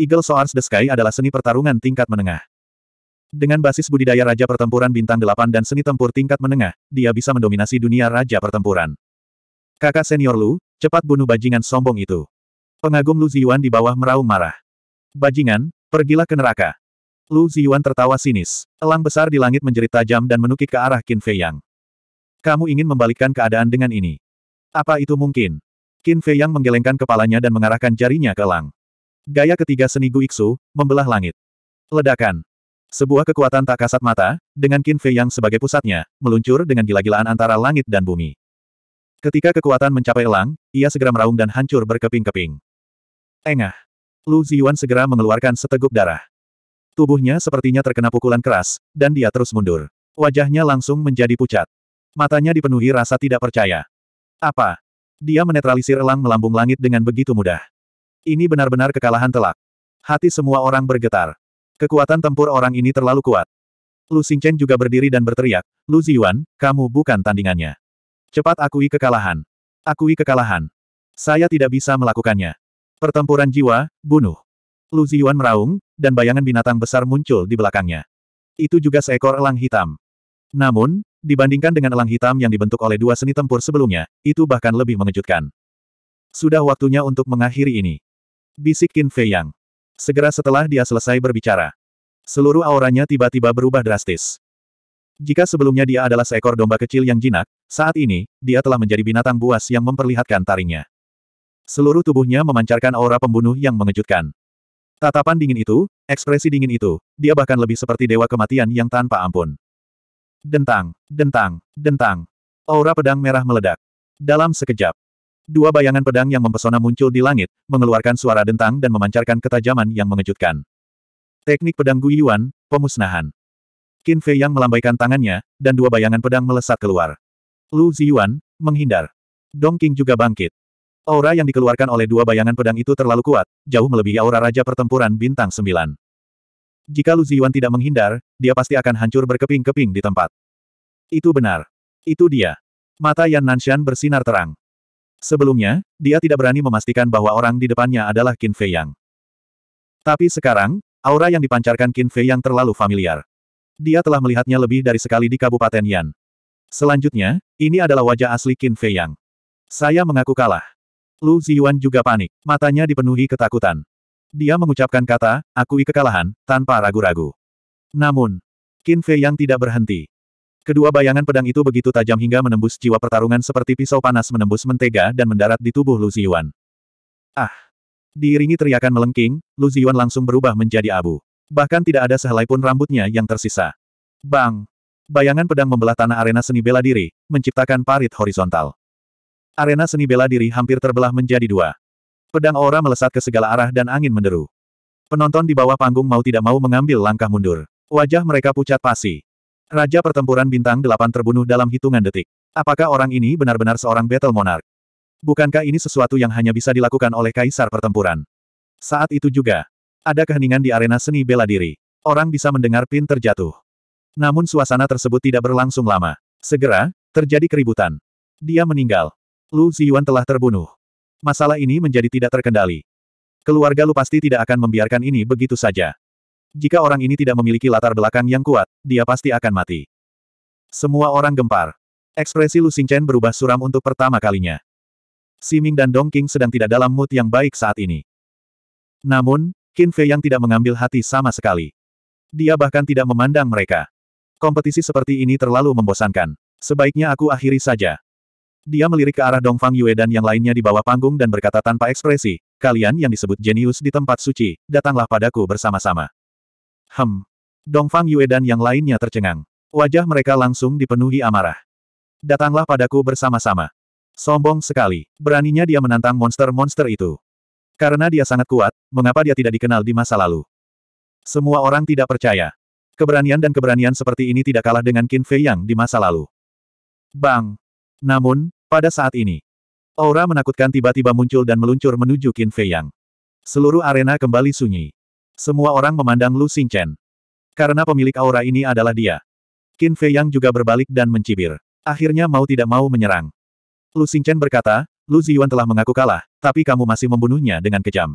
Eagle Swords the Sky adalah seni pertarungan tingkat menengah. Dengan basis budidaya Raja Pertempuran Bintang 8 dan seni tempur tingkat menengah, dia bisa mendominasi dunia Raja Pertempuran. Kakak senior Lu, cepat bunuh bajingan sombong itu. Pengagum Lu Ziyuan di bawah meraung marah. Bajingan, pergilah ke neraka. Lu Ziyuan tertawa sinis. Elang besar di langit menjerit tajam dan menukik ke arah Qin Fei Yang. Kamu ingin membalikkan keadaan dengan ini. Apa itu mungkin? Qin Fei Yang menggelengkan kepalanya dan mengarahkan jarinya ke Elang. Gaya ketiga seni Guiksu, membelah langit. Ledakan. Sebuah kekuatan tak kasat mata, dengan Qin Fei yang sebagai pusatnya, meluncur dengan gila-gilaan antara langit dan bumi. Ketika kekuatan mencapai elang, ia segera meraung dan hancur berkeping-keping. Engah. Lu Ziyuan segera mengeluarkan seteguk darah. Tubuhnya sepertinya terkena pukulan keras, dan dia terus mundur. Wajahnya langsung menjadi pucat. Matanya dipenuhi rasa tidak percaya. Apa? Dia menetralisir elang melambung langit dengan begitu mudah. Ini benar-benar kekalahan telak. Hati semua orang bergetar. Kekuatan tempur orang ini terlalu kuat. Lu Xingchen juga berdiri dan berteriak, Lu Ziyuan, kamu bukan tandingannya. Cepat akui kekalahan. Akui kekalahan. Saya tidak bisa melakukannya. Pertempuran jiwa, bunuh. Lu Ziyuan meraung, dan bayangan binatang besar muncul di belakangnya. Itu juga seekor elang hitam. Namun, dibandingkan dengan elang hitam yang dibentuk oleh dua seni tempur sebelumnya, itu bahkan lebih mengejutkan. Sudah waktunya untuk mengakhiri ini. Bisik Qin Fei Yang. Segera setelah dia selesai berbicara, seluruh auranya tiba-tiba berubah drastis. Jika sebelumnya dia adalah seekor domba kecil yang jinak, saat ini, dia telah menjadi binatang buas yang memperlihatkan taringnya. Seluruh tubuhnya memancarkan aura pembunuh yang mengejutkan. Tatapan dingin itu, ekspresi dingin itu, dia bahkan lebih seperti dewa kematian yang tanpa ampun. Dentang, dentang, dentang. Aura pedang merah meledak. Dalam sekejap, Dua bayangan pedang yang mempesona muncul di langit, mengeluarkan suara dentang dan memancarkan ketajaman yang mengejutkan. Teknik pedang Guyuan, pemusnahan. Qin Fei yang melambaikan tangannya, dan dua bayangan pedang melesat keluar. Lu Ziyuan, menghindar. Dong Qing juga bangkit. Aura yang dikeluarkan oleh dua bayangan pedang itu terlalu kuat, jauh melebihi aura Raja Pertempuran Bintang sembilan. Jika Lu Ziyuan tidak menghindar, dia pasti akan hancur berkeping-keping di tempat. Itu benar. Itu dia. Mata Yan Nanshan bersinar terang. Sebelumnya, dia tidak berani memastikan bahwa orang di depannya adalah Qin Fei Yang. Tapi sekarang, aura yang dipancarkan Qin Fei Yang terlalu familiar. Dia telah melihatnya lebih dari sekali di Kabupaten Yan. Selanjutnya, ini adalah wajah asli Qin Fei Yang. Saya mengaku kalah. Lu Ziyuan juga panik, matanya dipenuhi ketakutan. Dia mengucapkan kata, akui kekalahan, tanpa ragu-ragu. Namun, Qin Fei Yang tidak berhenti. Kedua bayangan pedang itu begitu tajam hingga menembus jiwa pertarungan seperti pisau panas menembus mentega dan mendarat di tubuh Lu Ziyuan. Ah! Diiringi teriakan melengking, Lu Ziyuan langsung berubah menjadi abu. Bahkan tidak ada sehelai pun rambutnya yang tersisa. Bang! Bayangan pedang membelah tanah arena seni bela diri, menciptakan parit horizontal. Arena seni bela diri hampir terbelah menjadi dua. Pedang aura melesat ke segala arah dan angin menderu. Penonton di bawah panggung mau tidak mau mengambil langkah mundur. Wajah mereka pucat pasi. Raja pertempuran bintang delapan terbunuh dalam hitungan detik. Apakah orang ini benar-benar seorang Battle Monarch? Bukankah ini sesuatu yang hanya bisa dilakukan oleh kaisar pertempuran? Saat itu juga, ada keheningan di arena seni bela diri. Orang bisa mendengar pin terjatuh. Namun suasana tersebut tidak berlangsung lama. Segera, terjadi keributan. Dia meninggal. Lu Ziyuan telah terbunuh. Masalah ini menjadi tidak terkendali. Keluarga Lu pasti tidak akan membiarkan ini begitu saja. Jika orang ini tidak memiliki latar belakang yang kuat, dia pasti akan mati. Semua orang gempar. Ekspresi Lu Xingchen berubah suram untuk pertama kalinya. Si Ming dan Dong King sedang tidak dalam mood yang baik saat ini. Namun, Qin Fei yang tidak mengambil hati sama sekali. Dia bahkan tidak memandang mereka. Kompetisi seperti ini terlalu membosankan. Sebaiknya aku akhiri saja. Dia melirik ke arah Dong Fang Yue dan yang lainnya di bawah panggung dan berkata tanpa ekspresi, kalian yang disebut jenius di tempat suci, datanglah padaku bersama-sama. Hem. Dongfang Yue dan yang lainnya tercengang. Wajah mereka langsung dipenuhi amarah. Datanglah padaku bersama-sama. Sombong sekali. Beraninya dia menantang monster-monster itu. Karena dia sangat kuat, mengapa dia tidak dikenal di masa lalu? Semua orang tidak percaya. Keberanian dan keberanian seperti ini tidak kalah dengan Qin Fei Yang di masa lalu. Bang! Namun, pada saat ini, aura menakutkan tiba-tiba muncul dan meluncur menuju Qin Fei Yang. Seluruh arena kembali sunyi. Semua orang memandang Lu Xingchen. Karena pemilik aura ini adalah dia. Qin Fei Yang juga berbalik dan mencibir. Akhirnya mau tidak mau menyerang. Lu Xingchen berkata, Lu Ziyuan telah mengaku kalah, tapi kamu masih membunuhnya dengan kejam.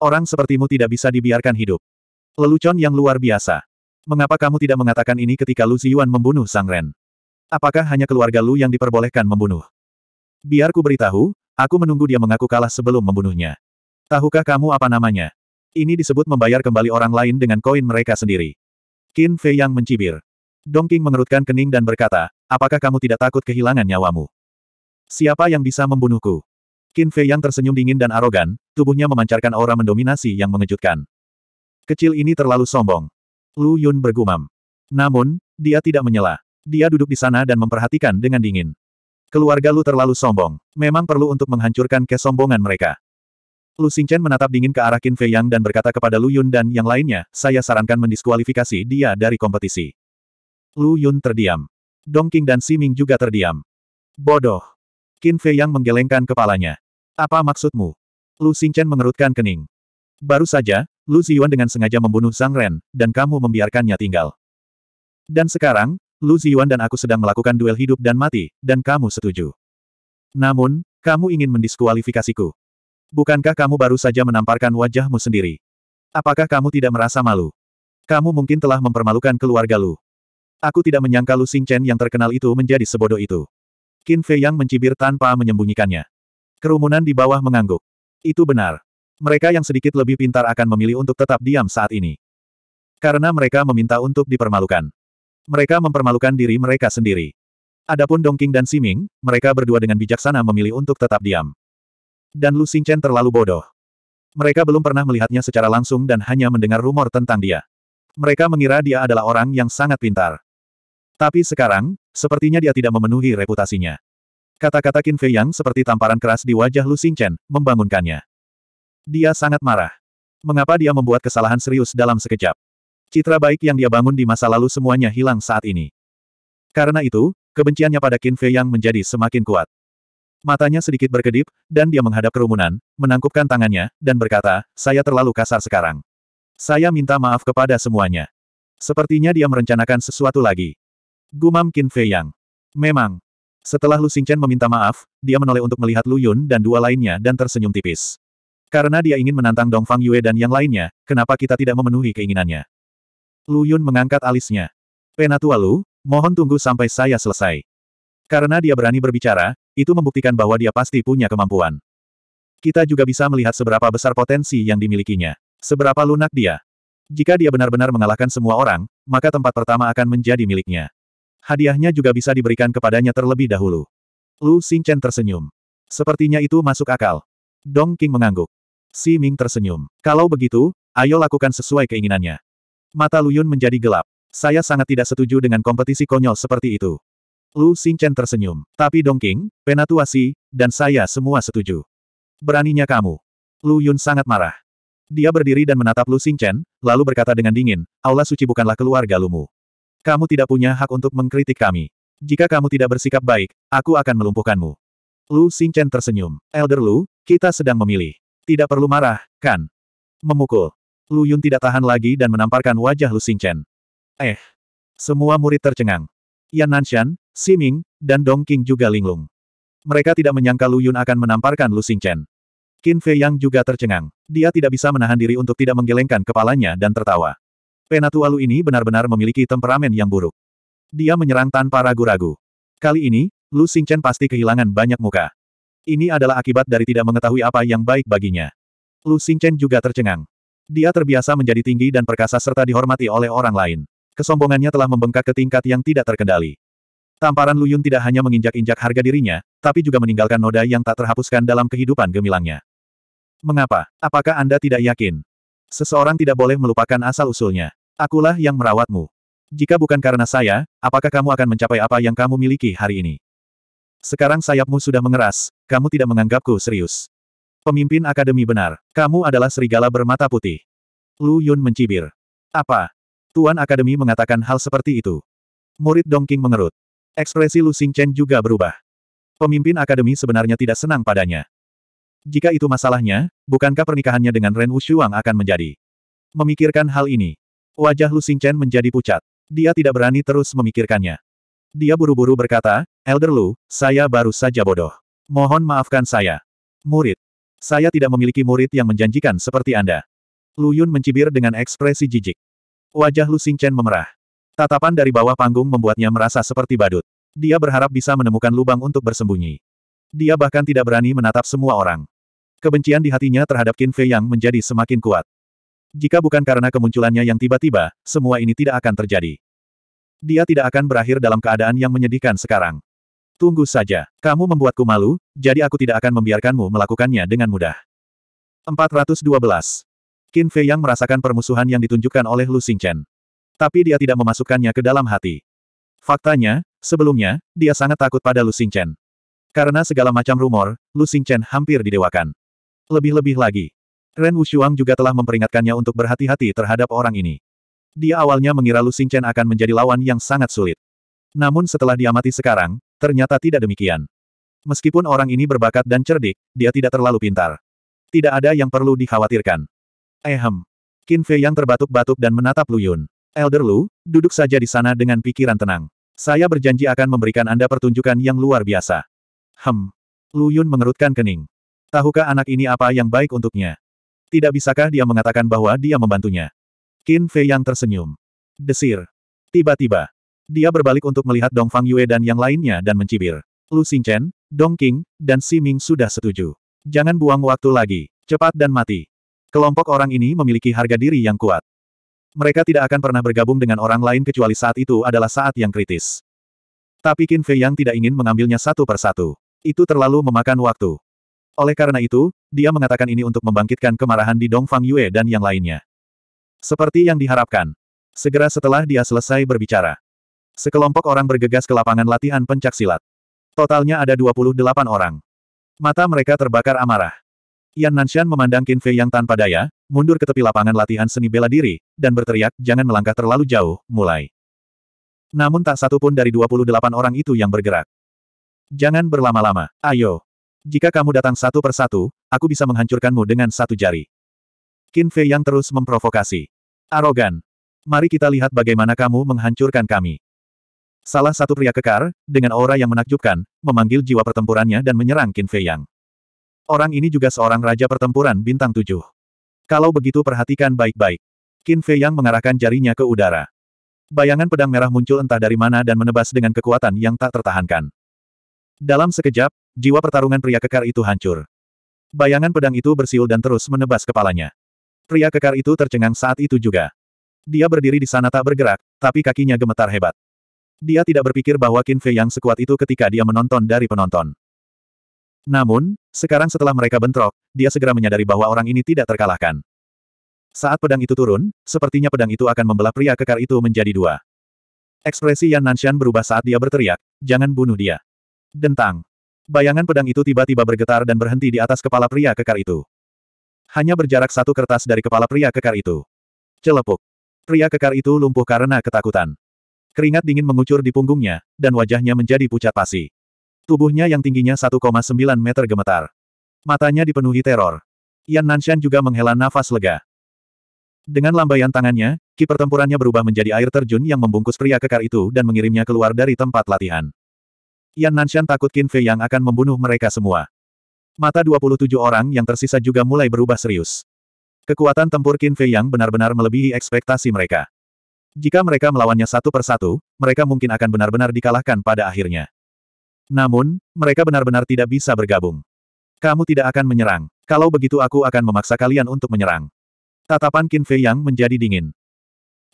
Orang sepertimu tidak bisa dibiarkan hidup. Lelucon yang luar biasa. Mengapa kamu tidak mengatakan ini ketika Lu Ziyuan membunuh Sang Ren? Apakah hanya keluarga Lu yang diperbolehkan membunuh? Biar ku beritahu, aku menunggu dia mengaku kalah sebelum membunuhnya. Tahukah kamu apa namanya? Ini disebut membayar kembali orang lain dengan koin mereka sendiri. Qin Fei yang mencibir. Dong King mengerutkan kening dan berkata, apakah kamu tidak takut kehilangan nyawamu? Siapa yang bisa membunuhku? Qin Fei yang tersenyum dingin dan arogan, tubuhnya memancarkan aura mendominasi yang mengejutkan. Kecil ini terlalu sombong. Lu Yun bergumam. Namun, dia tidak menyela. Dia duduk di sana dan memperhatikan dengan dingin. Keluarga lu terlalu sombong. Memang perlu untuk menghancurkan kesombongan mereka. Lu Xingchen menatap dingin ke arah Qin Fei Yang dan berkata kepada Lu Yun dan yang lainnya, saya sarankan mendiskualifikasi dia dari kompetisi. Lu Yun terdiam. Dong Qing dan Si Ming juga terdiam. Bodoh. Qin Fei Yang menggelengkan kepalanya. Apa maksudmu? Lu Xingchen mengerutkan kening. Baru saja, Lu Ziyuan dengan sengaja membunuh Zhang Ren, dan kamu membiarkannya tinggal. Dan sekarang, Lu Ziyuan dan aku sedang melakukan duel hidup dan mati, dan kamu setuju. Namun, kamu ingin mendiskualifikasiku. Bukankah kamu baru saja menamparkan wajahmu sendiri? Apakah kamu tidak merasa malu? Kamu mungkin telah mempermalukan keluarga Lu. Aku tidak menyangka Lu Xingchen yang terkenal itu menjadi sebodoh itu. Qin Fei Yang mencibir tanpa menyembunyikannya. Kerumunan di bawah mengangguk. Itu benar. Mereka yang sedikit lebih pintar akan memilih untuk tetap diam saat ini. Karena mereka meminta untuk dipermalukan. Mereka mempermalukan diri mereka sendiri. Adapun Dongking dan Siming, mereka berdua dengan bijaksana memilih untuk tetap diam. Dan Lu Xingchen terlalu bodoh. Mereka belum pernah melihatnya secara langsung dan hanya mendengar rumor tentang dia. Mereka mengira dia adalah orang yang sangat pintar. Tapi sekarang, sepertinya dia tidak memenuhi reputasinya. Kata-kata Qin Fei Yang seperti tamparan keras di wajah Lu Xingchen, membangunkannya. Dia sangat marah. Mengapa dia membuat kesalahan serius dalam sekejap? Citra baik yang dia bangun di masa lalu semuanya hilang saat ini. Karena itu, kebenciannya pada Qin Fei Yang menjadi semakin kuat. Matanya sedikit berkedip, dan dia menghadap kerumunan, menangkupkan tangannya, dan berkata, saya terlalu kasar sekarang. Saya minta maaf kepada semuanya. Sepertinya dia merencanakan sesuatu lagi. Gumam Qin Fei Yang. Memang. Setelah Lu Xingchen meminta maaf, dia menoleh untuk melihat Lu Yun dan dua lainnya dan tersenyum tipis. Karena dia ingin menantang Dong Fang Yue dan yang lainnya, kenapa kita tidak memenuhi keinginannya? Lu Yun mengangkat alisnya. Penatua Lu, mohon tunggu sampai saya selesai. Karena dia berani berbicara, itu membuktikan bahwa dia pasti punya kemampuan. Kita juga bisa melihat seberapa besar potensi yang dimilikinya. Seberapa lunak dia. Jika dia benar-benar mengalahkan semua orang, maka tempat pertama akan menjadi miliknya. Hadiahnya juga bisa diberikan kepadanya terlebih dahulu. Lu Xingchen tersenyum. Sepertinya itu masuk akal. Dong King mengangguk. Si Ming tersenyum. Kalau begitu, ayo lakukan sesuai keinginannya. Mata Lu Yun menjadi gelap. Saya sangat tidak setuju dengan kompetisi konyol seperti itu. Lu Xingchen tersenyum. Tapi Dongking, Penatuasi, dan saya semua setuju. Beraninya kamu. Lu Yun sangat marah. Dia berdiri dan menatap Lu Xingchen, lalu berkata dengan dingin, Allah suci bukanlah keluarga Lumu. Kamu tidak punya hak untuk mengkritik kami. Jika kamu tidak bersikap baik, aku akan melumpuhkanmu. Lu Xingchen tersenyum. Elder Lu, kita sedang memilih. Tidak perlu marah, kan? Memukul. Lu Yun tidak tahan lagi dan menamparkan wajah Lu Xingchen. Eh. Semua murid tercengang. Yan Nanshan, Siming, dan Dong King juga linglung. Mereka tidak menyangka Lu Yun akan menamparkan Lu Chen. Qin Fei Yang juga tercengang. Dia tidak bisa menahan diri untuk tidak menggelengkan kepalanya dan tertawa. Penatua Lu ini benar-benar memiliki temperamen yang buruk. Dia menyerang tanpa ragu-ragu. Kali ini, Lu Chen pasti kehilangan banyak muka. Ini adalah akibat dari tidak mengetahui apa yang baik baginya. Lu Chen juga tercengang. Dia terbiasa menjadi tinggi dan perkasa serta dihormati oleh orang lain. Kesombongannya telah membengkak ke tingkat yang tidak terkendali. Tamparan Luyun tidak hanya menginjak-injak harga dirinya, tapi juga meninggalkan noda yang tak terhapuskan dalam kehidupan gemilangnya. Mengapa? Apakah Anda tidak yakin? Seseorang tidak boleh melupakan asal-usulnya. Akulah yang merawatmu. Jika bukan karena saya, apakah kamu akan mencapai apa yang kamu miliki hari ini? Sekarang sayapmu sudah mengeras, kamu tidak menganggapku serius. Pemimpin akademi benar, kamu adalah serigala bermata putih. Lu Yun mencibir. Apa? Tuan Akademi mengatakan hal seperti itu. Murid Dongking mengerut. Ekspresi Lu Xingchen juga berubah. Pemimpin Akademi sebenarnya tidak senang padanya. Jika itu masalahnya, bukankah pernikahannya dengan Ren Wushuang akan menjadi? Memikirkan hal ini, wajah Lu Xingchen menjadi pucat. Dia tidak berani terus memikirkannya. Dia buru-buru berkata, Elder Lu, saya baru saja bodoh. Mohon maafkan saya. Murid. Saya tidak memiliki murid yang menjanjikan seperti Anda. Lu Yun mencibir dengan ekspresi jijik. Wajah Lu Xingchen memerah. Tatapan dari bawah panggung membuatnya merasa seperti badut. Dia berharap bisa menemukan lubang untuk bersembunyi. Dia bahkan tidak berani menatap semua orang. Kebencian di hatinya terhadap Qin Fei yang menjadi semakin kuat. Jika bukan karena kemunculannya yang tiba-tiba, semua ini tidak akan terjadi. Dia tidak akan berakhir dalam keadaan yang menyedihkan sekarang. Tunggu saja. Kamu membuatku malu, jadi aku tidak akan membiarkanmu melakukannya dengan mudah. 412. Qin Fei Yang merasakan permusuhan yang ditunjukkan oleh Lu Xingchen. Tapi dia tidak memasukkannya ke dalam hati. Faktanya, sebelumnya, dia sangat takut pada Lu Xingchen. Karena segala macam rumor, Lu Xingchen hampir didewakan. Lebih-lebih lagi, Ren Wushuang juga telah memperingatkannya untuk berhati-hati terhadap orang ini. Dia awalnya mengira Lu Xingchen akan menjadi lawan yang sangat sulit. Namun setelah diamati sekarang, ternyata tidak demikian. Meskipun orang ini berbakat dan cerdik, dia tidak terlalu pintar. Tidak ada yang perlu dikhawatirkan. Ehem. Qin Fei yang terbatuk-batuk dan menatap Lu Yun. Elder Lu, duduk saja di sana dengan pikiran tenang. Saya berjanji akan memberikan Anda pertunjukan yang luar biasa. Hem. Lu Yun mengerutkan kening. Tahukah anak ini apa yang baik untuknya? Tidak bisakah dia mengatakan bahwa dia membantunya? Qin Fei yang tersenyum. Desir. Tiba-tiba. Dia berbalik untuk melihat Dong Fang Yue dan yang lainnya dan mencibir. Lu Xingchen, Dong King, dan Si Ming sudah setuju. Jangan buang waktu lagi. Cepat dan mati. Kelompok orang ini memiliki harga diri yang kuat. Mereka tidak akan pernah bergabung dengan orang lain kecuali saat itu adalah saat yang kritis. Tapi Qin Fei Yang tidak ingin mengambilnya satu persatu. Itu terlalu memakan waktu. Oleh karena itu, dia mengatakan ini untuk membangkitkan kemarahan di Dongfang Yue dan yang lainnya. Seperti yang diharapkan. Segera setelah dia selesai berbicara. Sekelompok orang bergegas ke lapangan latihan pencaksilat. Totalnya ada 28 orang. Mata mereka terbakar amarah. Yan Nanshan memandang Qin Fei yang tanpa daya, mundur ke tepi lapangan latihan seni bela diri, dan berteriak, jangan melangkah terlalu jauh, mulai. Namun tak satu pun dari 28 orang itu yang bergerak. Jangan berlama-lama, ayo. Jika kamu datang satu persatu, aku bisa menghancurkanmu dengan satu jari. Qin Fei yang terus memprovokasi. Arogan. Mari kita lihat bagaimana kamu menghancurkan kami. Salah satu pria kekar, dengan aura yang menakjubkan, memanggil jiwa pertempurannya dan menyerang Qin Fei Yang. Orang ini juga seorang raja pertempuran bintang tujuh. Kalau begitu perhatikan baik-baik. Qin Fei Yang mengarahkan jarinya ke udara. Bayangan pedang merah muncul entah dari mana dan menebas dengan kekuatan yang tak tertahankan. Dalam sekejap, jiwa pertarungan pria kekar itu hancur. Bayangan pedang itu bersiul dan terus menebas kepalanya. Pria kekar itu tercengang saat itu juga. Dia berdiri di sana tak bergerak, tapi kakinya gemetar hebat. Dia tidak berpikir bahwa Qin Fei yang sekuat itu ketika dia menonton dari penonton. Namun, sekarang setelah mereka bentrok, dia segera menyadari bahwa orang ini tidak terkalahkan. Saat pedang itu turun, sepertinya pedang itu akan membelah pria kekar itu menjadi dua. Ekspresi Yan Nanshan berubah saat dia berteriak, jangan bunuh dia. Dentang. Bayangan pedang itu tiba-tiba bergetar dan berhenti di atas kepala pria kekar itu. Hanya berjarak satu kertas dari kepala pria kekar itu. Celepuk. Pria kekar itu lumpuh karena ketakutan. Keringat dingin mengucur di punggungnya, dan wajahnya menjadi pucat pasi. Tubuhnya yang tingginya 1,9 meter gemetar. Matanya dipenuhi teror. Yan Nanshan juga menghela nafas lega. Dengan lambaian tangannya, ki pertempurannya berubah menjadi air terjun yang membungkus pria kekar itu dan mengirimnya keluar dari tempat latihan. Yan Nanshan takut Qin Fei yang akan membunuh mereka semua. Mata 27 orang yang tersisa juga mulai berubah serius. Kekuatan tempur Qin Fei yang benar-benar melebihi ekspektasi mereka. Jika mereka melawannya satu persatu, mereka mungkin akan benar-benar dikalahkan pada akhirnya. Namun, mereka benar-benar tidak bisa bergabung. Kamu tidak akan menyerang. Kalau begitu aku akan memaksa kalian untuk menyerang. Tatapan Qin Fei Yang menjadi dingin.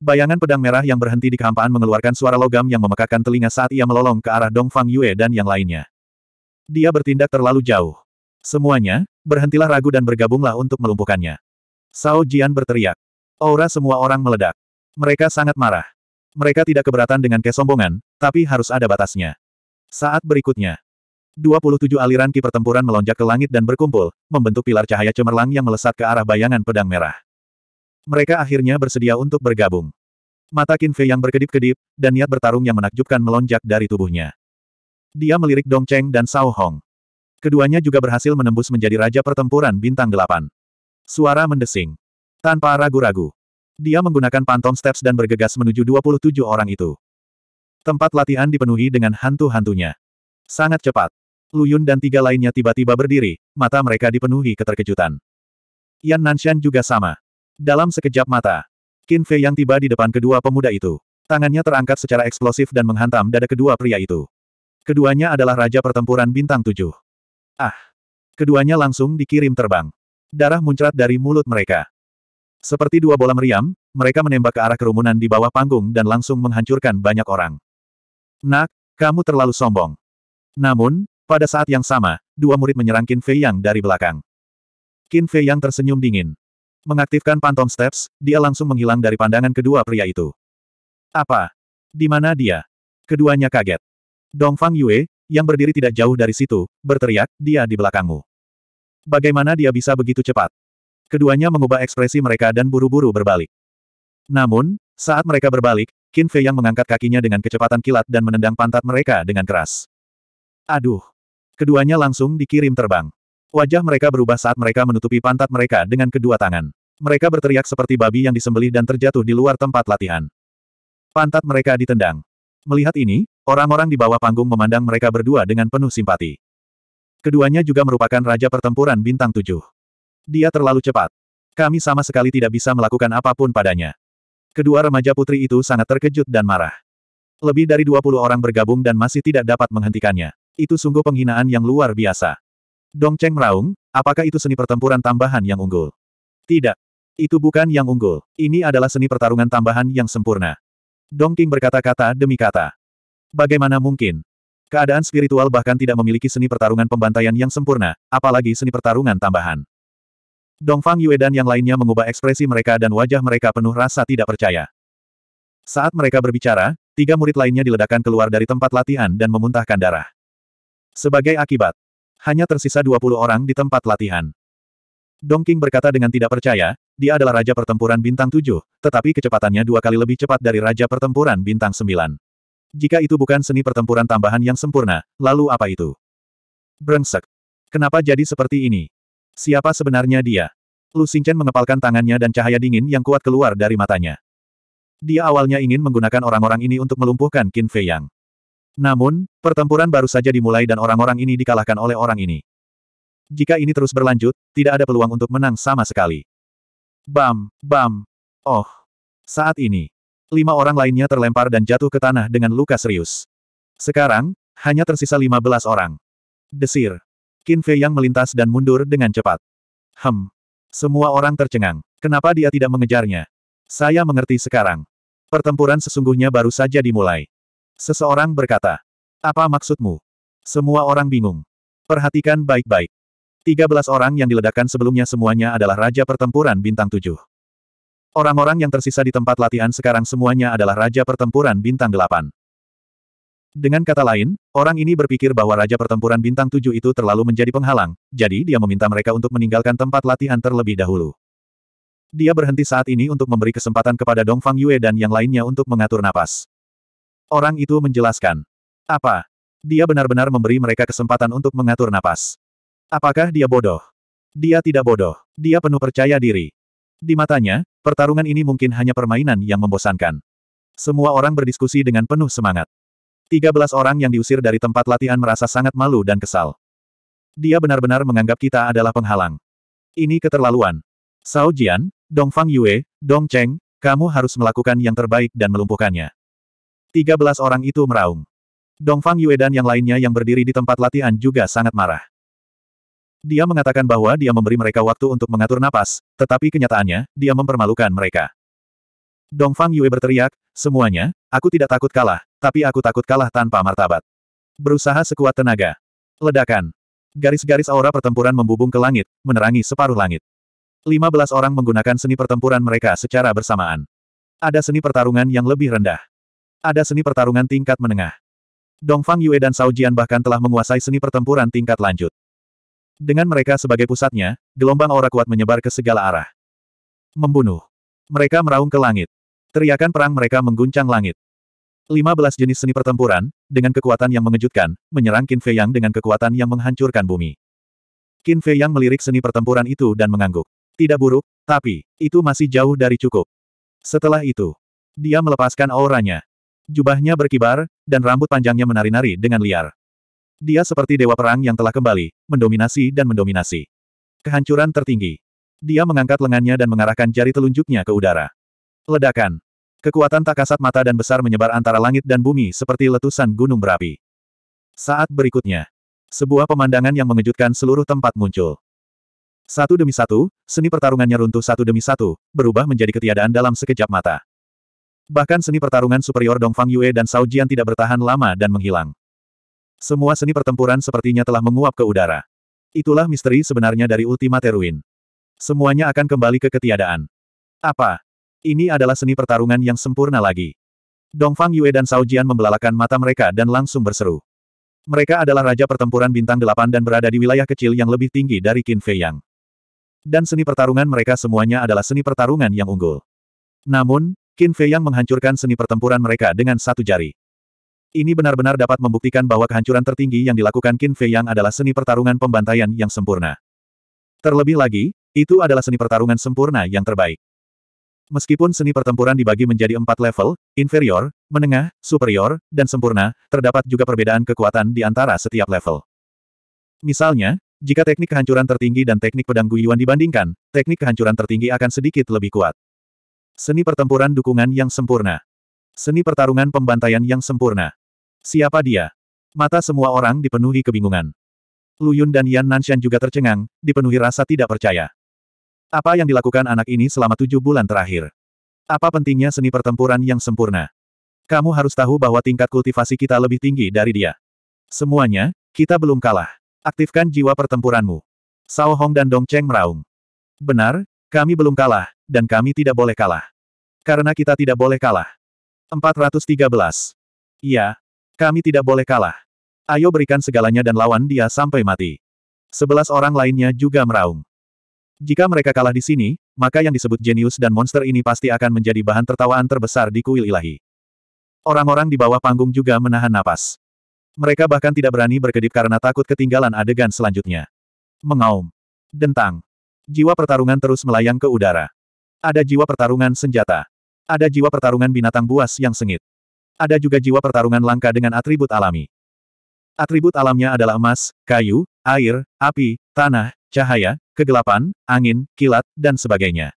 Bayangan pedang merah yang berhenti di kehampaan mengeluarkan suara logam yang memekakkan telinga saat ia melolong ke arah Dong Fang Yue dan yang lainnya. Dia bertindak terlalu jauh. Semuanya, berhentilah ragu dan bergabunglah untuk melumpuhkannya. Sao Jian berteriak. Aura semua orang meledak. Mereka sangat marah. Mereka tidak keberatan dengan kesombongan, tapi harus ada batasnya. Saat berikutnya, 27 aliran ki pertempuran melonjak ke langit dan berkumpul, membentuk pilar cahaya cemerlang yang melesat ke arah bayangan pedang merah. Mereka akhirnya bersedia untuk bergabung. Mata Qin Fei yang berkedip-kedip, dan niat bertarung yang menakjubkan melonjak dari tubuhnya. Dia melirik Dong Cheng dan Sao Hong. Keduanya juga berhasil menembus menjadi Raja Pertempuran Bintang Delapan. Suara mendesing. Tanpa ragu-ragu. Dia menggunakan pantom steps dan bergegas menuju 27 orang itu. Tempat latihan dipenuhi dengan hantu-hantunya. Sangat cepat. Luyun dan tiga lainnya tiba-tiba berdiri, mata mereka dipenuhi keterkejutan. Yan Nanshan juga sama. Dalam sekejap mata, Qin Fei yang tiba di depan kedua pemuda itu. Tangannya terangkat secara eksplosif dan menghantam dada kedua pria itu. Keduanya adalah Raja Pertempuran Bintang Tujuh. Ah! Keduanya langsung dikirim terbang. Darah muncrat dari mulut mereka. Seperti dua bola meriam, mereka menembak ke arah kerumunan di bawah panggung dan langsung menghancurkan banyak orang. Nak, kamu terlalu sombong. Namun, pada saat yang sama, dua murid menyerang Qin Fei Yang dari belakang. Qin Fei Yang tersenyum dingin. Mengaktifkan Pantom Steps, dia langsung menghilang dari pandangan kedua pria itu. Apa? Di mana dia? Keduanya kaget. Dong Fang Yue, yang berdiri tidak jauh dari situ, berteriak, dia di belakangmu. Bagaimana dia bisa begitu cepat? Keduanya mengubah ekspresi mereka dan buru-buru berbalik. Namun, saat mereka berbalik, Qin Fei yang mengangkat kakinya dengan kecepatan kilat dan menendang pantat mereka dengan keras. Aduh! Keduanya langsung dikirim terbang. Wajah mereka berubah saat mereka menutupi pantat mereka dengan kedua tangan. Mereka berteriak seperti babi yang disembelih dan terjatuh di luar tempat latihan. Pantat mereka ditendang. Melihat ini, orang-orang di bawah panggung memandang mereka berdua dengan penuh simpati. Keduanya juga merupakan raja pertempuran bintang tujuh. Dia terlalu cepat. Kami sama sekali tidak bisa melakukan apapun padanya. Kedua remaja putri itu sangat terkejut dan marah. Lebih dari 20 orang bergabung dan masih tidak dapat menghentikannya. Itu sungguh penghinaan yang luar biasa. Dong Cheng meraung, apakah itu seni pertempuran tambahan yang unggul? Tidak. Itu bukan yang unggul. Ini adalah seni pertarungan tambahan yang sempurna. Dong Qing berkata-kata demi kata. Bagaimana mungkin? Keadaan spiritual bahkan tidak memiliki seni pertarungan pembantaian yang sempurna, apalagi seni pertarungan tambahan. Dongfang Yue dan yang lainnya mengubah ekspresi mereka dan wajah mereka penuh rasa tidak percaya. Saat mereka berbicara, tiga murid lainnya diledakkan keluar dari tempat latihan dan memuntahkan darah. Sebagai akibat, hanya tersisa 20 orang di tempat latihan. Dongking berkata dengan tidak percaya, dia adalah Raja Pertempuran Bintang 7, tetapi kecepatannya dua kali lebih cepat dari Raja Pertempuran Bintang 9. Jika itu bukan seni pertempuran tambahan yang sempurna, lalu apa itu? Brengsek. Kenapa jadi seperti ini? Siapa sebenarnya dia? Lu Xingchen mengepalkan tangannya dan cahaya dingin yang kuat keluar dari matanya. Dia awalnya ingin menggunakan orang-orang ini untuk melumpuhkan Qin Fei Yang. Namun, pertempuran baru saja dimulai dan orang-orang ini dikalahkan oleh orang ini. Jika ini terus berlanjut, tidak ada peluang untuk menang sama sekali. Bam, bam. Oh. Saat ini, lima orang lainnya terlempar dan jatuh ke tanah dengan luka serius. Sekarang, hanya tersisa lima belas orang. Desir. Qin Fei yang melintas dan mundur dengan cepat. Hem. Semua orang tercengang. Kenapa dia tidak mengejarnya? Saya mengerti sekarang. Pertempuran sesungguhnya baru saja dimulai. Seseorang berkata. Apa maksudmu? Semua orang bingung. Perhatikan baik-baik. 13 orang yang diledakkan sebelumnya semuanya adalah Raja Pertempuran Bintang 7. Orang-orang yang tersisa di tempat latihan sekarang semuanya adalah Raja Pertempuran Bintang 8. Dengan kata lain, orang ini berpikir bahwa Raja Pertempuran Bintang tujuh itu terlalu menjadi penghalang, jadi dia meminta mereka untuk meninggalkan tempat latihan terlebih dahulu. Dia berhenti saat ini untuk memberi kesempatan kepada Dongfang Yue dan yang lainnya untuk mengatur napas. Orang itu menjelaskan. Apa? Dia benar-benar memberi mereka kesempatan untuk mengatur napas. Apakah dia bodoh? Dia tidak bodoh. Dia penuh percaya diri. Di matanya, pertarungan ini mungkin hanya permainan yang membosankan. Semua orang berdiskusi dengan penuh semangat. 13 orang yang diusir dari tempat latihan merasa sangat malu dan kesal. Dia benar-benar menganggap kita adalah penghalang. Ini keterlaluan. Sao Jian, Dongfang Yue, Dong Cheng, kamu harus melakukan yang terbaik dan melumpuhkannya. 13 orang itu meraung. Dongfang Yue dan yang lainnya yang berdiri di tempat latihan juga sangat marah. Dia mengatakan bahwa dia memberi mereka waktu untuk mengatur napas, tetapi kenyataannya, dia mempermalukan mereka. Dongfang Yue berteriak, semuanya, aku tidak takut kalah, tapi aku takut kalah tanpa martabat. Berusaha sekuat tenaga. Ledakan. Garis-garis aura pertempuran membubung ke langit, menerangi separuh langit. 15 orang menggunakan seni pertempuran mereka secara bersamaan. Ada seni pertarungan yang lebih rendah. Ada seni pertarungan tingkat menengah. Dongfang Yue dan Sao Jian bahkan telah menguasai seni pertempuran tingkat lanjut. Dengan mereka sebagai pusatnya, gelombang aura kuat menyebar ke segala arah. Membunuh. Mereka meraung ke langit. Teriakan perang mereka mengguncang langit. 15 jenis seni pertempuran, dengan kekuatan yang mengejutkan, menyerang Qin Fei Yang dengan kekuatan yang menghancurkan bumi. Qin Fei Yang melirik seni pertempuran itu dan mengangguk. Tidak buruk, tapi, itu masih jauh dari cukup. Setelah itu, dia melepaskan auranya. Jubahnya berkibar, dan rambut panjangnya menari-nari dengan liar. Dia seperti dewa perang yang telah kembali, mendominasi dan mendominasi. Kehancuran tertinggi. Dia mengangkat lengannya dan mengarahkan jari telunjuknya ke udara. Ledakan. Kekuatan tak kasat mata dan besar menyebar antara langit dan bumi seperti letusan gunung berapi. Saat berikutnya, sebuah pemandangan yang mengejutkan seluruh tempat muncul. Satu demi satu, seni pertarungannya runtuh satu demi satu, berubah menjadi ketiadaan dalam sekejap mata. Bahkan seni pertarungan superior Dongfang Yue dan Sao Jian tidak bertahan lama dan menghilang. Semua seni pertempuran sepertinya telah menguap ke udara. Itulah misteri sebenarnya dari Ultimate Ruin. Semuanya akan kembali ke ketiadaan. Apa? Ini adalah seni pertarungan yang sempurna lagi. Dongfang Yue dan Sao Jian membelalakan mata mereka dan langsung berseru. Mereka adalah raja pertempuran bintang delapan dan berada di wilayah kecil yang lebih tinggi dari Qin Fei Yang. Dan seni pertarungan mereka semuanya adalah seni pertarungan yang unggul. Namun, Qin Fei Yang menghancurkan seni pertempuran mereka dengan satu jari. Ini benar-benar dapat membuktikan bahwa kehancuran tertinggi yang dilakukan Qin Fei Yang adalah seni pertarungan pembantaian yang sempurna. Terlebih lagi, itu adalah seni pertarungan sempurna yang terbaik. Meskipun seni pertempuran dibagi menjadi empat level, inferior, menengah, superior, dan sempurna, terdapat juga perbedaan kekuatan di antara setiap level. Misalnya, jika teknik kehancuran tertinggi dan teknik pedang guyuan dibandingkan, teknik kehancuran tertinggi akan sedikit lebih kuat. Seni pertempuran dukungan yang sempurna. Seni pertarungan pembantaian yang sempurna. Siapa dia? Mata semua orang dipenuhi kebingungan. Lu Yun dan Yan Nanshan juga tercengang, dipenuhi rasa tidak percaya. Apa yang dilakukan anak ini selama tujuh bulan terakhir? Apa pentingnya seni pertempuran yang sempurna? Kamu harus tahu bahwa tingkat kultivasi kita lebih tinggi dari dia. Semuanya, kita belum kalah. Aktifkan jiwa pertempuranmu. Sao Hong dan Dong Cheng meraung. Benar, kami belum kalah, dan kami tidak boleh kalah. Karena kita tidak boleh kalah. 413. Iya, kami tidak boleh kalah. Ayo berikan segalanya dan lawan dia sampai mati. Sebelas orang lainnya juga meraung. Jika mereka kalah di sini, maka yang disebut jenius dan monster ini pasti akan menjadi bahan tertawaan terbesar di kuil ilahi. Orang-orang di bawah panggung juga menahan napas. Mereka bahkan tidak berani berkedip karena takut ketinggalan adegan selanjutnya. Mengaum. Dentang. Jiwa pertarungan terus melayang ke udara. Ada jiwa pertarungan senjata. Ada jiwa pertarungan binatang buas yang sengit. Ada juga jiwa pertarungan langka dengan atribut alami. Atribut alamnya adalah emas, kayu, air, api, tanah, cahaya, kegelapan, angin, kilat, dan sebagainya.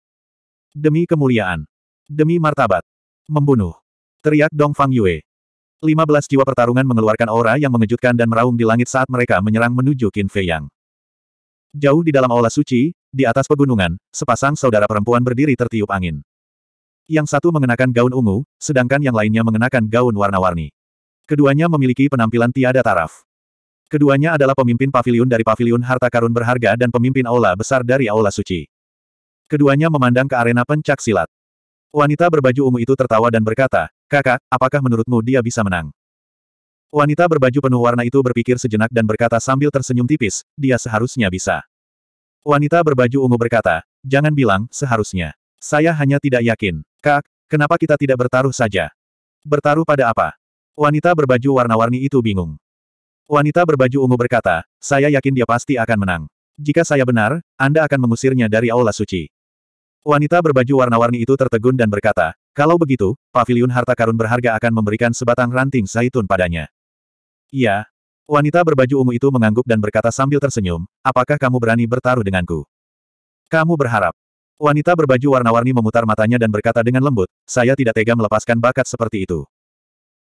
Demi kemuliaan. Demi martabat. Membunuh. Teriak Dong Fang Yue. 15 jiwa pertarungan mengeluarkan aura yang mengejutkan dan meraung di langit saat mereka menyerang menuju Qin Fei Yang. Jauh di dalam aula suci, di atas pegunungan, sepasang saudara perempuan berdiri tertiup angin. Yang satu mengenakan gaun ungu, sedangkan yang lainnya mengenakan gaun warna-warni. Keduanya memiliki penampilan tiada taraf. Keduanya adalah pemimpin pavilion dari pavilion harta karun berharga dan pemimpin aula besar dari aula suci. Keduanya memandang ke arena pencak silat. Wanita berbaju ungu itu tertawa dan berkata, Kakak, apakah menurutmu dia bisa menang? Wanita berbaju penuh warna itu berpikir sejenak dan berkata sambil tersenyum tipis, dia seharusnya bisa. Wanita berbaju ungu berkata, jangan bilang, seharusnya. Saya hanya tidak yakin. Kak, kenapa kita tidak bertaruh saja? Bertaruh pada apa? Wanita berbaju warna-warni itu bingung. Wanita berbaju ungu berkata, saya yakin dia pasti akan menang. Jika saya benar, Anda akan mengusirnya dari aula suci. Wanita berbaju warna-warni itu tertegun dan berkata, kalau begitu, pavilion harta karun berharga akan memberikan sebatang ranting zaitun padanya. Iya. Wanita berbaju ungu itu mengangguk dan berkata sambil tersenyum, apakah kamu berani bertaruh denganku? Kamu berharap. Wanita berbaju warna-warni memutar matanya dan berkata dengan lembut, saya tidak tega melepaskan bakat seperti itu.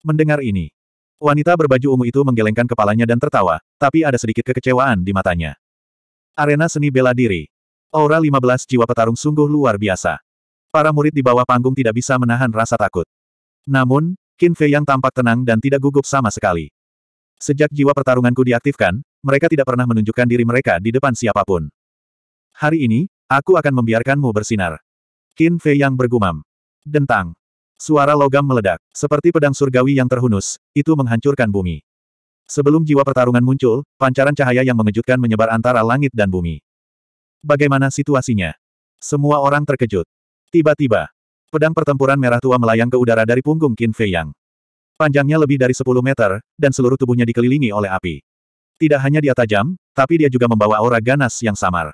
Mendengar ini, Wanita berbaju ungu itu menggelengkan kepalanya dan tertawa, tapi ada sedikit kekecewaan di matanya. Arena seni bela diri. Aura 15 jiwa petarung sungguh luar biasa. Para murid di bawah panggung tidak bisa menahan rasa takut. Namun, Qin Fei yang tampak tenang dan tidak gugup sama sekali. Sejak jiwa pertarunganku diaktifkan, mereka tidak pernah menunjukkan diri mereka di depan siapapun. Hari ini, aku akan membiarkanmu bersinar. Qin Fei yang bergumam. Dentang. Suara logam meledak. Seperti pedang surgawi yang terhunus, itu menghancurkan bumi. Sebelum jiwa pertarungan muncul, pancaran cahaya yang mengejutkan menyebar antara langit dan bumi. Bagaimana situasinya? Semua orang terkejut. Tiba-tiba, pedang pertempuran merah tua melayang ke udara dari punggung Qin Fei Yang. Panjangnya lebih dari 10 meter, dan seluruh tubuhnya dikelilingi oleh api. Tidak hanya dia tajam, tapi dia juga membawa aura ganas yang samar.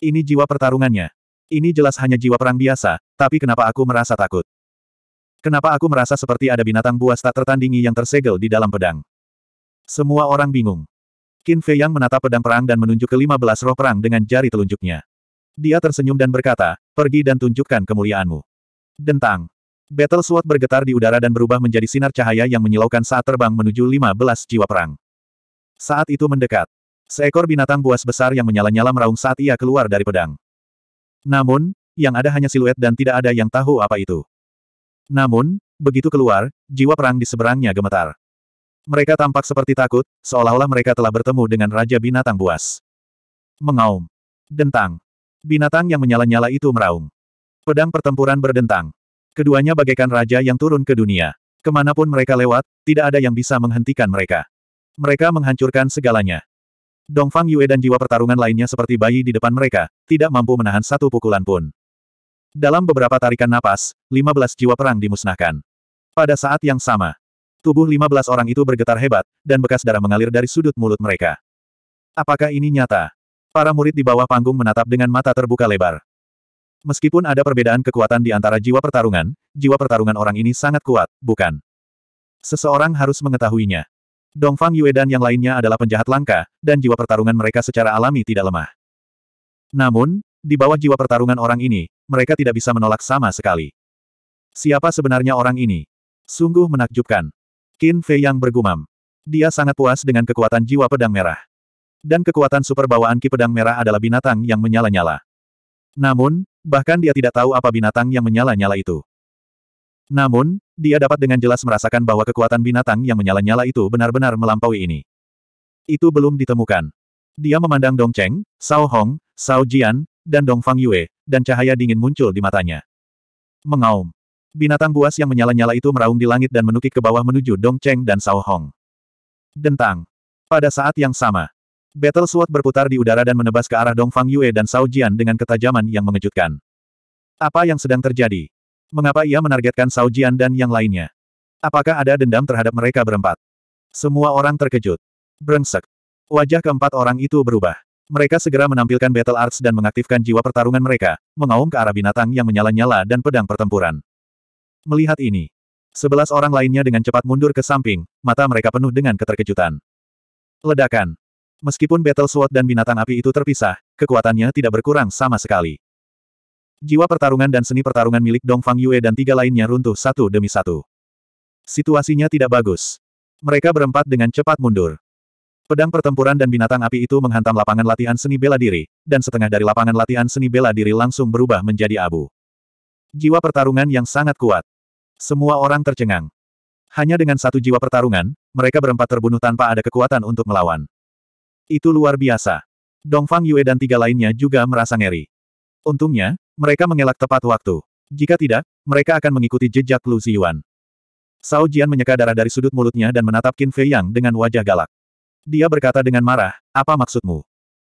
Ini jiwa pertarungannya. Ini jelas hanya jiwa perang biasa, tapi kenapa aku merasa takut? Kenapa aku merasa seperti ada binatang buas tak tertandingi yang tersegel di dalam pedang? Semua orang bingung. Qin Fei Yang menatap pedang perang dan menunjuk ke lima belas roh perang dengan jari telunjuknya. Dia tersenyum dan berkata, pergi dan tunjukkan kemuliaanmu. Dentang. Battle Sword bergetar di udara dan berubah menjadi sinar cahaya yang menyilaukan saat terbang menuju lima belas jiwa perang. Saat itu mendekat. Seekor binatang buas besar yang menyala-nyala meraung saat ia keluar dari pedang. Namun, yang ada hanya siluet dan tidak ada yang tahu apa itu. Namun, begitu keluar, jiwa perang di seberangnya gemetar. Mereka tampak seperti takut, seolah-olah mereka telah bertemu dengan Raja Binatang Buas. Mengaum. Dentang. Binatang yang menyala-nyala itu meraung. Pedang pertempuran berdentang. Keduanya bagaikan raja yang turun ke dunia. Kemanapun mereka lewat, tidak ada yang bisa menghentikan mereka. Mereka menghancurkan segalanya. Dongfang Yue dan jiwa pertarungan lainnya seperti bayi di depan mereka, tidak mampu menahan satu pukulan pun. Dalam beberapa tarikan napas, 15 jiwa perang dimusnahkan. Pada saat yang sama, tubuh 15 orang itu bergetar hebat, dan bekas darah mengalir dari sudut mulut mereka. Apakah ini nyata? Para murid di bawah panggung menatap dengan mata terbuka lebar. Meskipun ada perbedaan kekuatan di antara jiwa pertarungan, jiwa pertarungan orang ini sangat kuat, bukan? Seseorang harus mengetahuinya. Dongfang Yue dan yang lainnya adalah penjahat langka, dan jiwa pertarungan mereka secara alami tidak lemah. Namun, di bawah jiwa pertarungan orang ini, mereka tidak bisa menolak sama sekali. Siapa sebenarnya orang ini? Sungguh menakjubkan. Qin Fei yang bergumam. Dia sangat puas dengan kekuatan jiwa pedang merah. Dan kekuatan super bawaan Ki pedang merah adalah binatang yang menyala-nyala. Namun, bahkan dia tidak tahu apa binatang yang menyala-nyala itu. Namun, dia dapat dengan jelas merasakan bahwa kekuatan binatang yang menyala-nyala itu benar-benar melampaui ini. Itu belum ditemukan. Dia memandang Dong Cheng, Sao Hong, Sao Jian, dan Dong Fang Yue, dan cahaya dingin muncul di matanya. Mengaum. Binatang buas yang menyala-nyala itu meraung di langit dan menukik ke bawah menuju Dong Cheng dan Sao Hong. Dentang. Pada saat yang sama, Battle Sword berputar di udara dan menebas ke arah Dong Fang Yue dan Sao Jian dengan ketajaman yang mengejutkan. Apa yang sedang terjadi? Mengapa ia menargetkan Sao Jian dan yang lainnya? Apakah ada dendam terhadap mereka berempat? Semua orang terkejut. Brengsek. Wajah keempat orang itu berubah. Mereka segera menampilkan battle arts dan mengaktifkan jiwa pertarungan mereka, mengaum ke arah binatang yang menyala-nyala dan pedang pertempuran. Melihat ini, sebelas orang lainnya dengan cepat mundur ke samping, mata mereka penuh dengan keterkejutan. Ledakan. Meskipun battle sword dan binatang api itu terpisah, kekuatannya tidak berkurang sama sekali. Jiwa pertarungan dan seni pertarungan milik Dongfang Yue dan tiga lainnya runtuh satu demi satu. Situasinya tidak bagus. Mereka berempat dengan cepat mundur. Pedang pertempuran dan binatang api itu menghantam lapangan latihan seni bela diri, dan setengah dari lapangan latihan seni bela diri langsung berubah menjadi abu. Jiwa pertarungan yang sangat kuat. Semua orang tercengang. Hanya dengan satu jiwa pertarungan, mereka berempat terbunuh tanpa ada kekuatan untuk melawan. Itu luar biasa. Dongfang Yue dan tiga lainnya juga merasa ngeri. Untungnya, mereka mengelak tepat waktu. Jika tidak, mereka akan mengikuti jejak Lu Ziyuan. Sao Jian menyeka darah dari sudut mulutnya dan menatap Qin Fei Yang dengan wajah galak. Dia berkata dengan marah, apa maksudmu?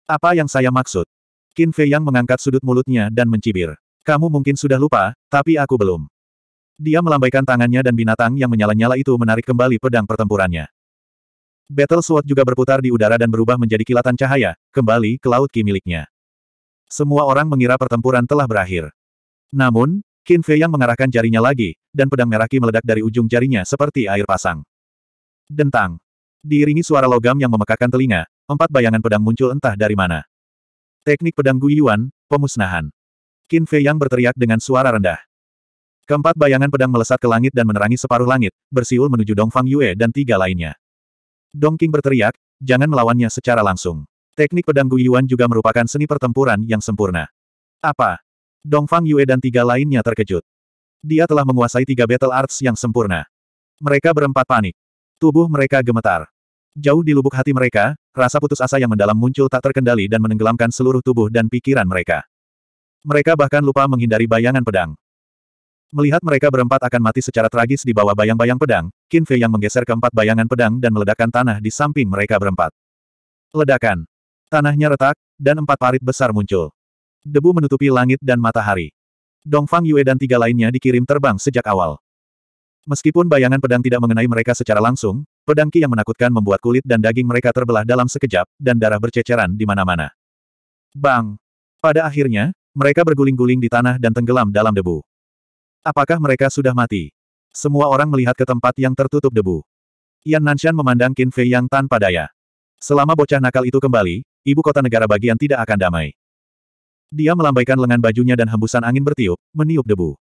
Apa yang saya maksud? Qin Fei Yang mengangkat sudut mulutnya dan mencibir. Kamu mungkin sudah lupa, tapi aku belum. Dia melambaikan tangannya dan binatang yang menyala-nyala itu menarik kembali pedang pertempurannya. Battle Sword juga berputar di udara dan berubah menjadi kilatan cahaya, kembali ke laut ki miliknya. Semua orang mengira pertempuran telah berakhir. Namun, Qin Fei Yang mengarahkan jarinya lagi, dan pedang merah ki meledak dari ujung jarinya seperti air pasang. Dentang. Diiringi suara logam yang memekakan telinga, empat bayangan pedang muncul entah dari mana. Teknik pedang Guiyuan, pemusnahan. Qin Fei Yang berteriak dengan suara rendah. Keempat bayangan pedang melesat ke langit dan menerangi separuh langit, bersiul menuju Dongfang Yue dan tiga lainnya. Dong King berteriak, jangan melawannya secara langsung. Teknik pedang Guiyuan juga merupakan seni pertempuran yang sempurna. Apa? Dongfang Yue dan tiga lainnya terkejut. Dia telah menguasai tiga battle arts yang sempurna. Mereka berempat panik. Tubuh mereka gemetar. Jauh di lubuk hati mereka, rasa putus asa yang mendalam muncul tak terkendali dan menenggelamkan seluruh tubuh dan pikiran mereka. Mereka bahkan lupa menghindari bayangan pedang. Melihat mereka berempat akan mati secara tragis di bawah bayang-bayang pedang, Qin Fei yang menggeser keempat bayangan pedang dan meledakkan tanah di samping mereka berempat. Ledakan. Tanahnya retak, dan empat parit besar muncul. Debu menutupi langit dan matahari. Dongfang Yue dan tiga lainnya dikirim terbang sejak awal. Meskipun bayangan pedang tidak mengenai mereka secara langsung, Pedang Ki yang menakutkan membuat kulit dan daging mereka terbelah dalam sekejap, dan darah berceceran di mana-mana. Bang! Pada akhirnya, mereka berguling-guling di tanah dan tenggelam dalam debu. Apakah mereka sudah mati? Semua orang melihat ke tempat yang tertutup debu. Yan Nanshan memandang Qin Fei yang tanpa daya. Selama bocah nakal itu kembali, ibu kota negara bagian tidak akan damai. Dia melambaikan lengan bajunya dan hembusan angin bertiup, meniup debu.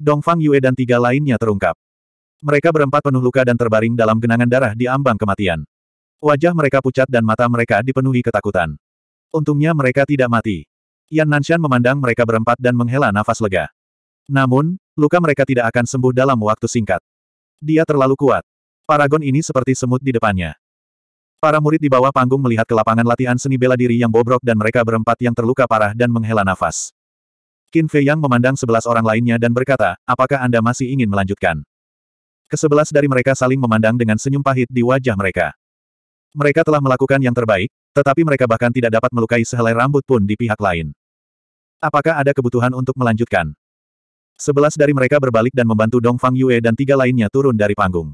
Dongfang Yue dan tiga lainnya terungkap. Mereka berempat penuh luka dan terbaring dalam genangan darah di ambang kematian. Wajah mereka pucat dan mata mereka dipenuhi ketakutan. Untungnya mereka tidak mati. Yan Nanshan memandang mereka berempat dan menghela nafas lega. Namun, luka mereka tidak akan sembuh dalam waktu singkat. Dia terlalu kuat. Paragon ini seperti semut di depannya. Para murid di bawah panggung melihat ke lapangan latihan seni bela diri yang bobrok dan mereka berempat yang terluka parah dan menghela nafas. Qin Fei Yang memandang sebelas orang lainnya dan berkata, apakah Anda masih ingin melanjutkan? Kesebelas dari mereka saling memandang dengan senyum pahit di wajah mereka. Mereka telah melakukan yang terbaik, tetapi mereka bahkan tidak dapat melukai sehelai rambut pun di pihak lain. Apakah ada kebutuhan untuk melanjutkan? Sebelas dari mereka berbalik dan membantu Dong Fang Yue dan tiga lainnya turun dari panggung.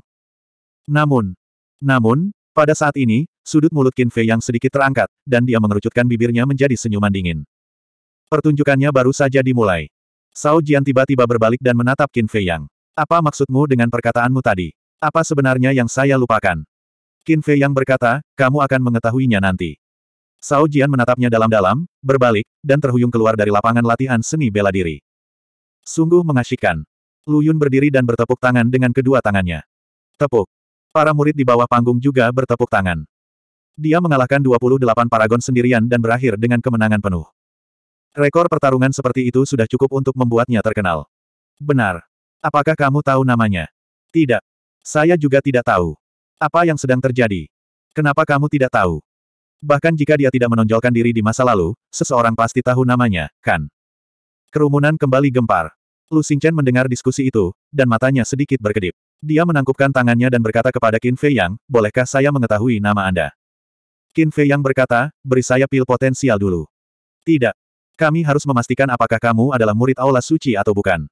Namun, namun, pada saat ini, sudut mulut Qin Fei yang sedikit terangkat, dan dia mengerucutkan bibirnya menjadi senyuman dingin. Pertunjukannya baru saja dimulai. Sao Jian tiba-tiba berbalik dan menatap Qin Fei Yang. Apa maksudmu dengan perkataanmu tadi? Apa sebenarnya yang saya lupakan? Qin Fei yang berkata, kamu akan mengetahuinya nanti. Sao Jian menatapnya dalam-dalam, berbalik, dan terhuyung keluar dari lapangan latihan seni bela diri. Sungguh mengasyikkan. Lu Yun berdiri dan bertepuk tangan dengan kedua tangannya. Tepuk. Para murid di bawah panggung juga bertepuk tangan. Dia mengalahkan 28 paragon sendirian dan berakhir dengan kemenangan penuh. Rekor pertarungan seperti itu sudah cukup untuk membuatnya terkenal. Benar. Apakah kamu tahu namanya? Tidak. Saya juga tidak tahu. Apa yang sedang terjadi? Kenapa kamu tidak tahu? Bahkan jika dia tidak menonjolkan diri di masa lalu, seseorang pasti tahu namanya, kan? Kerumunan kembali gempar. Lu Xingchen mendengar diskusi itu, dan matanya sedikit berkedip. Dia menangkupkan tangannya dan berkata kepada Qin Fei Yang, bolehkah saya mengetahui nama Anda? Qin Fei Yang berkata, beri saya pil potensial dulu. Tidak. Kami harus memastikan apakah kamu adalah murid Aula Suci atau bukan.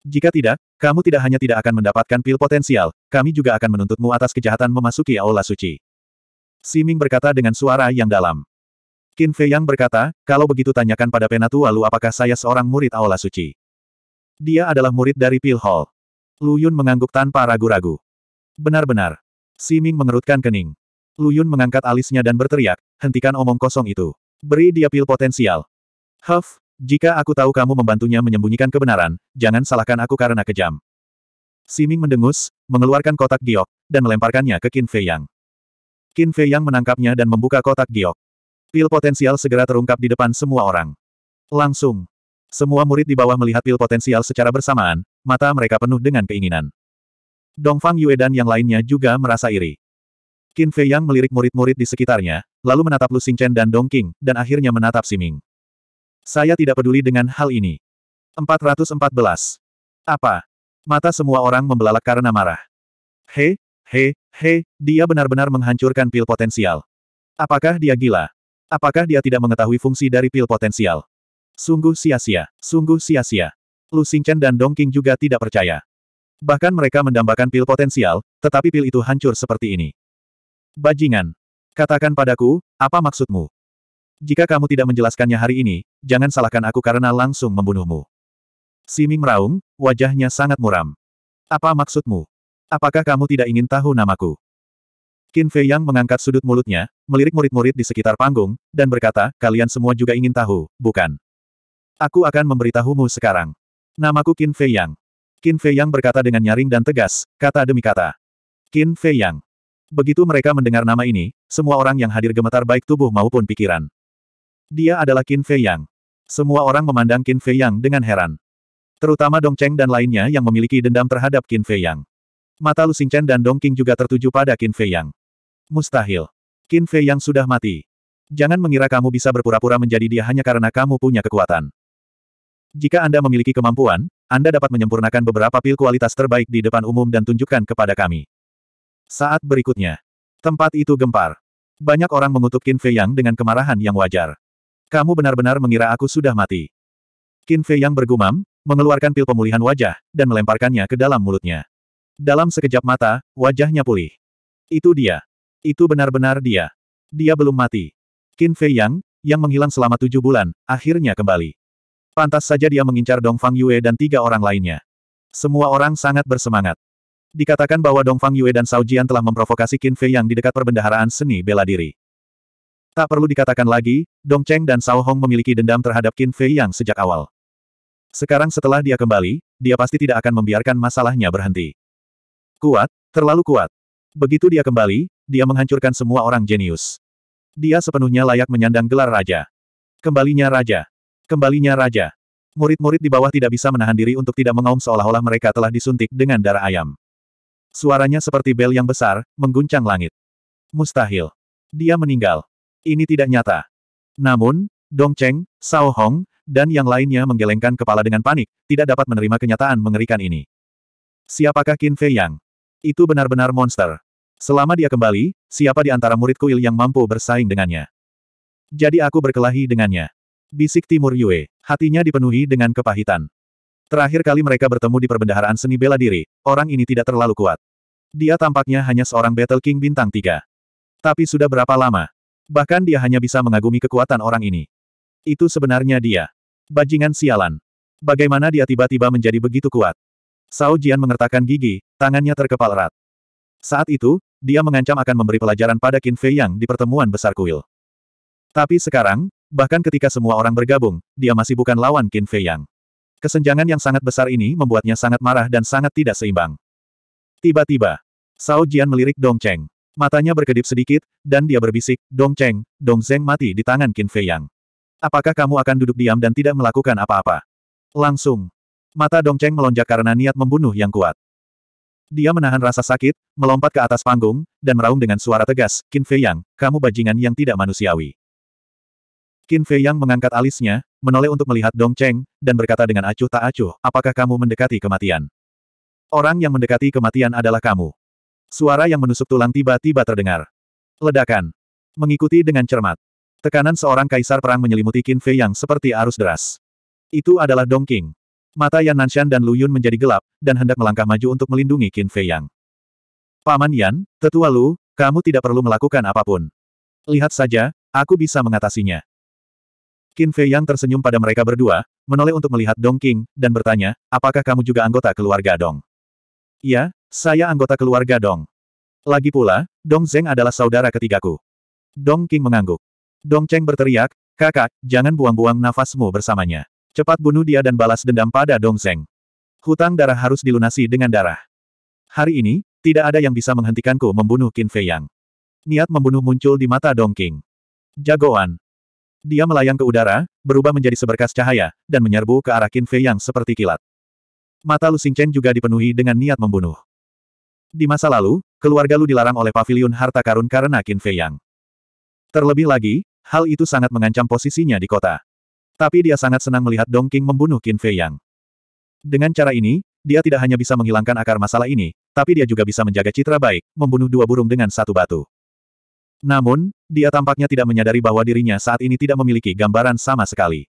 Jika tidak, kamu tidak hanya tidak akan mendapatkan pil potensial, kami juga akan menuntutmu atas kejahatan memasuki aula suci. Si Ming berkata dengan suara yang dalam. Qin Fei Yang berkata, kalau begitu tanyakan pada Penatua Lu apakah saya seorang murid aula suci. Dia adalah murid dari Pil Hall. Lu Yun mengangguk tanpa ragu-ragu. Benar-benar. Si Ming mengerutkan kening. Lu Yun mengangkat alisnya dan berteriak, hentikan omong kosong itu. Beri dia pil potensial. Huff, jika aku tahu kamu membantunya menyembunyikan kebenaran, jangan salahkan aku karena kejam. Siming mendengus, mengeluarkan kotak giok, dan melemparkannya ke Qin Fei Yang. Qin Fei Yang menangkapnya dan membuka kotak giok. Pil potensial segera terungkap di depan semua orang. Langsung. Semua murid di bawah melihat pil potensial secara bersamaan, mata mereka penuh dengan keinginan. Dongfang Yue dan yang lainnya juga merasa iri. Qin Fei Yang melirik murid-murid di sekitarnya, lalu menatap Lu Xingchen dan Dong Qing, dan akhirnya menatap Siming. Saya tidak peduli dengan hal ini. 414. Apa? Mata semua orang membelalak karena marah. He, he, he, dia benar-benar menghancurkan pil potensial. Apakah dia gila? Apakah dia tidak mengetahui fungsi dari pil potensial? Sungguh sia-sia, sungguh sia-sia. Lu Xingchen dan Dong King juga tidak percaya. Bahkan mereka mendambakan pil potensial, tetapi pil itu hancur seperti ini. Bajingan. Katakan padaku, apa maksudmu? Jika kamu tidak menjelaskannya hari ini, jangan salahkan aku karena langsung membunuhmu. Siming meraung, wajahnya sangat muram. Apa maksudmu? Apakah kamu tidak ingin tahu namaku? Qin Fei Yang mengangkat sudut mulutnya, melirik murid-murid di sekitar panggung, dan berkata, kalian semua juga ingin tahu, bukan? Aku akan memberitahumu sekarang. Namaku Qin Fei Yang. Qin Fei Yang berkata dengan nyaring dan tegas, kata demi kata. Qin Fei Yang. Begitu mereka mendengar nama ini, semua orang yang hadir gemetar baik tubuh maupun pikiran. Dia adalah Qin Fei Yang. Semua orang memandang Qin Fei Yang dengan heran. Terutama Dong Cheng dan lainnya yang memiliki dendam terhadap Qin Fei Yang. Mata Lu Xingchen dan Dong Qing juga tertuju pada Qin Fei Yang. Mustahil. Qin Fei Yang sudah mati. Jangan mengira kamu bisa berpura-pura menjadi dia hanya karena kamu punya kekuatan. Jika Anda memiliki kemampuan, Anda dapat menyempurnakan beberapa pil kualitas terbaik di depan umum dan tunjukkan kepada kami. Saat berikutnya. Tempat itu gempar. Banyak orang mengutuk Qin Fei Yang dengan kemarahan yang wajar. Kamu benar-benar mengira aku sudah mati. Qin Fei yang bergumam, mengeluarkan pil pemulihan wajah, dan melemparkannya ke dalam mulutnya. Dalam sekejap mata, wajahnya pulih. Itu dia. Itu benar-benar dia. Dia belum mati. Qin Fei Yang, yang menghilang selama tujuh bulan, akhirnya kembali. Pantas saja dia mengincar Dong Fang Yue dan tiga orang lainnya. Semua orang sangat bersemangat. Dikatakan bahwa Dong Fang Yue dan Sao Jian telah memprovokasi Qin Fei Yang di dekat perbendaharaan seni bela diri. Tak perlu dikatakan lagi, Dong Cheng dan Sao Hong memiliki dendam terhadap Qin Fei yang sejak awal. Sekarang setelah dia kembali, dia pasti tidak akan membiarkan masalahnya berhenti. Kuat, terlalu kuat. Begitu dia kembali, dia menghancurkan semua orang jenius. Dia sepenuhnya layak menyandang gelar raja. Kembalinya raja. Kembalinya raja. Murid-murid di bawah tidak bisa menahan diri untuk tidak mengaum seolah-olah mereka telah disuntik dengan darah ayam. Suaranya seperti bel yang besar, mengguncang langit. Mustahil. Dia meninggal. Ini tidak nyata. Namun, Dong Cheng, Sao Hong, dan yang lainnya menggelengkan kepala dengan panik, tidak dapat menerima kenyataan mengerikan ini. Siapakah Qin Fei Yang? Itu benar-benar monster. Selama dia kembali, siapa di antara murid kuil yang mampu bersaing dengannya? Jadi aku berkelahi dengannya. Bisik Timur Yue, hatinya dipenuhi dengan kepahitan. Terakhir kali mereka bertemu di perbendaharaan seni bela diri, orang ini tidak terlalu kuat. Dia tampaknya hanya seorang Battle King bintang tiga. Tapi sudah berapa lama? Bahkan dia hanya bisa mengagumi kekuatan orang ini. Itu sebenarnya dia. Bajingan sialan. Bagaimana dia tiba-tiba menjadi begitu kuat? Sao Jian mengertakkan gigi, tangannya terkepal erat. Saat itu, dia mengancam akan memberi pelajaran pada Qin Fei Yang di pertemuan besar kuil. Tapi sekarang, bahkan ketika semua orang bergabung, dia masih bukan lawan Qin Fei Yang. Kesenjangan yang sangat besar ini membuatnya sangat marah dan sangat tidak seimbang. Tiba-tiba, Sao Jian melirik Dong Cheng. Matanya berkedip sedikit, dan dia berbisik, Dong Cheng, Dong Zeng mati di tangan Qin Fei Yang. Apakah kamu akan duduk diam dan tidak melakukan apa-apa? Langsung. Mata Dong Cheng melonjak karena niat membunuh yang kuat. Dia menahan rasa sakit, melompat ke atas panggung, dan meraung dengan suara tegas, Qin Fei Yang, kamu bajingan yang tidak manusiawi. Qin Fei Yang mengangkat alisnya, menoleh untuk melihat Dong Cheng, dan berkata dengan acuh tak acuh, apakah kamu mendekati kematian? Orang yang mendekati kematian adalah kamu. Suara yang menusuk tulang tiba-tiba terdengar. Ledakan. Mengikuti dengan cermat. Tekanan seorang kaisar perang menyelimuti Qin Fei yang seperti arus deras. Itu adalah Dong Qing. Mata Yan Nanshan dan Lu Yun menjadi gelap, dan hendak melangkah maju untuk melindungi Qin Fei Yang. Paman Yan, tetua Lu, kamu tidak perlu melakukan apapun. Lihat saja, aku bisa mengatasinya. Qin Fei Yang tersenyum pada mereka berdua, menoleh untuk melihat Dong Qing dan bertanya, apakah kamu juga anggota keluarga Dong? Ya. Saya anggota keluarga Dong. Lagi pula, Dong Zeng adalah saudara ketigaku. Dong King mengangguk. Dong Cheng berteriak, kakak, jangan buang-buang nafasmu bersamanya. Cepat bunuh dia dan balas dendam pada Dong Zeng. Hutang darah harus dilunasi dengan darah. Hari ini, tidak ada yang bisa menghentikanku membunuh Qin Fei Yang. Niat membunuh muncul di mata Dong King. Jagoan. Dia melayang ke udara, berubah menjadi seberkas cahaya, dan menyerbu ke arah Qin Fei Yang seperti kilat. Mata Lu Xingchen juga dipenuhi dengan niat membunuh. Di masa lalu, keluarga Lu dilarang oleh Paviliun harta karun karena Qin Fei Yang. Terlebih lagi, hal itu sangat mengancam posisinya di kota. Tapi dia sangat senang melihat Dong King membunuh Qin Fei Yang. Dengan cara ini, dia tidak hanya bisa menghilangkan akar masalah ini, tapi dia juga bisa menjaga citra baik, membunuh dua burung dengan satu batu. Namun, dia tampaknya tidak menyadari bahwa dirinya saat ini tidak memiliki gambaran sama sekali.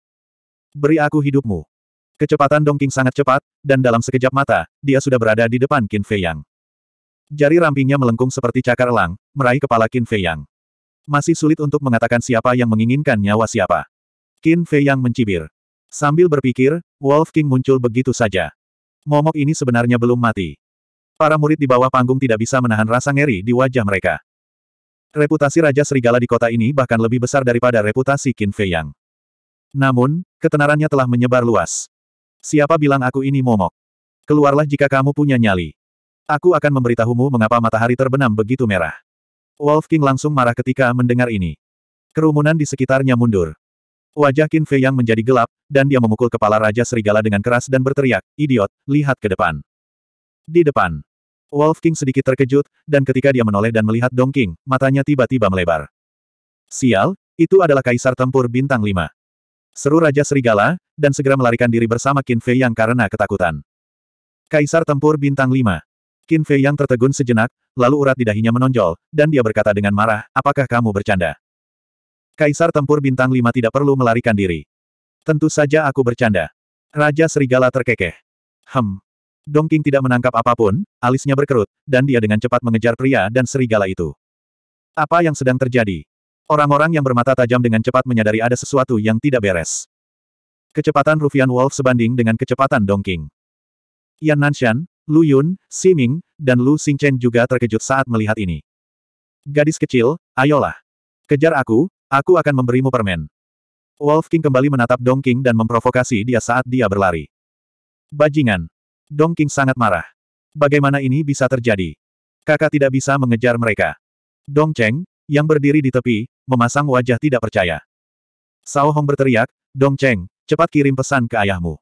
Beri aku hidupmu. Kecepatan Dong King sangat cepat, dan dalam sekejap mata, dia sudah berada di depan Qin Fei Yang. Jari rampingnya melengkung seperti cakar elang, meraih kepala Qin Fei Yang. Masih sulit untuk mengatakan siapa yang menginginkan nyawa siapa. Qin Fei Yang mencibir. Sambil berpikir, Wolf King muncul begitu saja. Momok ini sebenarnya belum mati. Para murid di bawah panggung tidak bisa menahan rasa ngeri di wajah mereka. Reputasi Raja Serigala di kota ini bahkan lebih besar daripada reputasi Qin Fei Yang. Namun, ketenarannya telah menyebar luas. Siapa bilang aku ini momok? Keluarlah jika kamu punya nyali. Aku akan memberitahumu mengapa matahari terbenam begitu merah. Wolf King langsung marah ketika mendengar ini. Kerumunan di sekitarnya mundur. Wajah Qin Fei yang menjadi gelap, dan dia memukul kepala Raja Serigala dengan keras dan berteriak, Idiot, lihat ke depan. Di depan. Wolf King sedikit terkejut, dan ketika dia menoleh dan melihat Dong King, matanya tiba-tiba melebar. Sial, itu adalah Kaisar Tempur Bintang 5. Seru Raja Serigala, dan segera melarikan diri bersama Qin Fei yang karena ketakutan. Kaisar Tempur Bintang 5. Qin Fei yang tertegun sejenak, lalu urat di dahinya menonjol, dan dia berkata dengan marah, apakah kamu bercanda? Kaisar tempur bintang lima tidak perlu melarikan diri. Tentu saja aku bercanda. Raja Serigala terkekeh. Hem. Dong Dongking tidak menangkap apapun, alisnya berkerut, dan dia dengan cepat mengejar pria dan serigala itu. Apa yang sedang terjadi? Orang-orang yang bermata tajam dengan cepat menyadari ada sesuatu yang tidak beres. Kecepatan Rufian Wolf sebanding dengan kecepatan Dong Dongking. Yan Nanshan, Lu Yun, Siming, dan Lu Xingchen juga terkejut saat melihat ini. Gadis kecil, ayolah. Kejar aku, aku akan memberimu permen. Wolf King kembali menatap Dong King dan memprovokasi dia saat dia berlari. Bajingan. Dong King sangat marah. Bagaimana ini bisa terjadi? Kakak tidak bisa mengejar mereka. Dong Cheng, yang berdiri di tepi, memasang wajah tidak percaya. Sao Hong berteriak, Dong Cheng, cepat kirim pesan ke ayahmu.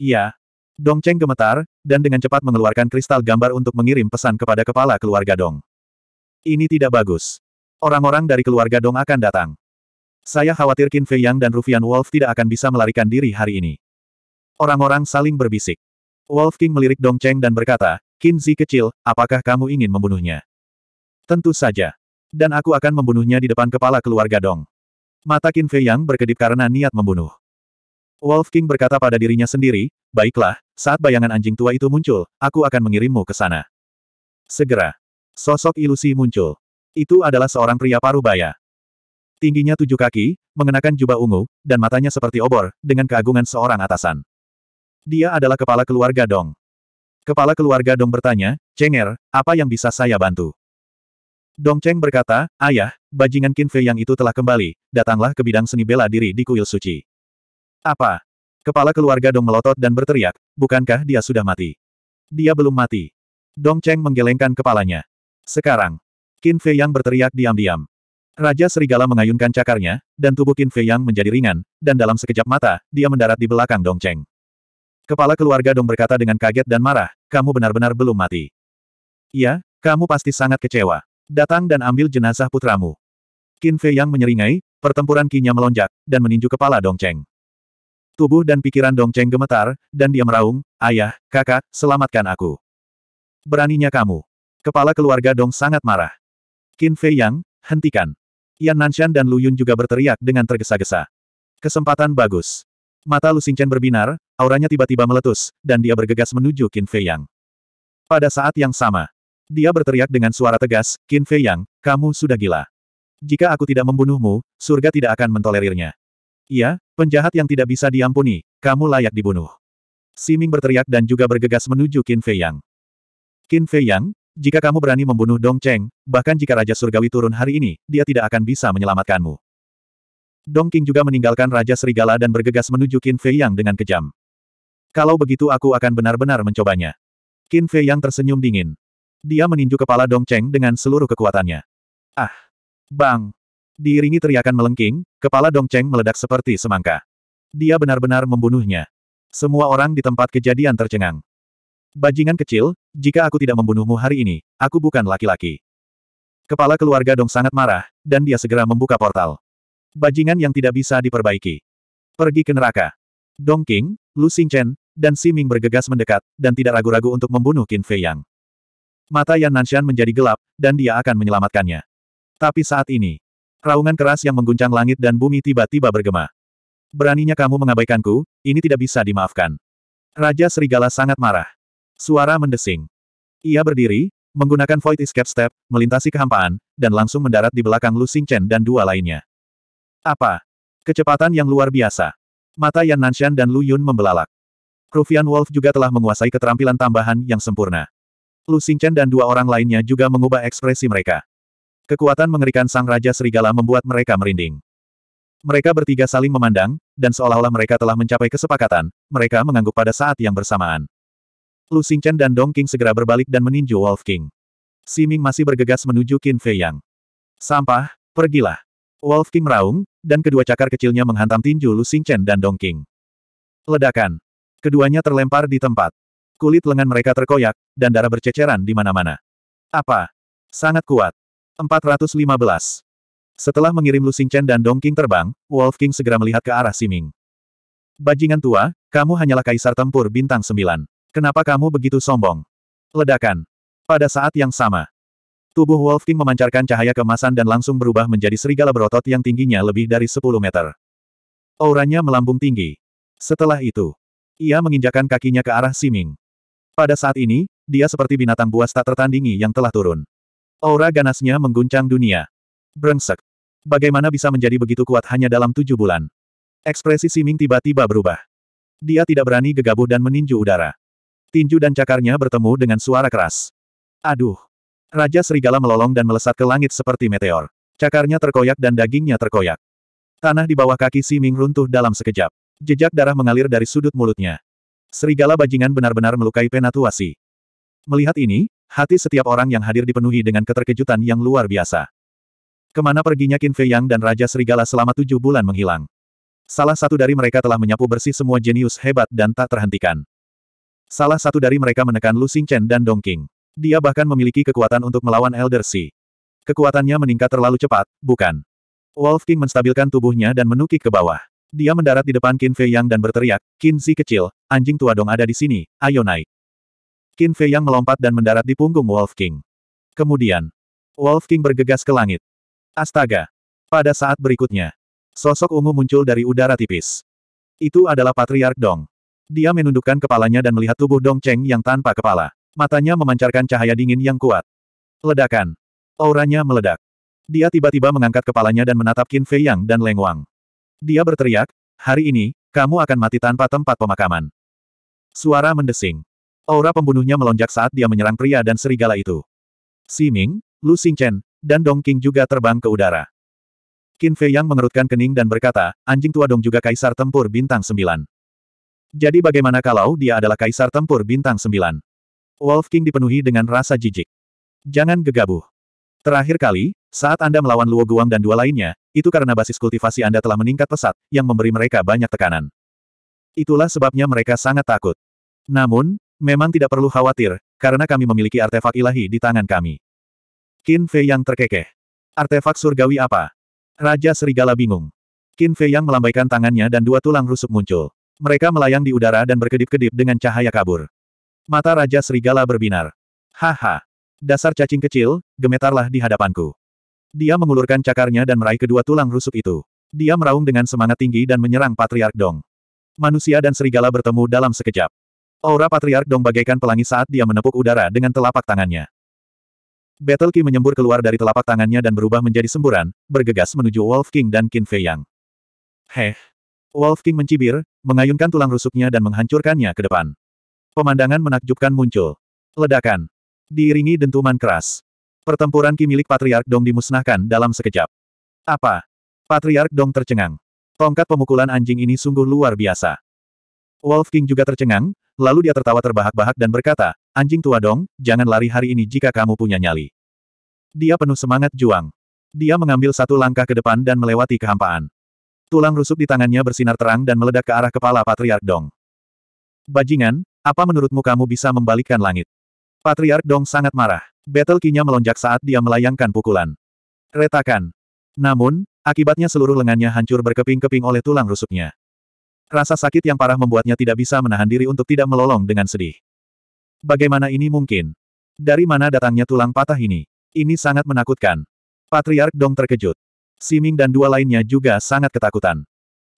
Iya, Dong Cheng gemetar, dan dengan cepat mengeluarkan kristal gambar untuk mengirim pesan kepada kepala keluarga Dong. Ini tidak bagus. Orang-orang dari keluarga Dong akan datang. Saya khawatir Qin Fei Yang dan Rufian Wolf tidak akan bisa melarikan diri hari ini. Orang-orang saling berbisik. Wolf King melirik Dong Cheng dan berkata, Qin Zi kecil, apakah kamu ingin membunuhnya? Tentu saja. Dan aku akan membunuhnya di depan kepala keluarga Dong. Mata Qin Fei Yang berkedip karena niat membunuh. Wolf King berkata pada dirinya sendiri, baiklah, saat bayangan anjing tua itu muncul, aku akan mengirimmu ke sana. Segera. Sosok ilusi muncul. Itu adalah seorang pria Parubaya. Tingginya tujuh kaki, mengenakan jubah ungu, dan matanya seperti obor, dengan keagungan seorang atasan. Dia adalah kepala keluarga Dong. Kepala keluarga Dong bertanya, Cenger, apa yang bisa saya bantu? Dong Cheng berkata, Ayah, bajingan Qin yang itu telah kembali, datanglah ke bidang seni bela diri di kuil suci. Apa? Kepala keluarga Dong melotot dan berteriak, bukankah dia sudah mati? Dia belum mati. Dong Cheng menggelengkan kepalanya. Sekarang, Qin Fei Yang berteriak diam-diam. Raja Serigala mengayunkan cakarnya, dan tubuh Qin Fei Yang menjadi ringan, dan dalam sekejap mata, dia mendarat di belakang Dong Cheng. Kepala keluarga Dong berkata dengan kaget dan marah, kamu benar-benar belum mati. Iya, kamu pasti sangat kecewa. Datang dan ambil jenazah putramu. Qin Fei Yang menyeringai, pertempuran kinya melonjak, dan meninju kepala Dong Cheng. Tubuh dan pikiran Dong Cheng gemetar, dan dia meraung, Ayah, kakak, selamatkan aku. Beraninya kamu. Kepala keluarga Dong sangat marah. Qin Fei Yang, hentikan. Yan Nanshan dan Lu Yun juga berteriak dengan tergesa-gesa. Kesempatan bagus. Mata Lu Xingchen berbinar, auranya tiba-tiba meletus, dan dia bergegas menuju Qin Fei Yang. Pada saat yang sama, dia berteriak dengan suara tegas, Qin Fei Yang, kamu sudah gila. Jika aku tidak membunuhmu, surga tidak akan mentolerirnya. Iya, penjahat yang tidak bisa diampuni, kamu layak dibunuh. Siming berteriak dan juga bergegas menuju Qin Fei Yang. Qin Fei Yang, jika kamu berani membunuh Dong Cheng, bahkan jika Raja Surgawi turun hari ini, dia tidak akan bisa menyelamatkanmu. Dong King juga meninggalkan Raja Serigala dan bergegas menuju Qin Fei Yang dengan kejam. Kalau begitu aku akan benar-benar mencobanya. Qin Fei Yang tersenyum dingin. Dia meninju kepala Dong Cheng dengan seluruh kekuatannya. Ah! Bang! Diiringi teriakan melengking, kepala Dong Cheng meledak seperti semangka. Dia benar-benar membunuhnya. Semua orang di tempat kejadian tercengang. Bajingan kecil, jika aku tidak membunuhmu hari ini, aku bukan laki-laki. Kepala keluarga Dong sangat marah, dan dia segera membuka portal. Bajingan yang tidak bisa diperbaiki. Pergi ke neraka. Dong King, Lu Xingchen, dan Si Ming bergegas mendekat, dan tidak ragu-ragu untuk membunuh Qin Fei Yang. Mata Yan Nanshan menjadi gelap, dan dia akan menyelamatkannya. Tapi saat ini, Raungan keras yang mengguncang langit dan bumi tiba-tiba bergema. Beraninya kamu mengabaikanku, ini tidak bisa dimaafkan. Raja Serigala sangat marah. Suara mendesing. Ia berdiri, menggunakan Void Escape Step, melintasi kehampaan, dan langsung mendarat di belakang Lu Xingchen dan dua lainnya. Apa? Kecepatan yang luar biasa. Mata Yan Nanshan dan Lu Yun membelalak. Rufian Wolf juga telah menguasai keterampilan tambahan yang sempurna. Lu Xingchen dan dua orang lainnya juga mengubah ekspresi mereka. Kekuatan mengerikan sang Raja Serigala membuat mereka merinding. Mereka bertiga saling memandang, dan seolah-olah mereka telah mencapai kesepakatan, mereka mengangguk pada saat yang bersamaan. Lu Xingchen dan Dong King segera berbalik dan meninju Wolf King. Siming masih bergegas menuju Qin Fei Yang. Sampah, pergilah. Wolf King meraung, dan kedua cakar kecilnya menghantam tinju Lu Xingchen dan Dong King. Ledakan. Keduanya terlempar di tempat. Kulit lengan mereka terkoyak, dan darah berceceran di mana-mana. Apa? Sangat kuat. 415. Setelah mengirim Lu Xingchen dan Dong King terbang, Wolf King segera melihat ke arah Siming. Bajingan tua, kamu hanyalah kaisar tempur bintang 9. Kenapa kamu begitu sombong? Ledakan. Pada saat yang sama, Tubuh Wolf King memancarkan cahaya kemasan dan langsung berubah menjadi serigala berotot yang tingginya lebih dari 10 meter. Auranya melambung tinggi. Setelah itu, ia menginjakan kakinya ke arah Siming. Pada saat ini, dia seperti binatang buas tak tertandingi yang telah turun. Aura ganasnya mengguncang dunia. Brengsek. Bagaimana bisa menjadi begitu kuat hanya dalam tujuh bulan? Ekspresi Siming tiba-tiba berubah. Dia tidak berani gegabah dan meninju udara. Tinju dan cakarnya bertemu dengan suara keras. Aduh. Raja Serigala melolong dan melesat ke langit seperti meteor. Cakarnya terkoyak dan dagingnya terkoyak. Tanah di bawah kaki Siming runtuh dalam sekejap. Jejak darah mengalir dari sudut mulutnya. Serigala bajingan benar-benar melukai Penatuasi. Melihat ini, Hati setiap orang yang hadir dipenuhi dengan keterkejutan yang luar biasa. Kemana perginya Qin Fei Yang dan Raja Serigala selama tujuh bulan menghilang? Salah satu dari mereka telah menyapu bersih semua jenius hebat dan tak terhentikan. Salah satu dari mereka menekan Lu Xingchen dan Dong Qing. Dia bahkan memiliki kekuatan untuk melawan Elder Si. Kekuatannya meningkat terlalu cepat, bukan? Wolf King menstabilkan tubuhnya dan menukik ke bawah. Dia mendarat di depan Qin Fei Yang dan berteriak, Qin Si kecil, anjing tua dong ada di sini, ayo naik. Qin Fei yang melompat dan mendarat di punggung Wolf King. Kemudian, Wolf King bergegas ke langit. Astaga! Pada saat berikutnya, sosok ungu muncul dari udara tipis. Itu adalah Patriark Dong. Dia menundukkan kepalanya dan melihat tubuh Dong Cheng yang tanpa kepala. Matanya memancarkan cahaya dingin yang kuat. Ledakan. Auranya meledak. Dia tiba-tiba mengangkat kepalanya dan menatap Qin Fei Yang dan Leng Wang. Dia berteriak, hari ini, kamu akan mati tanpa tempat pemakaman. Suara mendesing. Aura pembunuhnya melonjak saat dia menyerang pria dan serigala itu. Si Ming, Lu Xingchen, dan Dong King juga terbang ke udara. Qin Fei Yang mengerutkan kening dan berkata, anjing tua Dong juga kaisar tempur bintang Sembilan. Jadi bagaimana kalau dia adalah kaisar tempur bintang Sembilan?" Wolf King dipenuhi dengan rasa jijik. Jangan gegabah. Terakhir kali, saat Anda melawan Luo Guang dan dua lainnya, itu karena basis kultivasi Anda telah meningkat pesat, yang memberi mereka banyak tekanan. Itulah sebabnya mereka sangat takut. Namun, Memang tidak perlu khawatir, karena kami memiliki artefak ilahi di tangan kami. Qin Fei yang terkekeh. Artefak surgawi apa? Raja Serigala bingung. Qin Fei yang melambaikan tangannya dan dua tulang rusuk muncul. Mereka melayang di udara dan berkedip-kedip dengan cahaya kabur. Mata Raja Serigala berbinar. Haha. Dasar cacing kecil, gemetarlah di hadapanku. Dia mengulurkan cakarnya dan meraih kedua tulang rusuk itu. Dia meraung dengan semangat tinggi dan menyerang Patriark Dong. Manusia dan serigala bertemu dalam sekejap. Aura Patriark Dong bagaikan pelangi saat dia menepuk udara dengan telapak tangannya. Battle Qi menyembur keluar dari telapak tangannya dan berubah menjadi semburan, bergegas menuju Wolf King dan Qin Fei Yang. Heh! Wolf King mencibir, mengayunkan tulang rusuknya dan menghancurkannya ke depan. Pemandangan menakjubkan muncul. Ledakan. Diiringi dentuman keras. Pertempuran Ki milik Patriark Dong dimusnahkan dalam sekejap. Apa? Patriark Dong tercengang. Tongkat pemukulan anjing ini sungguh luar biasa. Wolf King juga tercengang, Lalu dia tertawa terbahak-bahak dan berkata, Anjing tua dong, jangan lari hari ini jika kamu punya nyali. Dia penuh semangat juang. Dia mengambil satu langkah ke depan dan melewati kehampaan. Tulang rusuk di tangannya bersinar terang dan meledak ke arah kepala Patriark Dong. Bajingan, apa menurutmu kamu bisa membalikkan langit? Patriark Dong sangat marah. Battle kinya melonjak saat dia melayangkan pukulan. Retakan. Namun, akibatnya seluruh lengannya hancur berkeping-keping oleh tulang rusuknya. Rasa sakit yang parah membuatnya tidak bisa menahan diri untuk tidak melolong dengan sedih. Bagaimana ini mungkin? Dari mana datangnya tulang patah ini? Ini sangat menakutkan. Patriark Dong terkejut. Siming dan dua lainnya juga sangat ketakutan.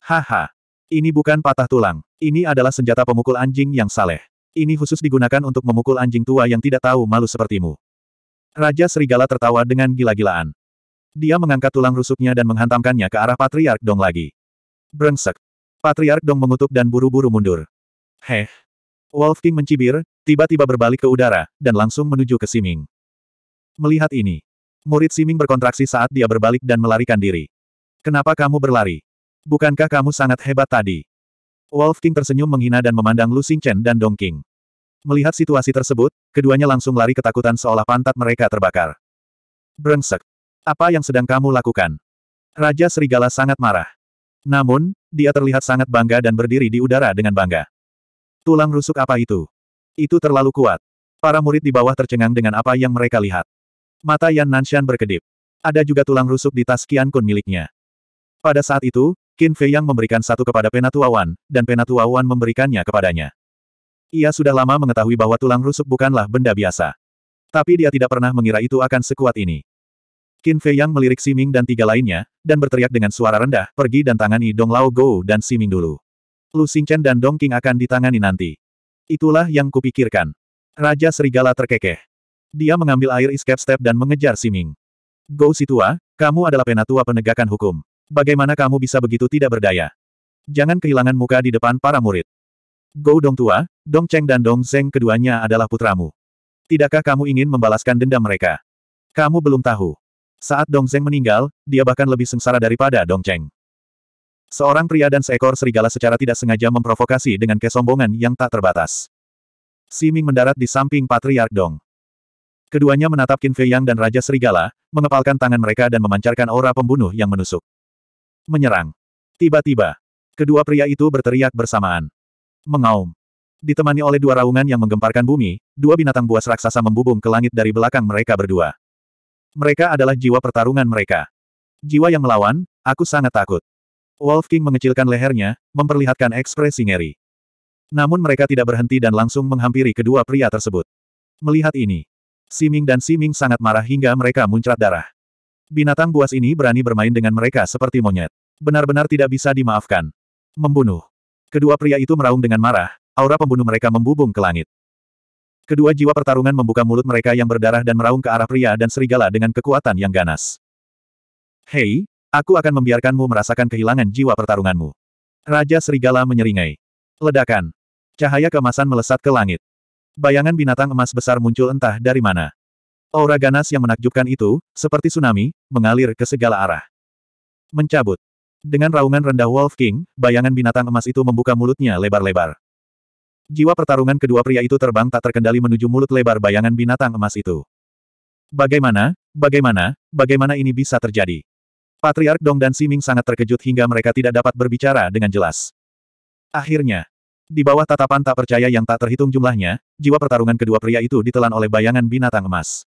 Haha. Ini bukan patah tulang. Ini adalah senjata pemukul anjing yang saleh. Ini khusus digunakan untuk memukul anjing tua yang tidak tahu malu sepertimu. Raja Serigala tertawa dengan gila-gilaan. Dia mengangkat tulang rusuknya dan menghantamkannya ke arah Patriark Dong lagi. Brengsek. Patriark Dong mengutuk dan buru-buru mundur. Heh. Wolf King mencibir, tiba-tiba berbalik ke udara, dan langsung menuju ke Siming. Melihat ini, murid Siming berkontraksi saat dia berbalik dan melarikan diri. Kenapa kamu berlari? Bukankah kamu sangat hebat tadi? Wolf King tersenyum menghina dan memandang Lu Chen dan Dong King. Melihat situasi tersebut, keduanya langsung lari ketakutan seolah pantat mereka terbakar. Brengsek. Apa yang sedang kamu lakukan? Raja Serigala sangat marah. Namun, dia terlihat sangat bangga dan berdiri di udara dengan bangga. Tulang rusuk apa itu? Itu terlalu kuat. Para murid di bawah tercengang dengan apa yang mereka lihat. Mata Yan Nanshan berkedip. Ada juga tulang rusuk di tas Qian Kun miliknya. Pada saat itu, Qin Fei Yang memberikan satu kepada Penatua Wan, dan Penatua Wan memberikannya kepadanya. Ia sudah lama mengetahui bahwa tulang rusuk bukanlah benda biasa. Tapi dia tidak pernah mengira itu akan sekuat ini. Qin Fei Yang melirik Si Ming dan tiga lainnya, dan berteriak dengan suara rendah, pergi dan tangani Dong Lao Go dan Si Ming dulu. Lu Chen dan Dong King akan ditangani nanti. Itulah yang kupikirkan. Raja Serigala terkekeh. Dia mengambil air escape step dan mengejar Si Siming. Go Situa, kamu adalah penatua penegakan hukum. Bagaimana kamu bisa begitu tidak berdaya? Jangan kehilangan muka di depan para murid. Go Dong Tua, Dong Cheng dan Dong Zeng keduanya adalah putramu. Tidakkah kamu ingin membalaskan dendam mereka? Kamu belum tahu. Saat Dong Zeng meninggal, dia bahkan lebih sengsara daripada Dong Cheng. Seorang pria dan seekor serigala secara tidak sengaja memprovokasi dengan kesombongan yang tak terbatas. Si Ming mendarat di samping Patriark Dong. Keduanya menatap Qin Fei Yang dan Raja Serigala, mengepalkan tangan mereka dan memancarkan aura pembunuh yang menusuk. Menyerang. Tiba-tiba, kedua pria itu berteriak bersamaan. Mengaum. Ditemani oleh dua raungan yang menggemparkan bumi, dua binatang buas raksasa membubung ke langit dari belakang mereka berdua. Mereka adalah jiwa pertarungan mereka. Jiwa yang melawan, aku sangat takut. Wolf King mengecilkan lehernya, memperlihatkan ekspresi ngeri. Namun mereka tidak berhenti dan langsung menghampiri kedua pria tersebut. Melihat ini, Siming dan Siming sangat marah hingga mereka muncrat darah. Binatang buas ini berani bermain dengan mereka seperti monyet. Benar-benar tidak bisa dimaafkan. Membunuh. Kedua pria itu meraung dengan marah, aura pembunuh mereka membubung ke langit. Kedua jiwa pertarungan membuka mulut mereka yang berdarah dan meraung ke arah pria dan serigala dengan kekuatan yang ganas. Hei, aku akan membiarkanmu merasakan kehilangan jiwa pertarunganmu. Raja Serigala menyeringai. Ledakan. Cahaya kemasan melesat ke langit. Bayangan binatang emas besar muncul entah dari mana. Aura ganas yang menakjubkan itu, seperti tsunami, mengalir ke segala arah. Mencabut. Dengan raungan rendah Wolf King, bayangan binatang emas itu membuka mulutnya lebar-lebar. Jiwa pertarungan kedua pria itu terbang tak terkendali menuju mulut lebar bayangan binatang emas itu. Bagaimana, bagaimana, bagaimana ini bisa terjadi? Patriark Dong dan Siming sangat terkejut hingga mereka tidak dapat berbicara dengan jelas. Akhirnya, di bawah tatapan tak percaya yang tak terhitung jumlahnya, jiwa pertarungan kedua pria itu ditelan oleh bayangan binatang emas.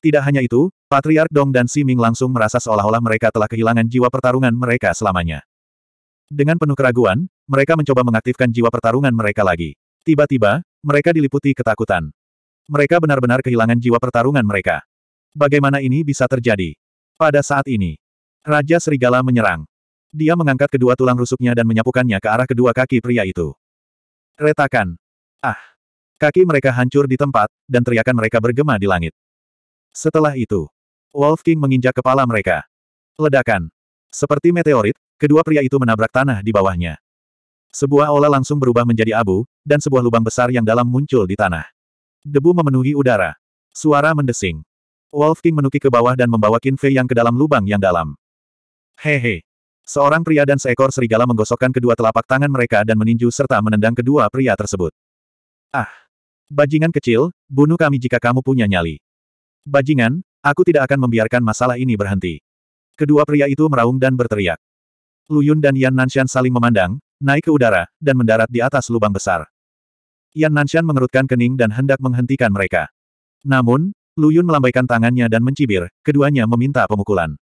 Tidak hanya itu, Patriark Dong dan Siming langsung merasa seolah-olah mereka telah kehilangan jiwa pertarungan mereka selamanya. Dengan penuh keraguan, mereka mencoba mengaktifkan jiwa pertarungan mereka lagi. Tiba-tiba, mereka diliputi ketakutan. Mereka benar-benar kehilangan jiwa pertarungan mereka. Bagaimana ini bisa terjadi? Pada saat ini, Raja Serigala menyerang. Dia mengangkat kedua tulang rusuknya dan menyapukannya ke arah kedua kaki pria itu. Retakan. Ah. Kaki mereka hancur di tempat, dan teriakan mereka bergema di langit. Setelah itu, Wolf King menginjak kepala mereka. Ledakan. Seperti meteorit, kedua pria itu menabrak tanah di bawahnya. Sebuah ola langsung berubah menjadi abu, dan sebuah lubang besar yang dalam muncul di tanah. Debu memenuhi udara. Suara mendesing. Wolf King menukik ke bawah dan membawa Qin Fei yang ke dalam lubang yang dalam. Hehe. Seorang pria dan seekor serigala menggosokkan kedua telapak tangan mereka dan meninju serta menendang kedua pria tersebut. Ah! Bajingan kecil, bunuh kami jika kamu punya nyali. Bajingan, aku tidak akan membiarkan masalah ini berhenti. Kedua pria itu meraung dan berteriak. Lu Yun dan Yan Nanshan saling memandang, naik ke udara, dan mendarat di atas lubang besar. Yan Nanshan mengerutkan kening dan hendak menghentikan mereka. Namun, Lu Yun melambaikan tangannya dan mencibir, keduanya meminta pemukulan.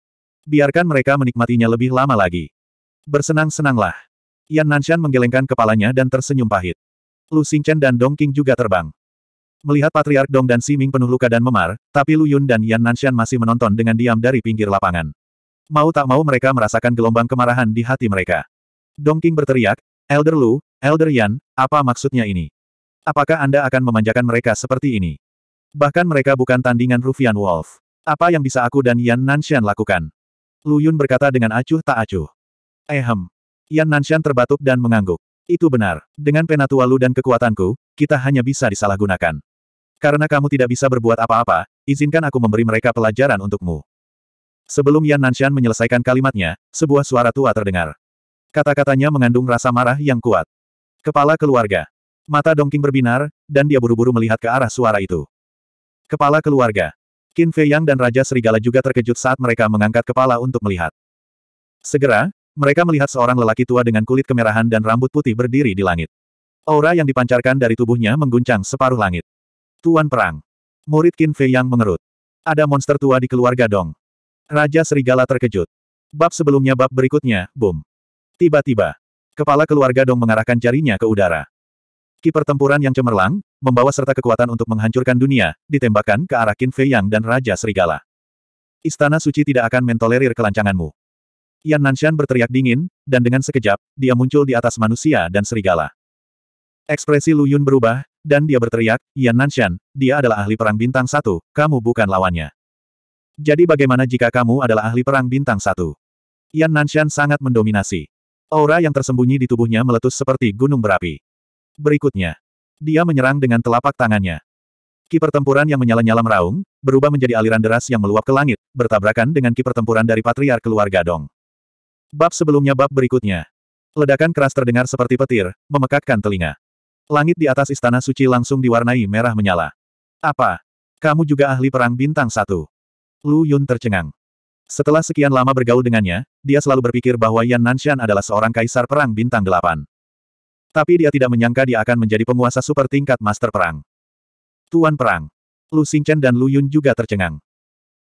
Biarkan mereka menikmatinya lebih lama lagi. Bersenang-senanglah. Yan Nanshan menggelengkan kepalanya dan tersenyum pahit. Lu Xingchen dan Dong King juga terbang. Melihat Patriark Dong dan Siming penuh luka dan memar, tapi Lu Yun dan Yan Nanshan masih menonton dengan diam dari pinggir lapangan. Mau tak mau mereka merasakan gelombang kemarahan di hati mereka. Dong Dongking berteriak, Elder Lu, Elder Yan, apa maksudnya ini? Apakah Anda akan memanjakan mereka seperti ini? Bahkan mereka bukan tandingan Rufian Wolf. Apa yang bisa aku dan Yan Nanshan lakukan? Lu Yun berkata dengan acuh tak acuh. Ehem. Eh, Yan Nanshan terbatuk dan mengangguk. Itu benar. Dengan penatua Lu dan kekuatanku, kita hanya bisa disalahgunakan. Karena kamu tidak bisa berbuat apa-apa, izinkan aku memberi mereka pelajaran untukmu. Sebelum Yan Nanshan menyelesaikan kalimatnya, sebuah suara tua terdengar. Kata-katanya mengandung rasa marah yang kuat. Kepala keluarga. Mata Dongking berbinar, dan dia buru-buru melihat ke arah suara itu. Kepala keluarga. Qin Fei Yang dan Raja Serigala juga terkejut saat mereka mengangkat kepala untuk melihat. Segera, mereka melihat seorang lelaki tua dengan kulit kemerahan dan rambut putih berdiri di langit. Aura yang dipancarkan dari tubuhnya mengguncang separuh langit. Tuan Perang. Murid Qin Fei Yang mengerut. Ada monster tua di keluarga Dong. Raja Serigala terkejut. Bab sebelumnya bab berikutnya, boom. Tiba-tiba, kepala keluarga Dong mengarahkan jarinya ke udara. Ki pertempuran yang cemerlang, membawa serta kekuatan untuk menghancurkan dunia, ditembakkan ke arah Qin Fei Yang dan Raja Serigala. Istana suci tidak akan mentolerir kelancanganmu. Yan Nanshan berteriak dingin, dan dengan sekejap, dia muncul di atas manusia dan serigala. Ekspresi Lu Yun berubah, dan dia berteriak, Yan Nanshan, dia adalah ahli perang bintang satu, kamu bukan lawannya. Jadi bagaimana jika kamu adalah ahli perang bintang satu? Yan Nanshan sangat mendominasi. Aura yang tersembunyi di tubuhnya meletus seperti gunung berapi. Berikutnya, dia menyerang dengan telapak tangannya. Ki pertempuran yang menyala-nyala meraung, berubah menjadi aliran deras yang meluap ke langit, bertabrakan dengan ki pertempuran dari patriar keluarga Dong. Bab sebelumnya bab berikutnya. Ledakan keras terdengar seperti petir, memekakkan telinga. Langit di atas istana suci langsung diwarnai merah menyala. Apa? Kamu juga ahli perang bintang satu. Lu Yun tercengang. Setelah sekian lama bergaul dengannya, dia selalu berpikir bahwa Yan Nanshan adalah seorang kaisar perang bintang delapan. Tapi dia tidak menyangka dia akan menjadi penguasa super tingkat master perang. Tuan Perang. Lu Xingchen dan Lu Yun juga tercengang.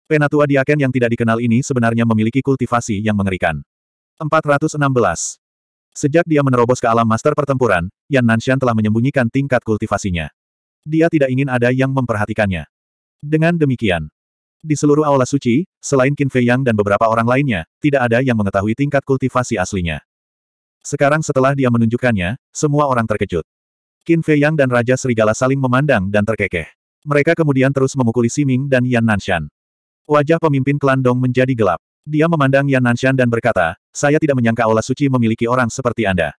Penatua Diaken yang tidak dikenal ini sebenarnya memiliki kultivasi yang mengerikan. 416. Sejak dia menerobos ke alam master pertempuran, Yan Nanshan telah menyembunyikan tingkat kultivasinya. Dia tidak ingin ada yang memperhatikannya. Dengan demikian, di seluruh aula suci, selain Qin Fei Yang dan beberapa orang lainnya, tidak ada yang mengetahui tingkat kultivasi aslinya. Sekarang setelah dia menunjukkannya, semua orang terkejut. Qin Fei Yang dan Raja Serigala saling memandang dan terkekeh. Mereka kemudian terus memukuli Siming dan Yan Nanshan. Wajah pemimpin klan Dong menjadi gelap. Dia memandang Yan Nanshan dan berkata, saya tidak menyangka aula suci memiliki orang seperti Anda.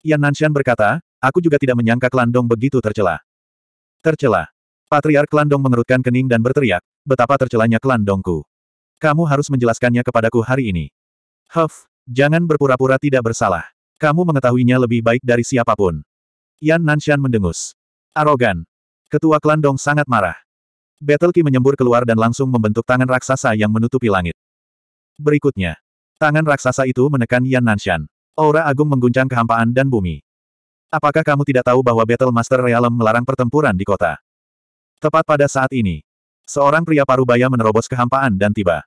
Yan Nanshan berkata, aku juga tidak menyangka klan Dong begitu tercela. Tercela. Patriark Klandong mengerutkan kening dan berteriak, betapa tercelanya Klandongku. Kamu harus menjelaskannya kepadaku hari ini. Huff, jangan berpura-pura tidak bersalah. Kamu mengetahuinya lebih baik dari siapapun. Yan Nanshan mendengus. Arogan. Ketua Klandong sangat marah. Battle Ki menyembur keluar dan langsung membentuk tangan raksasa yang menutupi langit. Berikutnya. Tangan raksasa itu menekan Yan Nanshan. Aura agung mengguncang kehampaan dan bumi. Apakah kamu tidak tahu bahwa Battle Master Realm melarang pertempuran di kota? Tepat pada saat ini, seorang pria parubaya menerobos kehampaan dan tiba.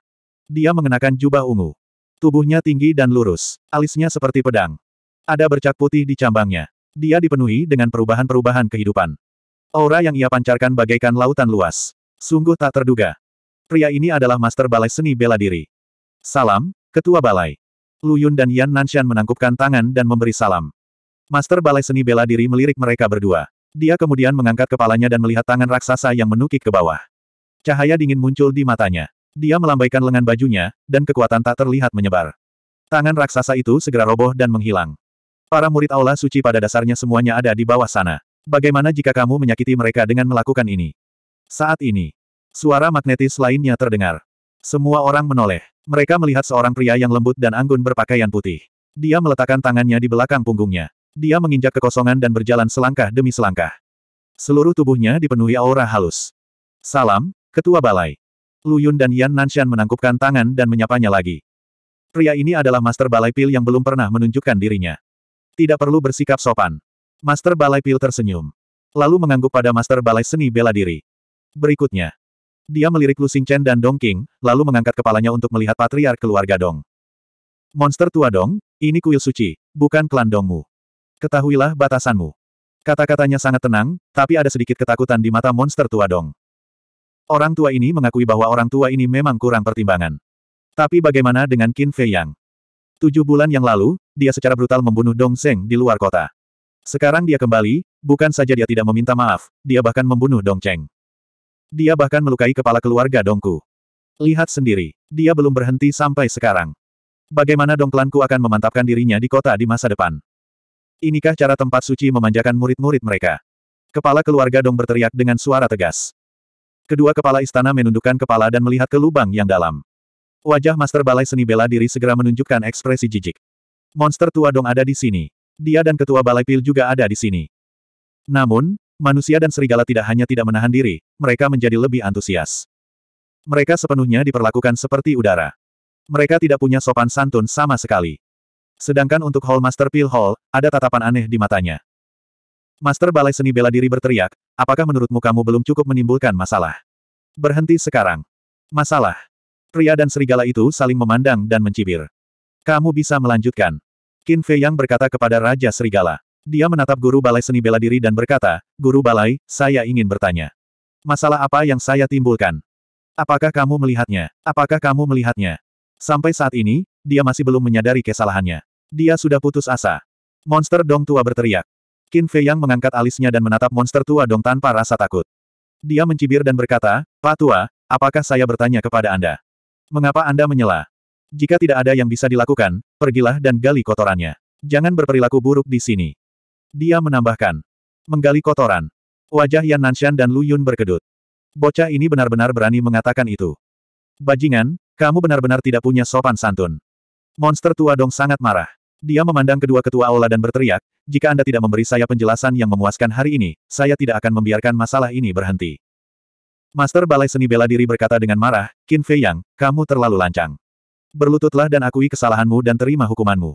Dia mengenakan jubah ungu. Tubuhnya tinggi dan lurus, alisnya seperti pedang. Ada bercak putih di cambangnya. Dia dipenuhi dengan perubahan-perubahan kehidupan. Aura yang ia pancarkan bagaikan lautan luas. Sungguh tak terduga. Pria ini adalah master balai seni bela diri. Salam, Ketua Balai. Lu Yun dan Yan Nanshan menangkupkan tangan dan memberi salam. Master Balai Seni Bela Diri melirik mereka berdua. Dia kemudian mengangkat kepalanya dan melihat tangan raksasa yang menukik ke bawah. Cahaya dingin muncul di matanya. Dia melambaikan lengan bajunya, dan kekuatan tak terlihat menyebar. Tangan raksasa itu segera roboh dan menghilang. Para murid aula suci pada dasarnya semuanya ada di bawah sana. Bagaimana jika kamu menyakiti mereka dengan melakukan ini? Saat ini, suara magnetis lainnya terdengar. Semua orang menoleh. Mereka melihat seorang pria yang lembut dan anggun berpakaian putih. Dia meletakkan tangannya di belakang punggungnya. Dia menginjak kekosongan dan berjalan selangkah demi selangkah. Seluruh tubuhnya dipenuhi aura halus. Salam, Ketua Balai. Lu Yun dan Yan Nanshan menangkupkan tangan dan menyapanya lagi. Pria ini adalah Master Balai Pil yang belum pernah menunjukkan dirinya. Tidak perlu bersikap sopan. Master Balai Pil tersenyum. Lalu mengangguk pada Master Balai Seni Bela Diri. Berikutnya. Dia melirik Lu Xingchen dan Dong King, lalu mengangkat kepalanya untuk melihat patriark keluarga Dong. Monster tua Dong, ini kuil suci, bukan klan Dongmu. Ketahuilah batasanmu. Kata-katanya sangat tenang, tapi ada sedikit ketakutan di mata monster tua Dong. Orang tua ini mengakui bahwa orang tua ini memang kurang pertimbangan. Tapi bagaimana dengan Qin Fei Yang? Tujuh bulan yang lalu, dia secara brutal membunuh Dong Cheng di luar kota. Sekarang dia kembali, bukan saja dia tidak meminta maaf, dia bahkan membunuh Dong Cheng. Dia bahkan melukai kepala keluarga Dongku. Lihat sendiri, dia belum berhenti sampai sekarang. Bagaimana Dong Klanku akan memantapkan dirinya di kota di masa depan? Inikah cara tempat suci memanjakan murid-murid mereka? Kepala keluarga Dong berteriak dengan suara tegas. Kedua kepala istana menundukkan kepala dan melihat ke lubang yang dalam. Wajah Master Balai Seni Bela Diri segera menunjukkan ekspresi jijik. Monster tua Dong ada di sini. Dia dan ketua Balai Pil juga ada di sini. Namun, manusia dan serigala tidak hanya tidak menahan diri, mereka menjadi lebih antusias. Mereka sepenuhnya diperlakukan seperti udara. Mereka tidak punya sopan santun sama sekali. Sedangkan untuk Hall Master Pil Hall, ada tatapan aneh di matanya. Master Balai Seni Bela Diri berteriak, apakah menurutmu kamu belum cukup menimbulkan masalah? Berhenti sekarang. Masalah. Pria dan serigala itu saling memandang dan mencibir. Kamu bisa melanjutkan. Qin Fei Yang berkata kepada Raja Serigala. Dia menatap guru balai seni bela diri dan berkata, Guru balai, saya ingin bertanya. Masalah apa yang saya timbulkan? Apakah kamu melihatnya? Apakah kamu melihatnya? Sampai saat ini, dia masih belum menyadari kesalahannya. Dia sudah putus asa. Monster dong tua berteriak. Qin Fei Yang mengangkat alisnya dan menatap monster tua dong tanpa rasa takut. Dia mencibir dan berkata, Pak Tua, apakah saya bertanya kepada Anda? Mengapa Anda menyela? Jika tidak ada yang bisa dilakukan, pergilah dan gali kotorannya. Jangan berperilaku buruk di sini. Dia menambahkan. Menggali kotoran. Wajah Yan Nanshan dan Lu Yun berkedut. Bocah ini benar-benar berani mengatakan itu. Bajingan, kamu benar-benar tidak punya sopan santun. Monster tua dong sangat marah. Dia memandang kedua ketua aula dan berteriak, jika Anda tidak memberi saya penjelasan yang memuaskan hari ini, saya tidak akan membiarkan masalah ini berhenti. Master Balai Seni Bela Diri berkata dengan marah, Qin Fei Yang, kamu terlalu lancang. Berlututlah dan akui kesalahanmu dan terima hukumanmu.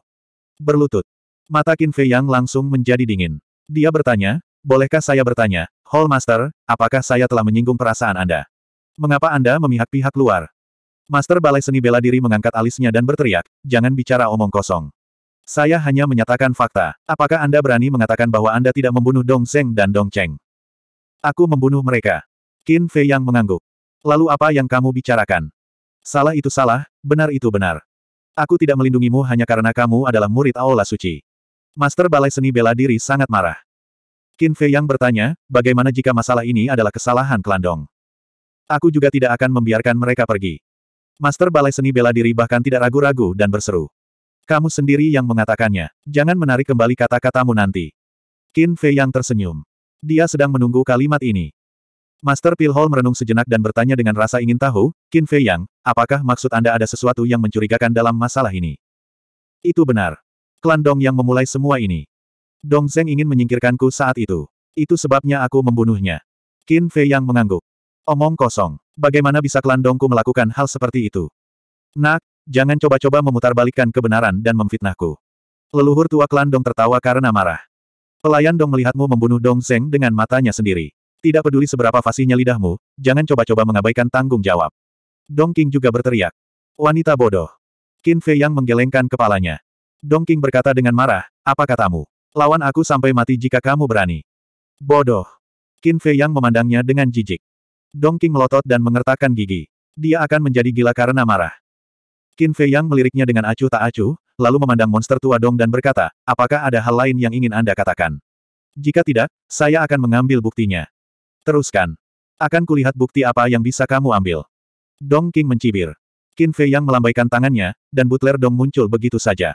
Berlutut. Mata Qin Fei Yang langsung menjadi dingin. Dia bertanya, bolehkah saya bertanya, Hall Master, apakah saya telah menyinggung perasaan Anda? Mengapa Anda memihak pihak luar? Master Balai Seni Bela Diri mengangkat alisnya dan berteriak, jangan bicara omong kosong. Saya hanya menyatakan fakta. Apakah Anda berani mengatakan bahwa Anda tidak membunuh Dong Cheng dan Dong Cheng? Aku membunuh mereka. Qin Fei yang mengangguk. Lalu apa yang kamu bicarakan? Salah itu salah, benar itu benar. Aku tidak melindungimu hanya karena kamu adalah murid Aula Suci. Master Balai Seni Bela Diri sangat marah. Qin Fei yang bertanya, bagaimana jika masalah ini adalah kesalahan kelandong? Aku juga tidak akan membiarkan mereka pergi. Master Balai Seni Bela Diri bahkan tidak ragu-ragu dan berseru. Kamu sendiri yang mengatakannya. Jangan menarik kembali kata-katamu nanti. Qin Fei yang tersenyum. Dia sedang menunggu kalimat ini. Master Pilhol merenung sejenak dan bertanya dengan rasa ingin tahu, Qin Fei Yang, apakah maksud Anda ada sesuatu yang mencurigakan dalam masalah ini? Itu benar. Klan Dong yang memulai semua ini. Dong Zeng ingin menyingkirkanku saat itu. Itu sebabnya aku membunuhnya. Qin Fei Yang mengangguk. Omong kosong. Bagaimana bisa klan Dongku melakukan hal seperti itu? Nak, Jangan coba-coba memutarbalikkan kebenaran dan memfitnahku. Leluhur tua klan Dong tertawa karena marah. Pelayan Dong melihatmu membunuh Dong Zeng dengan matanya sendiri. Tidak peduli seberapa fasihnya lidahmu, jangan coba-coba mengabaikan tanggung jawab. Dong King juga berteriak. Wanita bodoh. Qin Fei yang menggelengkan kepalanya. Dong King berkata dengan marah, apa katamu? Lawan aku sampai mati jika kamu berani. Bodoh. Qin Fei yang memandangnya dengan jijik. Dong King melotot dan mengertakkan gigi. Dia akan menjadi gila karena marah. Qin Fei Yang meliriknya dengan acuh tak acuh, lalu memandang monster tua dong dan berkata, apakah ada hal lain yang ingin Anda katakan? Jika tidak, saya akan mengambil buktinya. Teruskan. Akan kulihat bukti apa yang bisa kamu ambil. Dong King mencibir. Qin Fei Yang melambaikan tangannya, dan butler Dong muncul begitu saja.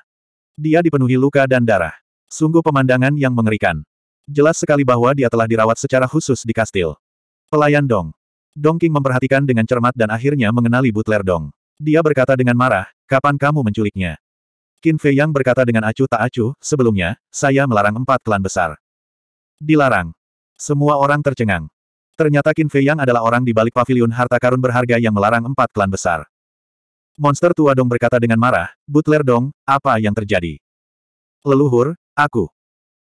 Dia dipenuhi luka dan darah. Sungguh pemandangan yang mengerikan. Jelas sekali bahwa dia telah dirawat secara khusus di kastil. Pelayan Dong. Dong King memperhatikan dengan cermat dan akhirnya mengenali butler Dong. Dia berkata dengan marah, kapan kamu menculiknya? Qin Fei Yang berkata dengan acuh tak acuh, sebelumnya, saya melarang empat klan besar. Dilarang. Semua orang tercengang. Ternyata Qin Fei Yang adalah orang di balik pavilion harta karun berharga yang melarang empat klan besar. Monster tua dong berkata dengan marah, Butler dong, apa yang terjadi? Leluhur, aku.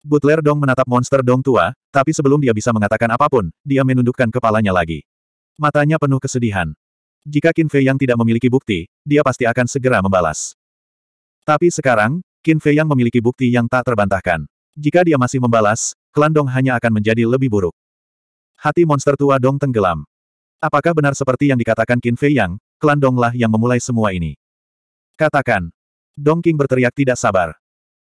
Butler dong menatap monster dong tua, tapi sebelum dia bisa mengatakan apapun, dia menundukkan kepalanya lagi. Matanya penuh kesedihan. Jika Qin Fei yang tidak memiliki bukti, dia pasti akan segera membalas. Tapi sekarang, Qin Fei yang memiliki bukti yang tak terbantahkan. Jika dia masih membalas, klan Dong hanya akan menjadi lebih buruk. Hati monster tua Dong tenggelam. Apakah benar seperti yang dikatakan Qin Fei Yang, klan Donglah yang memulai semua ini? Katakan. Dong King berteriak tidak sabar.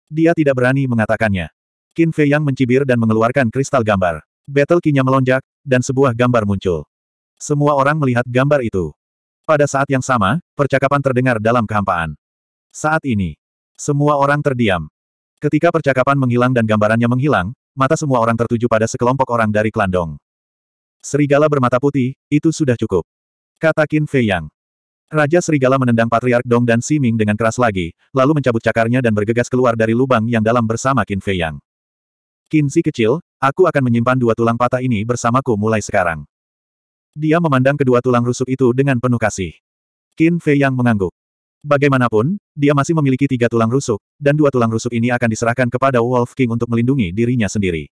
Dia tidak berani mengatakannya. Qin Fei Yang mencibir dan mengeluarkan kristal gambar. Battle kinya melonjak, dan sebuah gambar muncul. Semua orang melihat gambar itu. Pada saat yang sama, percakapan terdengar dalam kehampaan. Saat ini, semua orang terdiam. Ketika percakapan menghilang dan gambarannya menghilang, mata semua orang tertuju pada sekelompok orang dari Klandong. Serigala bermata putih, itu sudah cukup. Kata Qin Fei Yang. Raja Serigala menendang Patriark Dong dan Si Ming dengan keras lagi, lalu mencabut cakarnya dan bergegas keluar dari lubang yang dalam bersama Qin Fei Yang. Qin si kecil, aku akan menyimpan dua tulang patah ini bersamaku mulai sekarang. Dia memandang kedua tulang rusuk itu dengan penuh kasih. Qin Fei yang mengangguk. Bagaimanapun, dia masih memiliki tiga tulang rusuk, dan dua tulang rusuk ini akan diserahkan kepada Wolf King untuk melindungi dirinya sendiri.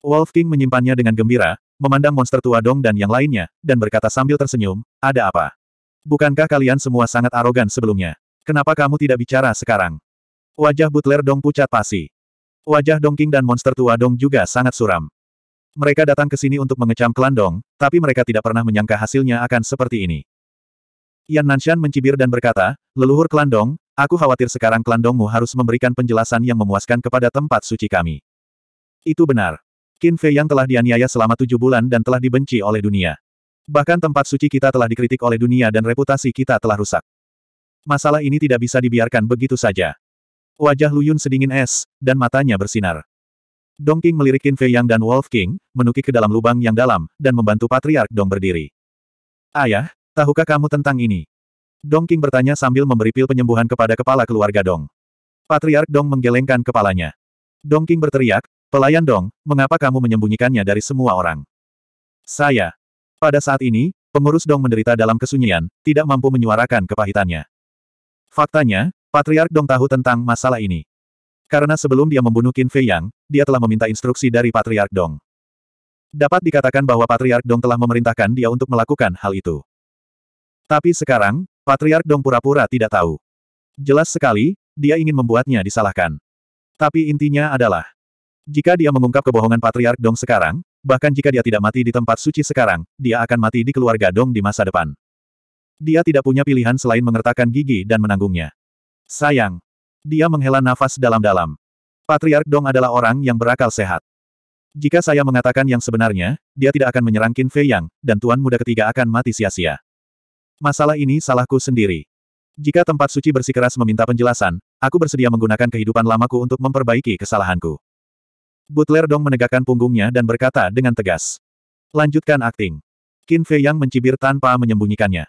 Wolf King menyimpannya dengan gembira, memandang monster tua Dong dan yang lainnya, dan berkata sambil tersenyum, ada apa? Bukankah kalian semua sangat arogan sebelumnya? Kenapa kamu tidak bicara sekarang? Wajah Butler Dong pucat pasi. Wajah Dong King dan monster tua Dong juga sangat suram. Mereka datang ke sini untuk mengecam Kelandong, tapi mereka tidak pernah menyangka hasilnya akan seperti ini. Yan Nanshan mencibir dan berkata, leluhur Kelandong, aku khawatir sekarang Kelandongmu harus memberikan penjelasan yang memuaskan kepada tempat suci kami. Itu benar. Qin Fei yang telah dianiaya selama tujuh bulan dan telah dibenci oleh dunia. Bahkan tempat suci kita telah dikritik oleh dunia dan reputasi kita telah rusak. Masalah ini tidak bisa dibiarkan begitu saja. Wajah Lu Yun sedingin es, dan matanya bersinar. Dong King melirik Qin Fei Yang dan Wolf King, menukik ke dalam lubang yang dalam, dan membantu Patriark Dong berdiri. Ayah, tahukah kamu tentang ini? Dong King bertanya sambil memberi pil penyembuhan kepada kepala keluarga Dong. Patriark Dong menggelengkan kepalanya. Dong King berteriak, Pelayan Dong, mengapa kamu menyembunyikannya dari semua orang? Saya. Pada saat ini, pengurus Dong menderita dalam kesunyian, tidak mampu menyuarakan kepahitannya. Faktanya, Patriark Dong tahu tentang masalah ini. Karena sebelum dia membunuh Qin Fei Yang, dia telah meminta instruksi dari Patriark Dong. Dapat dikatakan bahwa Patriark Dong telah memerintahkan dia untuk melakukan hal itu. Tapi sekarang, Patriark Dong pura-pura tidak tahu. Jelas sekali, dia ingin membuatnya disalahkan. Tapi intinya adalah, jika dia mengungkap kebohongan Patriark Dong sekarang, bahkan jika dia tidak mati di tempat suci sekarang, dia akan mati di keluarga Dong di masa depan. Dia tidak punya pilihan selain mengertakkan gigi dan menanggungnya. Sayang, dia menghela nafas dalam-dalam. Patriark Dong adalah orang yang berakal sehat. Jika saya mengatakan yang sebenarnya, dia tidak akan menyerang Qin Fei Yang, dan Tuan Muda ketiga akan mati sia-sia. Masalah ini salahku sendiri. Jika tempat suci bersikeras meminta penjelasan, aku bersedia menggunakan kehidupan lamaku untuk memperbaiki kesalahanku. Butler Dong menegakkan punggungnya dan berkata dengan tegas. Lanjutkan akting. Qin Fei Yang mencibir tanpa menyembunyikannya.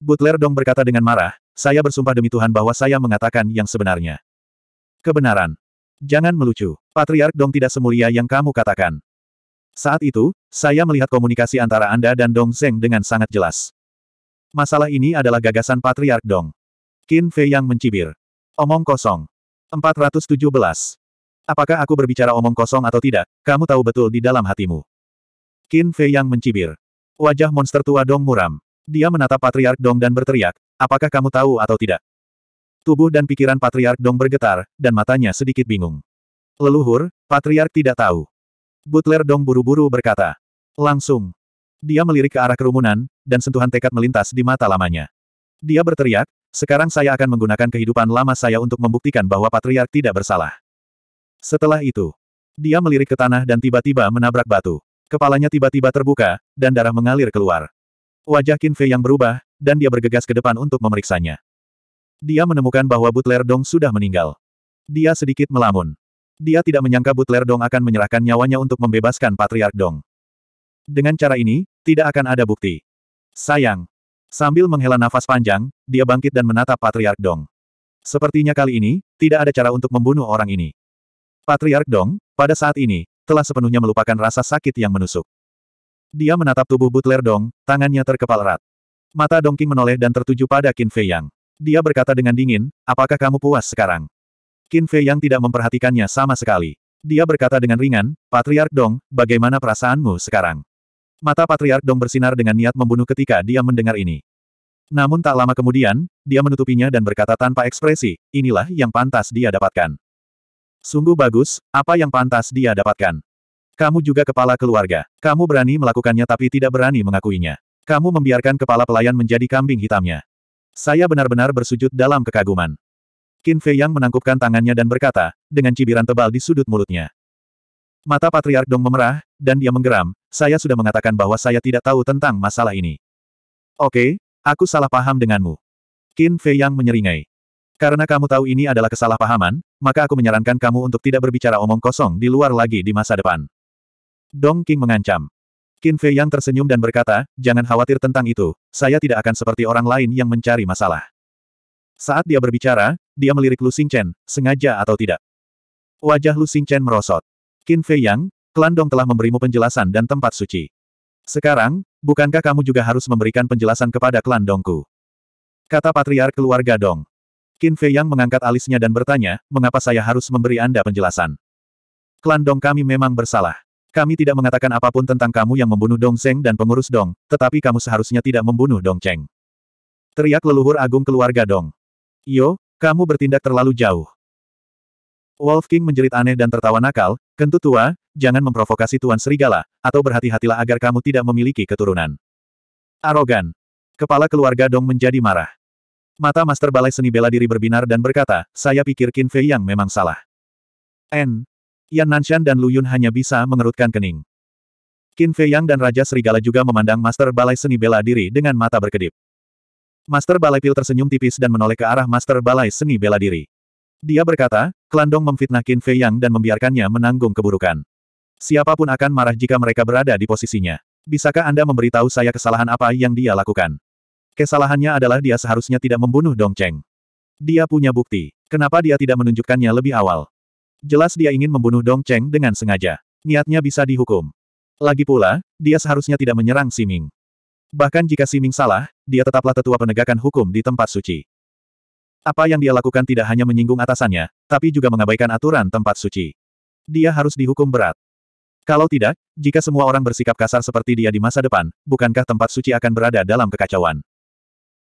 Butler Dong berkata dengan marah, saya bersumpah demi Tuhan bahwa saya mengatakan yang sebenarnya. Kebenaran. Jangan melucu. Patriark Dong tidak semulia yang kamu katakan. Saat itu, saya melihat komunikasi antara Anda dan Dong Zeng dengan sangat jelas. Masalah ini adalah gagasan Patriark Dong. Qin Fei yang mencibir. Omong kosong. 417. Apakah aku berbicara omong kosong atau tidak, kamu tahu betul di dalam hatimu. Qin Fei yang mencibir. Wajah monster tua Dong muram. Dia menatap Patriark Dong dan berteriak, apakah kamu tahu atau tidak? Tubuh dan pikiran Patriark Dong bergetar, dan matanya sedikit bingung. Leluhur, Patriark tidak tahu. Butler Dong buru-buru berkata. Langsung. Dia melirik ke arah kerumunan, dan sentuhan tekad melintas di mata lamanya. Dia berteriak, sekarang saya akan menggunakan kehidupan lama saya untuk membuktikan bahwa Patriark tidak bersalah. Setelah itu, dia melirik ke tanah dan tiba-tiba menabrak batu. Kepalanya tiba-tiba terbuka, dan darah mengalir keluar. Wajah Qin Fei yang berubah, dan dia bergegas ke depan untuk memeriksanya. Dia menemukan bahwa Butler Dong sudah meninggal. Dia sedikit melamun. Dia tidak menyangka Butler Dong akan menyerahkan nyawanya untuk membebaskan Patriark Dong. Dengan cara ini, tidak akan ada bukti. Sayang. Sambil menghela nafas panjang, dia bangkit dan menatap Patriark Dong. Sepertinya kali ini, tidak ada cara untuk membunuh orang ini. Patriark Dong, pada saat ini, telah sepenuhnya melupakan rasa sakit yang menusuk. Dia menatap tubuh Butler Dong, tangannya terkepal erat. Mata Dongking menoleh dan tertuju pada Qin Fei Yang. Dia berkata dengan dingin, apakah kamu puas sekarang? Qin Fei Yang tidak memperhatikannya sama sekali. Dia berkata dengan ringan, Patriark Dong, bagaimana perasaanmu sekarang? Mata Patriark Dong bersinar dengan niat membunuh ketika dia mendengar ini. Namun tak lama kemudian, dia menutupinya dan berkata tanpa ekspresi, inilah yang pantas dia dapatkan. Sungguh bagus, apa yang pantas dia dapatkan. Kamu juga kepala keluarga. Kamu berani melakukannya tapi tidak berani mengakuinya. Kamu membiarkan kepala pelayan menjadi kambing hitamnya. Saya benar-benar bersujud dalam kekaguman. Qin Fei Yang menangkupkan tangannya dan berkata, dengan cibiran tebal di sudut mulutnya. Mata Patriark Dong memerah, dan dia menggeram, saya sudah mengatakan bahwa saya tidak tahu tentang masalah ini. Oke, aku salah paham denganmu. Qin Fei Yang menyeringai. Karena kamu tahu ini adalah kesalahpahaman, maka aku menyarankan kamu untuk tidak berbicara omong kosong di luar lagi di masa depan. Dong King mengancam. Qin Fei Yang tersenyum dan berkata, jangan khawatir tentang itu, saya tidak akan seperti orang lain yang mencari masalah. Saat dia berbicara, dia melirik Lu Xingchen, sengaja atau tidak. Wajah Lu Xingchen merosot. Qin Fei Yang, klan Dong telah memberimu penjelasan dan tempat suci. Sekarang, bukankah kamu juga harus memberikan penjelasan kepada klan Dongku? Kata patriark keluarga Dong. Qin Fei Yang mengangkat alisnya dan bertanya, mengapa saya harus memberi Anda penjelasan? Klan Dong kami memang bersalah. Kami tidak mengatakan apapun tentang kamu yang membunuh Dong Zeng dan pengurus Dong, tetapi kamu seharusnya tidak membunuh Dong Cheng. Teriak leluhur agung keluarga Dong. Yo, kamu bertindak terlalu jauh. Wolf King menjerit aneh dan tertawa nakal, Kentu tua, jangan memprovokasi Tuan Serigala, atau berhati-hatilah agar kamu tidak memiliki keturunan. Arogan. Kepala keluarga Dong menjadi marah. Mata Master Balai Seni Bela Diri berbinar dan berkata, saya pikir Qin Fei yang memang salah. N. Yan Nanshan dan Lu Yun hanya bisa mengerutkan kening. Qin Fei Yang dan Raja Serigala juga memandang Master Balai Seni Bela Diri dengan mata berkedip. Master Balai Pil tersenyum tipis dan menoleh ke arah Master Balai Seni Bela Diri. Dia berkata, Klandong memfitnah Qin Fei Yang dan membiarkannya menanggung keburukan. Siapapun akan marah jika mereka berada di posisinya. Bisakah Anda memberitahu saya kesalahan apa yang dia lakukan? Kesalahannya adalah dia seharusnya tidak membunuh Dong Cheng. Dia punya bukti. Kenapa dia tidak menunjukkannya lebih awal? Jelas dia ingin membunuh Dong Cheng dengan sengaja. Niatnya bisa dihukum. Lagi pula, dia seharusnya tidak menyerang Si Ming. Bahkan jika Si Ming salah, dia tetaplah tetua penegakan hukum di tempat suci. Apa yang dia lakukan tidak hanya menyinggung atasannya, tapi juga mengabaikan aturan tempat suci. Dia harus dihukum berat. Kalau tidak, jika semua orang bersikap kasar seperti dia di masa depan, bukankah tempat suci akan berada dalam kekacauan?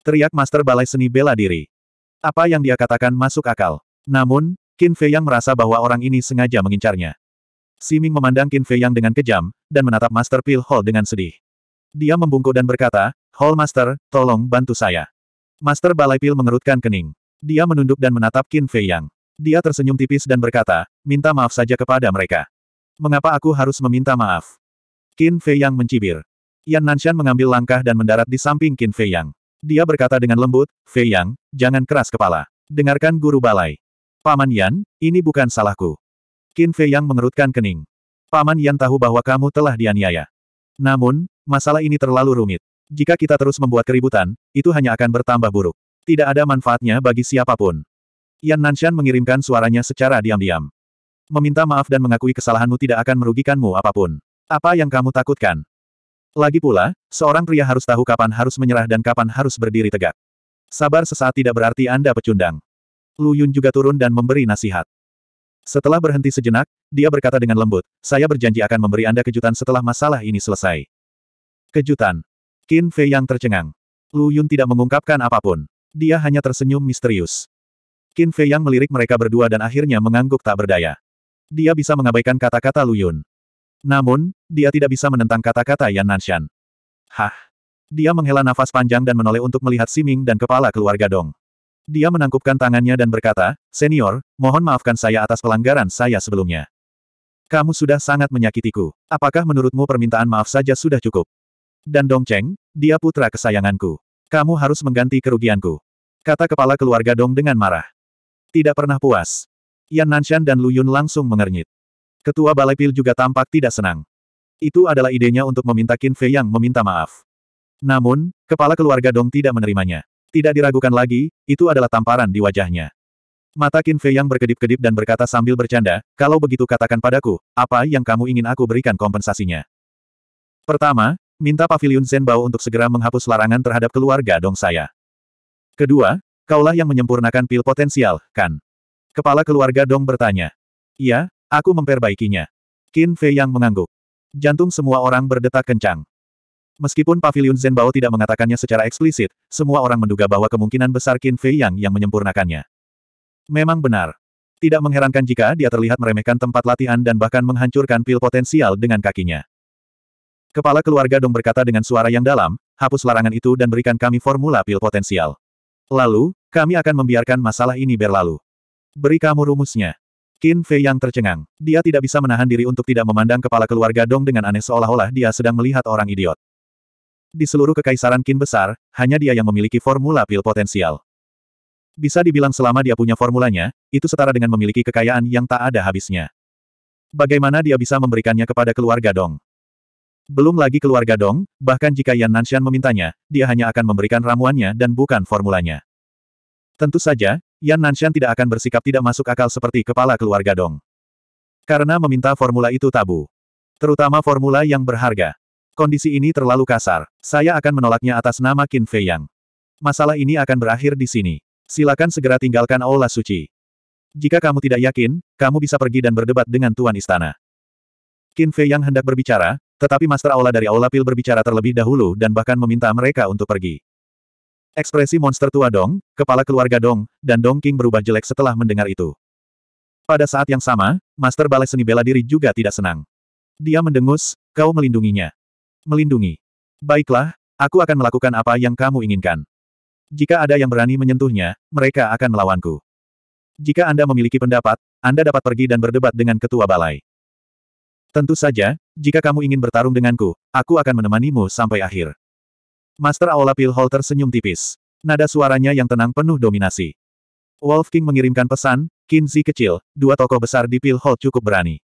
Teriak Master Balai Seni Bela Diri. Apa yang dia katakan masuk akal. Namun, Qin Fei Yang merasa bahwa orang ini sengaja mengincarnya. Siming memandang Qin Fei Yang dengan kejam, dan menatap Master Pil Hall dengan sedih. Dia membungkuk dan berkata, Hall Master, tolong bantu saya. Master Balai Pil mengerutkan kening. Dia menunduk dan menatap Qin Fei Yang. Dia tersenyum tipis dan berkata, minta maaf saja kepada mereka. Mengapa aku harus meminta maaf? Qin Fei Yang mencibir. Yan Nanshan mengambil langkah dan mendarat di samping Qin Fei Yang. Dia berkata dengan lembut, Fei Yang, jangan keras kepala. Dengarkan guru balai. Paman Yan, ini bukan salahku. Qin Fei Yang mengerutkan kening. Paman Yan tahu bahwa kamu telah dianiaya. Namun, masalah ini terlalu rumit. Jika kita terus membuat keributan, itu hanya akan bertambah buruk. Tidak ada manfaatnya bagi siapapun. Yan Nanshan mengirimkan suaranya secara diam-diam. Meminta maaf dan mengakui kesalahanmu tidak akan merugikanmu apapun. Apa yang kamu takutkan? Lagi pula, seorang pria harus tahu kapan harus menyerah dan kapan harus berdiri tegak. Sabar sesaat tidak berarti Anda pecundang. Lu Yun juga turun dan memberi nasihat. Setelah berhenti sejenak, dia berkata dengan lembut, saya berjanji akan memberi Anda kejutan setelah masalah ini selesai. Kejutan. Qin Fei yang tercengang. Lu Yun tidak mengungkapkan apapun. Dia hanya tersenyum misterius. Qin Fei yang melirik mereka berdua dan akhirnya mengangguk tak berdaya. Dia bisa mengabaikan kata-kata Lu Yun. Namun, dia tidak bisa menentang kata-kata Yan Nanshan. Hah. Dia menghela nafas panjang dan menoleh untuk melihat Siming dan kepala keluarga Dong. Dia menangkupkan tangannya dan berkata, Senior, mohon maafkan saya atas pelanggaran saya sebelumnya. Kamu sudah sangat menyakitiku. Apakah menurutmu permintaan maaf saja sudah cukup? Dan Dong Cheng, dia putra kesayanganku. Kamu harus mengganti kerugianku. Kata kepala keluarga Dong dengan marah. Tidak pernah puas. Yan Nanshan dan Lu Yun langsung mengernyit. Ketua Balai Pil juga tampak tidak senang. Itu adalah idenya untuk meminta Qin Fei yang meminta maaf. Namun, kepala keluarga Dong tidak menerimanya. Tidak diragukan lagi, itu adalah tamparan di wajahnya. Mata Qin Fei yang berkedip-kedip dan berkata sambil bercanda, kalau begitu katakan padaku, apa yang kamu ingin aku berikan kompensasinya? Pertama, minta pavilion Zen Bao untuk segera menghapus larangan terhadap keluarga dong saya. Kedua, kaulah yang menyempurnakan pil potensial, kan? Kepala keluarga dong bertanya. Iya, aku memperbaikinya. Qin Fei yang mengangguk. Jantung semua orang berdetak kencang. Meskipun Pavilion Zen Bao tidak mengatakannya secara eksplisit, semua orang menduga bahwa kemungkinan besar Qin Fei Yang yang menyempurnakannya. Memang benar. Tidak mengherankan jika dia terlihat meremehkan tempat latihan dan bahkan menghancurkan pil potensial dengan kakinya. Kepala keluarga Dong berkata dengan suara yang dalam, hapus larangan itu dan berikan kami formula pil potensial. Lalu, kami akan membiarkan masalah ini berlalu. Beri kamu rumusnya. Qin Fei yang tercengang. Dia tidak bisa menahan diri untuk tidak memandang kepala keluarga Dong dengan aneh seolah-olah dia sedang melihat orang idiot. Di seluruh kekaisaran Qin besar, hanya dia yang memiliki formula pil potensial. Bisa dibilang selama dia punya formulanya, itu setara dengan memiliki kekayaan yang tak ada habisnya. Bagaimana dia bisa memberikannya kepada keluarga Dong? Belum lagi keluarga Dong, bahkan jika Yan Nanshan memintanya, dia hanya akan memberikan ramuannya dan bukan formulanya. Tentu saja, Yan Nanshan tidak akan bersikap tidak masuk akal seperti kepala keluarga Dong. Karena meminta formula itu tabu. Terutama formula yang berharga. Kondisi ini terlalu kasar. Saya akan menolaknya atas nama Qin Fei Yang. Masalah ini akan berakhir di sini. Silakan segera tinggalkan Aula Suci. Jika kamu tidak yakin, kamu bisa pergi dan berdebat dengan Tuan Istana. Qin Fei Yang hendak berbicara, tetapi Master Aula dari Aula Pil berbicara terlebih dahulu dan bahkan meminta mereka untuk pergi. Ekspresi monster tua Dong, kepala keluarga Dong, dan Dong King berubah jelek setelah mendengar itu. Pada saat yang sama, Master Balai Seni Bela Diri juga tidak senang. Dia mendengus, kau melindunginya melindungi. Baiklah, aku akan melakukan apa yang kamu inginkan. Jika ada yang berani menyentuhnya, mereka akan melawanku. Jika Anda memiliki pendapat, Anda dapat pergi dan berdebat dengan ketua balai. Tentu saja, jika kamu ingin bertarung denganku, aku akan menemanimu sampai akhir. Master Aula Pilhol tersenyum tipis. Nada suaranya yang tenang penuh dominasi. Wolf King mengirimkan pesan, Kinzi kecil, dua tokoh besar di Pilhol cukup berani.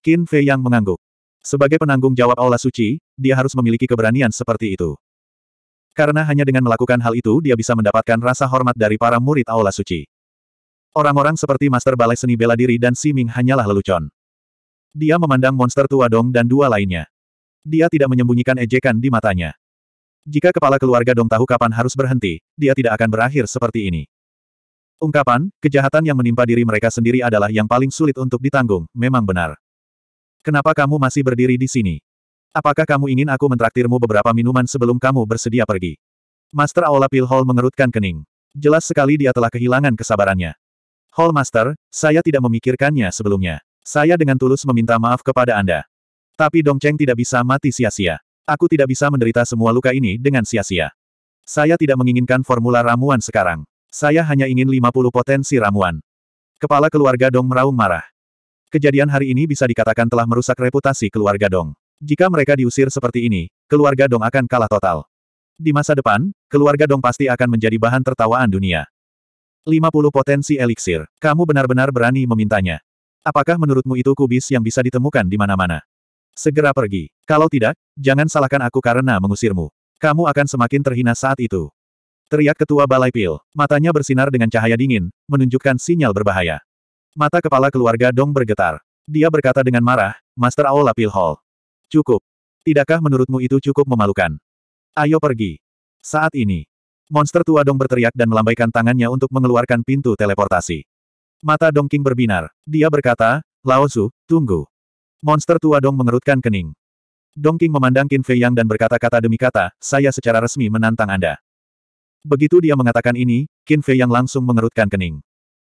Kin Fei yang mengangguk. Sebagai penanggung jawab Aula Suci, dia harus memiliki keberanian seperti itu. Karena hanya dengan melakukan hal itu dia bisa mendapatkan rasa hormat dari para murid Aula Suci. Orang-orang seperti Master Balai Seni Bela Diri dan Si Ming hanyalah lelucon. Dia memandang monster tua Dong dan dua lainnya. Dia tidak menyembunyikan ejekan di matanya. Jika kepala keluarga Dong tahu kapan harus berhenti, dia tidak akan berakhir seperti ini. Ungkapan, kejahatan yang menimpa diri mereka sendiri adalah yang paling sulit untuk ditanggung, memang benar. Kenapa kamu masih berdiri di sini? Apakah kamu ingin aku mentraktirmu beberapa minuman sebelum kamu bersedia pergi? Master Aula Pil Hall mengerutkan kening. Jelas sekali dia telah kehilangan kesabarannya. Hall Master, saya tidak memikirkannya sebelumnya. Saya dengan tulus meminta maaf kepada Anda. Tapi Dong Cheng tidak bisa mati sia-sia. Aku tidak bisa menderita semua luka ini dengan sia-sia. Saya tidak menginginkan formula ramuan sekarang. Saya hanya ingin 50 potensi ramuan. Kepala keluarga Dong meraung marah. Kejadian hari ini bisa dikatakan telah merusak reputasi keluarga Dong. Jika mereka diusir seperti ini, keluarga Dong akan kalah total. Di masa depan, keluarga Dong pasti akan menjadi bahan tertawaan dunia. 50 potensi eliksir. Kamu benar-benar berani memintanya. Apakah menurutmu itu kubis yang bisa ditemukan di mana-mana? Segera pergi. Kalau tidak, jangan salahkan aku karena mengusirmu. Kamu akan semakin terhina saat itu. Teriak ketua balai pil. Matanya bersinar dengan cahaya dingin, menunjukkan sinyal berbahaya. Mata kepala keluarga Dong bergetar. Dia berkata dengan marah, Master Aula Pil Hall. Cukup. Tidakkah menurutmu itu cukup memalukan? Ayo pergi. Saat ini. Monster tua Dong berteriak dan melambaikan tangannya untuk mengeluarkan pintu teleportasi. Mata Dong King berbinar. Dia berkata, Laosu, tunggu. Monster tua Dong mengerutkan kening. Dong King memandang Qin Fei Yang dan berkata-kata demi kata, saya secara resmi menantang Anda. Begitu dia mengatakan ini, Qin Fei Yang langsung mengerutkan kening.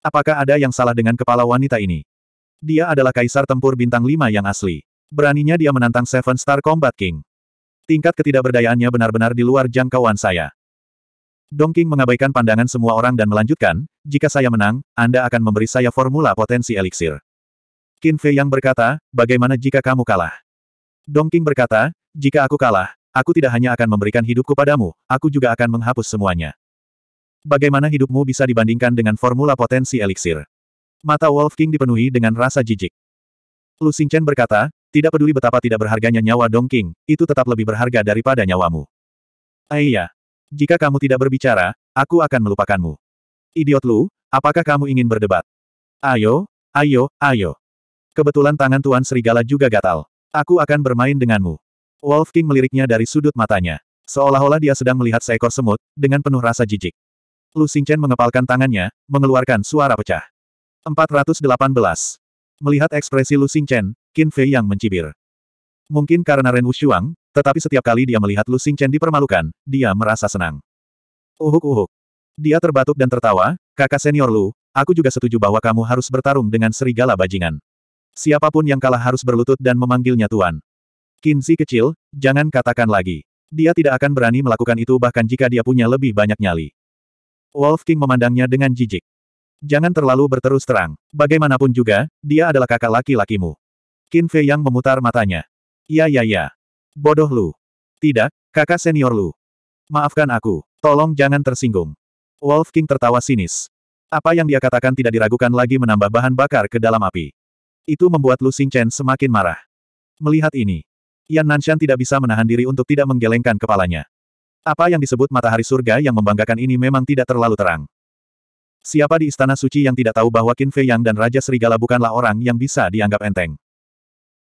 Apakah ada yang salah dengan kepala wanita ini? Dia adalah kaisar tempur bintang Lima yang asli. Beraninya dia menantang Seven Star Combat King. Tingkat ketidakberdayaannya benar-benar di luar jangkauan saya. Dong King mengabaikan pandangan semua orang dan melanjutkan, jika saya menang, Anda akan memberi saya formula potensi eliksir. Qin Fei yang berkata, bagaimana jika kamu kalah? Dong King berkata, jika aku kalah, aku tidak hanya akan memberikan hidupku padamu, aku juga akan menghapus semuanya. Bagaimana hidupmu bisa dibandingkan dengan formula potensi eliksir? Mata Wolf King dipenuhi dengan rasa jijik. Lu Xingchen berkata, tidak peduli betapa tidak berharganya nyawa Dong King, itu tetap lebih berharga daripada nyawamu. Ayah, eh, jika kamu tidak berbicara, aku akan melupakanmu. Idiot Lu, apakah kamu ingin berdebat? Ayo, ayo, ayo. Kebetulan tangan Tuan Serigala juga gatal. Aku akan bermain denganmu. Wolf King meliriknya dari sudut matanya. Seolah-olah dia sedang melihat seekor semut, dengan penuh rasa jijik. Lu Xingchen mengepalkan tangannya, mengeluarkan suara pecah. 418. Melihat ekspresi Lu Xingchen, Qin Fei yang mencibir. Mungkin karena Ren Wushuang, tetapi setiap kali dia melihat Lu Xingchen dipermalukan, dia merasa senang. Uhuk-uhuk. Dia terbatuk dan tertawa, kakak senior Lu, aku juga setuju bahwa kamu harus bertarung dengan serigala bajingan. Siapapun yang kalah harus berlutut dan memanggilnya Tuan. Qin Zi kecil, jangan katakan lagi. Dia tidak akan berani melakukan itu bahkan jika dia punya lebih banyak nyali. Wolf King memandangnya dengan jijik. Jangan terlalu berterus terang. Bagaimanapun juga, dia adalah kakak laki-lakimu. Qin Fei yang memutar matanya. Ya ya ya. Bodoh lu. Tidak, kakak senior lu. Maafkan aku. Tolong jangan tersinggung. Wolf King tertawa sinis. Apa yang dia katakan tidak diragukan lagi menambah bahan bakar ke dalam api. Itu membuat Lu Xingchen semakin marah. Melihat ini, Yan Nanshan tidak bisa menahan diri untuk tidak menggelengkan kepalanya. Apa yang disebut matahari surga yang membanggakan ini memang tidak terlalu terang. Siapa di Istana Suci yang tidak tahu bahwa Qin Fei Yang dan Raja Serigala bukanlah orang yang bisa dianggap enteng.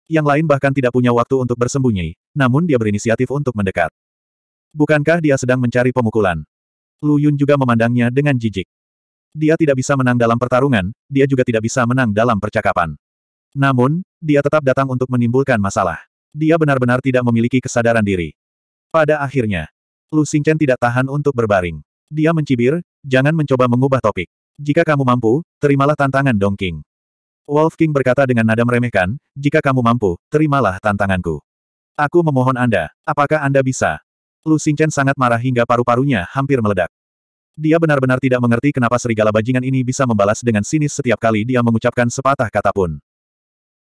Yang lain bahkan tidak punya waktu untuk bersembunyi, namun dia berinisiatif untuk mendekat. Bukankah dia sedang mencari pemukulan? Lu Yun juga memandangnya dengan jijik. Dia tidak bisa menang dalam pertarungan, dia juga tidak bisa menang dalam percakapan. Namun, dia tetap datang untuk menimbulkan masalah. Dia benar-benar tidak memiliki kesadaran diri. Pada akhirnya, Lu Xingchen tidak tahan untuk berbaring. Dia mencibir, jangan mencoba mengubah topik. Jika kamu mampu, terimalah tantangan Dong King. Wolf King berkata dengan nada meremehkan, jika kamu mampu, terimalah tantanganku. Aku memohon Anda, apakah Anda bisa? Lu Xingchen sangat marah hingga paru-parunya hampir meledak. Dia benar-benar tidak mengerti kenapa serigala bajingan ini bisa membalas dengan sinis setiap kali dia mengucapkan sepatah kata pun.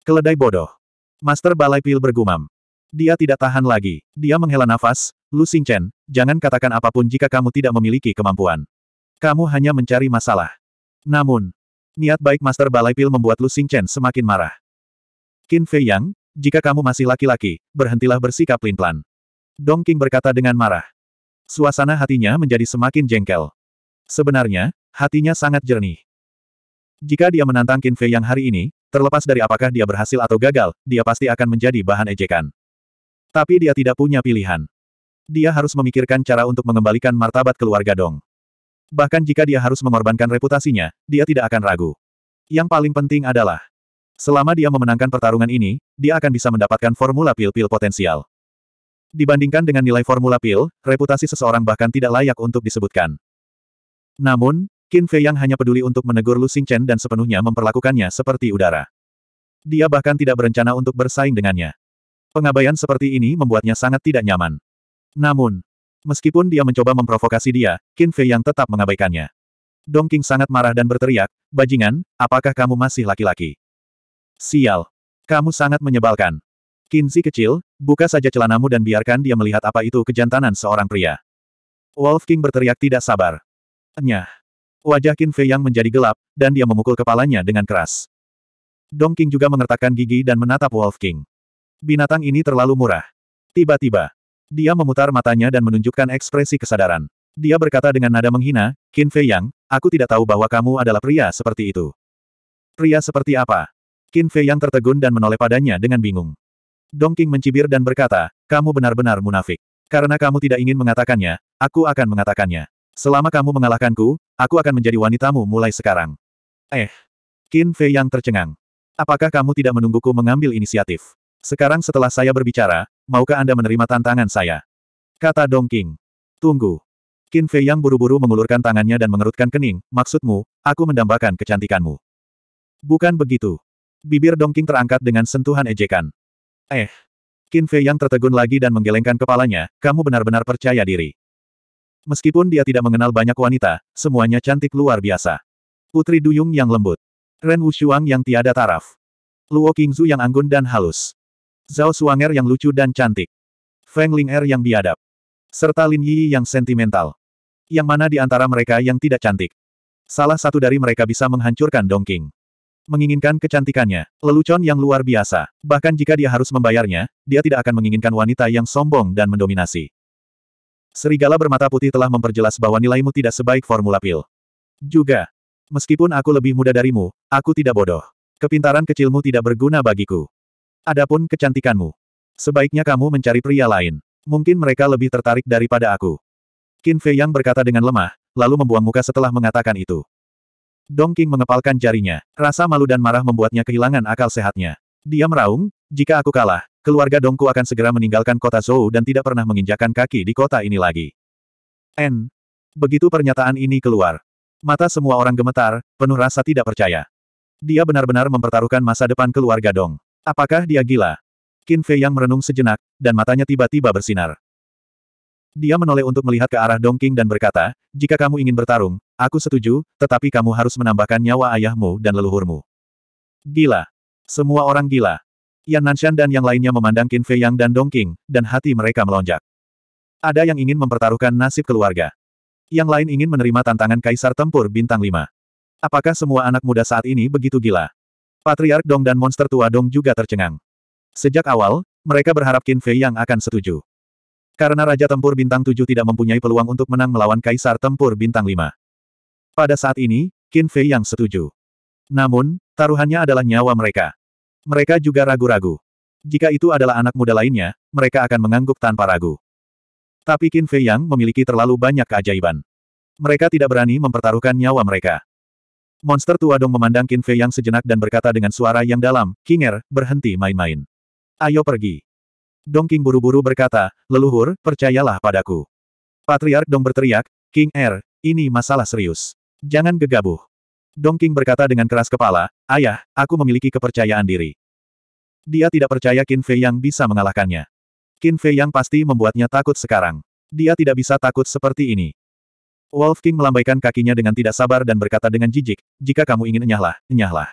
Keledai bodoh. Master Balai Pil bergumam. Dia tidak tahan lagi. Dia menghela nafas, Lu Xingchen, jangan katakan apapun jika kamu tidak memiliki kemampuan. Kamu hanya mencari masalah. Namun, niat baik Master Balai Pil membuat Lu Xingchen semakin marah. Qin Fei Yang, jika kamu masih laki-laki, berhentilah bersikap pelin-pelan. Dong King berkata dengan marah. Suasana hatinya menjadi semakin jengkel. Sebenarnya, hatinya sangat jernih. Jika dia menantang Qin Fei Yang hari ini, terlepas dari apakah dia berhasil atau gagal, dia pasti akan menjadi bahan ejekan. Tapi dia tidak punya pilihan. Dia harus memikirkan cara untuk mengembalikan martabat keluarga Dong. Bahkan jika dia harus mengorbankan reputasinya, dia tidak akan ragu. Yang paling penting adalah, selama dia memenangkan pertarungan ini, dia akan bisa mendapatkan formula pil-pil potensial. Dibandingkan dengan nilai formula pil, reputasi seseorang bahkan tidak layak untuk disebutkan. Namun, Qin Fei yang hanya peduli untuk menegur Lu Xingchen dan sepenuhnya memperlakukannya seperti udara. Dia bahkan tidak berencana untuk bersaing dengannya. Pengabaian seperti ini membuatnya sangat tidak nyaman. Namun, meskipun dia mencoba memprovokasi dia, Qin Fei yang tetap mengabaikannya. Dong King sangat marah dan berteriak, Bajingan, apakah kamu masih laki-laki? Sial! Kamu sangat menyebalkan. Kinzi kecil, buka saja celanamu dan biarkan dia melihat apa itu kejantanan seorang pria. Wolf King berteriak tidak sabar. Nyah! Wajah Qin Fei yang menjadi gelap, dan dia memukul kepalanya dengan keras. Dong King juga mengertakkan gigi dan menatap Wolf King. Binatang ini terlalu murah. Tiba-tiba, dia memutar matanya dan menunjukkan ekspresi kesadaran. Dia berkata dengan nada menghina, Qin Fei Yang, aku tidak tahu bahwa kamu adalah pria seperti itu. Pria seperti apa? Qin Fei Yang tertegun dan menoleh padanya dengan bingung. Dong Qing mencibir dan berkata, kamu benar-benar munafik. Karena kamu tidak ingin mengatakannya, aku akan mengatakannya. Selama kamu mengalahkanku, aku akan menjadi wanitamu mulai sekarang. Eh. Qin Fei Yang tercengang. Apakah kamu tidak menungguku mengambil inisiatif? Sekarang setelah saya berbicara, maukah Anda menerima tantangan saya? Kata Dong King. Tunggu. Qin Fei yang buru-buru mengulurkan tangannya dan mengerutkan kening, maksudmu, aku mendambakan kecantikanmu. Bukan begitu. Bibir Dong King terangkat dengan sentuhan ejekan. Eh. Qin Fei yang tertegun lagi dan menggelengkan kepalanya, kamu benar-benar percaya diri. Meskipun dia tidak mengenal banyak wanita, semuanya cantik luar biasa. Putri Duyung yang lembut. Ren Wushuang yang tiada taraf. Luo Qingzu yang anggun dan halus. Zhao Suanger yang lucu dan cantik. Feng Ling Er yang biadab. Serta Lin Yi yang sentimental. Yang mana di antara mereka yang tidak cantik? Salah satu dari mereka bisa menghancurkan Dongking. Menginginkan kecantikannya, lelucon yang luar biasa. Bahkan jika dia harus membayarnya, dia tidak akan menginginkan wanita yang sombong dan mendominasi. Serigala bermata putih telah memperjelas bahwa nilaimu tidak sebaik formula pil. Juga, meskipun aku lebih muda darimu, aku tidak bodoh. Kepintaran kecilmu tidak berguna bagiku. Adapun kecantikanmu. Sebaiknya kamu mencari pria lain. Mungkin mereka lebih tertarik daripada aku. Qin Fei Yang berkata dengan lemah, lalu membuang muka setelah mengatakan itu. Dong King mengepalkan jarinya. Rasa malu dan marah membuatnya kehilangan akal sehatnya. Dia meraung, jika aku kalah, keluarga Dongku akan segera meninggalkan kota Zhou dan tidak pernah menginjakan kaki di kota ini lagi. N. Begitu pernyataan ini keluar. Mata semua orang gemetar, penuh rasa tidak percaya. Dia benar-benar mempertaruhkan masa depan keluarga Dong. Apakah dia gila? Qin Fei yang merenung sejenak, dan matanya tiba-tiba bersinar. Dia menoleh untuk melihat ke arah Dongking dan berkata, jika kamu ingin bertarung, aku setuju, tetapi kamu harus menambahkan nyawa ayahmu dan leluhurmu. Gila. Semua orang gila. Yan Nanshan dan yang lainnya memandang Qin Fei Yang dan Dongking, dan hati mereka melonjak. Ada yang ingin mempertaruhkan nasib keluarga. Yang lain ingin menerima tantangan Kaisar Tempur Bintang 5. Apakah semua anak muda saat ini begitu gila? Patriark Dong dan monster tua Dong juga tercengang. Sejak awal, mereka berharap Qin Fei yang akan setuju. Karena Raja Tempur Bintang 7 tidak mempunyai peluang untuk menang melawan Kaisar Tempur Bintang 5. Pada saat ini, Qin Fei yang setuju. Namun, taruhannya adalah nyawa mereka. Mereka juga ragu-ragu. Jika itu adalah anak muda lainnya, mereka akan mengangguk tanpa ragu. Tapi Qin Fei yang memiliki terlalu banyak keajaiban. Mereka tidak berani mempertaruhkan nyawa mereka. Monster tua dong memandang Qin Fei yang sejenak dan berkata dengan suara yang dalam, Kinger, berhenti main-main. Ayo pergi. Dong King buru-buru berkata, leluhur, percayalah padaku. Patriark Dong berteriak, King Er, ini masalah serius. Jangan gegabah. Dong King berkata dengan keras kepala, ayah, aku memiliki kepercayaan diri. Dia tidak percaya Qin Fei yang bisa mengalahkannya. Qin Fei yang pasti membuatnya takut sekarang. Dia tidak bisa takut seperti ini. Wolf King melambaikan kakinya dengan tidak sabar dan berkata dengan jijik, jika kamu ingin nyahlah, nyahlah.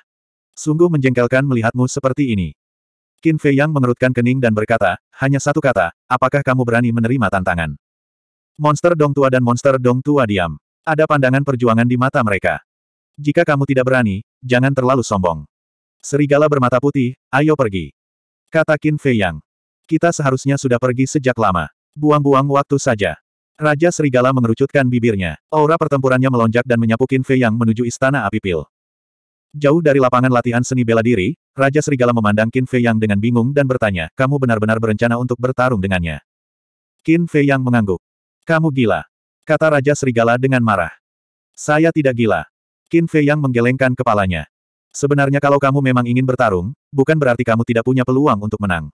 Sungguh menjengkelkan melihatmu seperti ini. Qin Fei Yang mengerutkan kening dan berkata, hanya satu kata, apakah kamu berani menerima tantangan? Monster Dong Tua dan Monster Dong Tua diam. Ada pandangan perjuangan di mata mereka. Jika kamu tidak berani, jangan terlalu sombong. Serigala bermata putih, ayo pergi. Kata Qin Fei Yang. Kita seharusnya sudah pergi sejak lama. Buang-buang waktu saja. Raja Serigala mengerucutkan bibirnya. Aura pertempurannya melonjak dan menyapu Qin Fei yang menuju Istana Api Pil. Jauh dari lapangan latihan seni bela diri, Raja Serigala memandang Qin Fei yang dengan bingung dan bertanya, kamu benar-benar berencana untuk bertarung dengannya. Qin Fei yang mengangguk. Kamu gila. Kata Raja Serigala dengan marah. Saya tidak gila. Qin Fei yang menggelengkan kepalanya. Sebenarnya kalau kamu memang ingin bertarung, bukan berarti kamu tidak punya peluang untuk menang.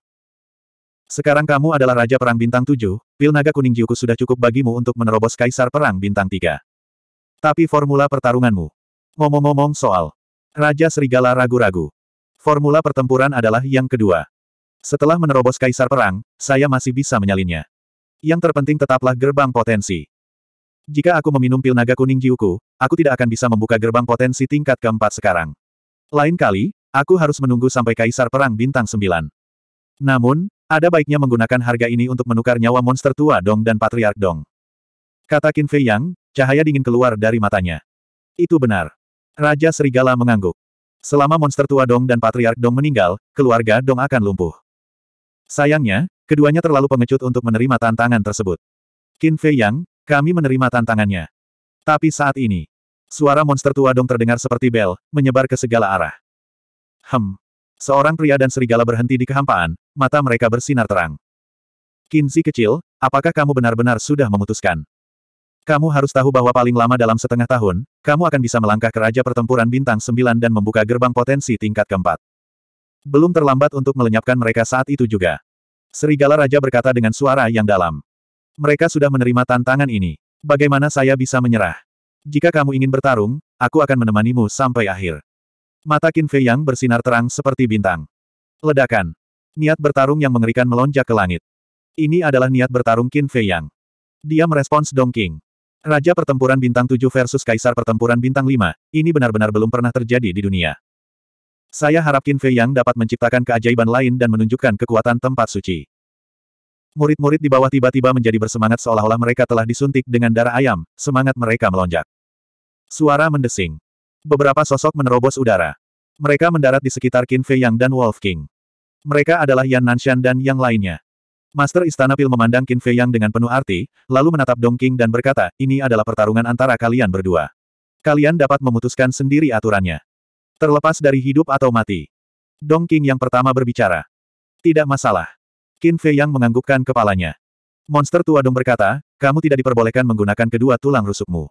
Sekarang kamu adalah Raja Perang Bintang 7, pil naga kuning Jiuku sudah cukup bagimu untuk menerobos Kaisar Perang Bintang 3. Tapi formula pertarunganmu. Ngomong-ngomong soal Raja Serigala ragu-ragu. Formula pertempuran adalah yang kedua. Setelah menerobos Kaisar Perang, saya masih bisa menyalinnya. Yang terpenting tetaplah gerbang potensi. Jika aku meminum pil naga kuning Jiuku, aku tidak akan bisa membuka gerbang potensi tingkat keempat sekarang. Lain kali, aku harus menunggu sampai Kaisar Perang Bintang 9. Namun, ada baiknya menggunakan harga ini untuk menukar nyawa monster tua Dong dan Patriark Dong. Kata Qin Fei Yang, cahaya dingin keluar dari matanya. Itu benar. Raja Serigala mengangguk. Selama monster tua Dong dan Patriark Dong meninggal, keluarga Dong akan lumpuh. Sayangnya, keduanya terlalu pengecut untuk menerima tantangan tersebut. Qin Fei Yang, kami menerima tantangannya. Tapi saat ini, suara monster tua Dong terdengar seperti bel, menyebar ke segala arah. Hem, Seorang pria dan serigala berhenti di kehampaan, mata mereka bersinar terang. Kinsi kecil, apakah kamu benar-benar sudah memutuskan? Kamu harus tahu bahwa paling lama dalam setengah tahun, kamu akan bisa melangkah ke Raja Pertempuran Bintang Sembilan dan membuka gerbang potensi tingkat keempat. Belum terlambat untuk melenyapkan mereka saat itu juga. Serigala Raja berkata dengan suara yang dalam. Mereka sudah menerima tantangan ini. Bagaimana saya bisa menyerah? Jika kamu ingin bertarung, aku akan menemanimu sampai akhir. Mata Qin Fei yang bersinar terang seperti bintang. Ledakan. Niat bertarung yang mengerikan melonjak ke langit. Ini adalah niat bertarung Qin Fei yang. Dia merespons Dong Qing. Raja pertempuran bintang 7 versus kaisar pertempuran bintang 5, ini benar-benar belum pernah terjadi di dunia. Saya harap Qin Fei yang dapat menciptakan keajaiban lain dan menunjukkan kekuatan tempat suci. Murid-murid di bawah tiba-tiba menjadi bersemangat seolah-olah mereka telah disuntik dengan darah ayam, semangat mereka melonjak. Suara mendesing. Beberapa sosok menerobos udara. Mereka mendarat di sekitar Qin Fei Yang dan Wolf King. Mereka adalah Yan Nanshan dan yang lainnya. Master Istana Pil memandang Qin Fei Yang dengan penuh arti, lalu menatap Dong King dan berkata, ini adalah pertarungan antara kalian berdua. Kalian dapat memutuskan sendiri aturannya. Terlepas dari hidup atau mati. Dong King yang pertama berbicara. Tidak masalah. Qin Fei Yang menganggukkan kepalanya. Monster tua Dong berkata, kamu tidak diperbolehkan menggunakan kedua tulang rusukmu.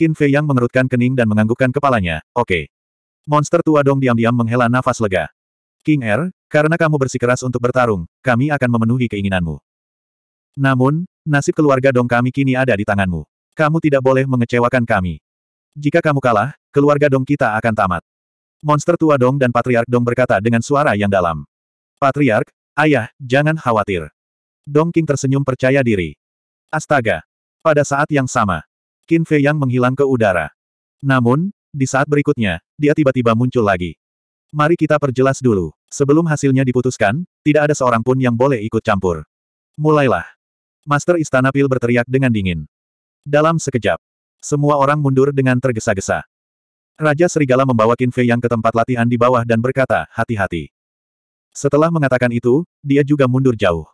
Qin Fei Yang mengerutkan kening dan menganggukkan kepalanya, oke. Okay. Monster tua dong diam-diam menghela nafas lega. King Er, karena kamu bersikeras untuk bertarung, kami akan memenuhi keinginanmu. Namun, nasib keluarga dong kami kini ada di tanganmu. Kamu tidak boleh mengecewakan kami. Jika kamu kalah, keluarga dong kita akan tamat. Monster tua dong dan patriark dong berkata dengan suara yang dalam. Patriark, ayah, jangan khawatir. Dong King tersenyum percaya diri. Astaga. Pada saat yang sama, Qin Fei yang menghilang ke udara. Namun, di saat berikutnya, dia tiba-tiba muncul lagi. Mari kita perjelas dulu. Sebelum hasilnya diputuskan, tidak ada seorang pun yang boleh ikut campur. Mulailah. Master Istana Pil berteriak dengan dingin. Dalam sekejap, semua orang mundur dengan tergesa-gesa. Raja Serigala membawa Qin Fei yang ke tempat latihan di bawah dan berkata, hati-hati. Setelah mengatakan itu, dia juga mundur jauh.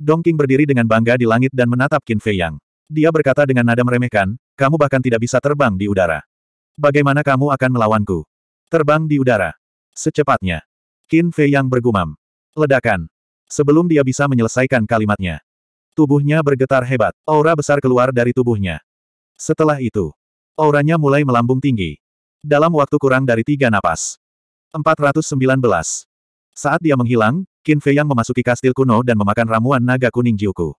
Dongking berdiri dengan bangga di langit dan menatap Qin Fei Yang. Dia berkata dengan nada meremehkan, kamu bahkan tidak bisa terbang di udara. Bagaimana kamu akan melawanku? Terbang di udara. Secepatnya. Qin Fei yang bergumam. Ledakan. Sebelum dia bisa menyelesaikan kalimatnya. Tubuhnya bergetar hebat. Aura besar keluar dari tubuhnya. Setelah itu, auranya mulai melambung tinggi. Dalam waktu kurang dari tiga napas. 419. Saat dia menghilang, Qin Fei yang memasuki kastil kuno dan memakan ramuan naga kuning Jiuku.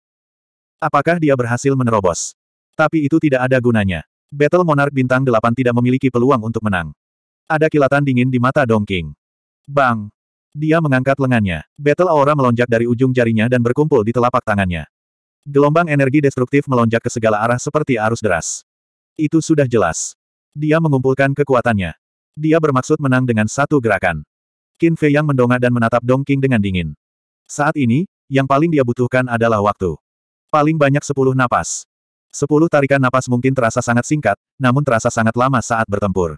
Apakah dia berhasil menerobos? Tapi itu tidak ada gunanya. Battle Monarch Bintang 8 tidak memiliki peluang untuk menang. Ada kilatan dingin di mata Dong King. Bang! Dia mengangkat lengannya. Battle aura melonjak dari ujung jarinya dan berkumpul di telapak tangannya. Gelombang energi destruktif melonjak ke segala arah seperti arus deras. Itu sudah jelas. Dia mengumpulkan kekuatannya. Dia bermaksud menang dengan satu gerakan. Qin Fei yang mendongak dan menatap Dong King dengan dingin. Saat ini, yang paling dia butuhkan adalah waktu. Paling banyak sepuluh napas. Sepuluh tarikan napas mungkin terasa sangat singkat, namun terasa sangat lama saat bertempur.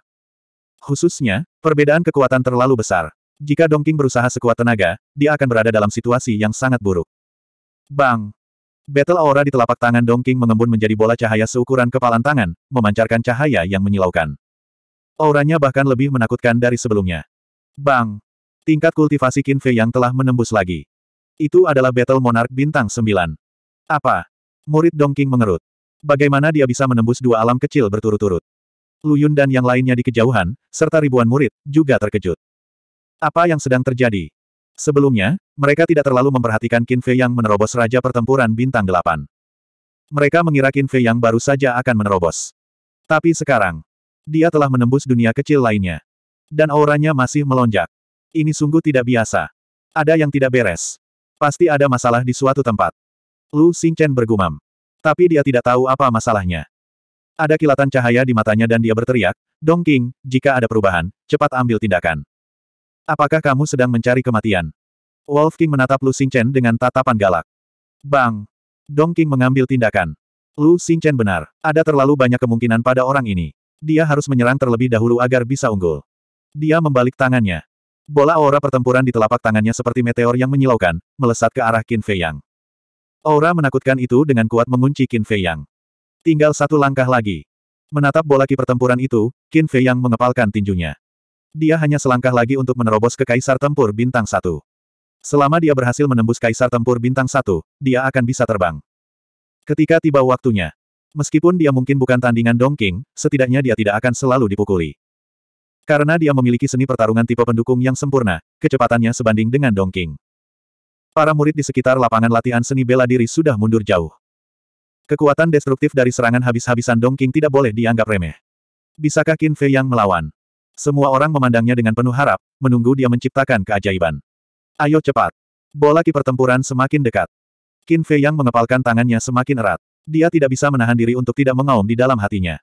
Khususnya, perbedaan kekuatan terlalu besar. Jika Dongking berusaha sekuat tenaga, dia akan berada dalam situasi yang sangat buruk. Bang! Battle aura di telapak tangan Dongking mengembun menjadi bola cahaya seukuran kepalan tangan, memancarkan cahaya yang menyilaukan. Auranya bahkan lebih menakutkan dari sebelumnya. Bang! Tingkat kultivasi Qin Fei yang telah menembus lagi. Itu adalah Battle Monarch Bintang 9. Apa? Murid Dongking mengerut. Bagaimana dia bisa menembus dua alam kecil berturut-turut? Lu Yun dan yang lainnya di kejauhan, serta ribuan murid, juga terkejut. Apa yang sedang terjadi? Sebelumnya, mereka tidak terlalu memperhatikan Qin Fei yang menerobos Raja Pertempuran Bintang Delapan. Mereka mengira Qin Fei yang baru saja akan menerobos. Tapi sekarang, dia telah menembus dunia kecil lainnya. Dan auranya masih melonjak. Ini sungguh tidak biasa. Ada yang tidak beres. Pasti ada masalah di suatu tempat. Lu Xingchen bergumam. Tapi dia tidak tahu apa masalahnya. Ada kilatan cahaya di matanya dan dia berteriak, Dong King, jika ada perubahan, cepat ambil tindakan. Apakah kamu sedang mencari kematian? Wolf King menatap Lu Xingchen dengan tatapan galak. Bang! Dong King mengambil tindakan. Lu Xingchen benar, ada terlalu banyak kemungkinan pada orang ini. Dia harus menyerang terlebih dahulu agar bisa unggul. Dia membalik tangannya. Bola aura pertempuran di telapak tangannya seperti meteor yang menyilaukan, melesat ke arah Qin Fei Yang. Aura menakutkan itu dengan kuat mengunci Qin Fei Yang. Tinggal satu langkah lagi. Menatap bola ki pertempuran itu, Qin Fei Yang mengepalkan tinjunya. Dia hanya selangkah lagi untuk menerobos ke Kaisar Tempur Bintang Satu. Selama dia berhasil menembus Kaisar Tempur Bintang Satu, dia akan bisa terbang. Ketika tiba waktunya, meskipun dia mungkin bukan tandingan Dong Dongking, setidaknya dia tidak akan selalu dipukuli. Karena dia memiliki seni pertarungan tipe pendukung yang sempurna, kecepatannya sebanding dengan Dong Dongking. Para murid di sekitar lapangan latihan seni bela diri sudah mundur jauh. Kekuatan destruktif dari serangan habis-habisan Dong King tidak boleh dianggap remeh. Bisakah Qin Fei yang melawan? Semua orang memandangnya dengan penuh harap, menunggu dia menciptakan keajaiban. Ayo cepat. Bola ki pertempuran semakin dekat. Qin Fei yang mengepalkan tangannya semakin erat. Dia tidak bisa menahan diri untuk tidak mengaum di dalam hatinya.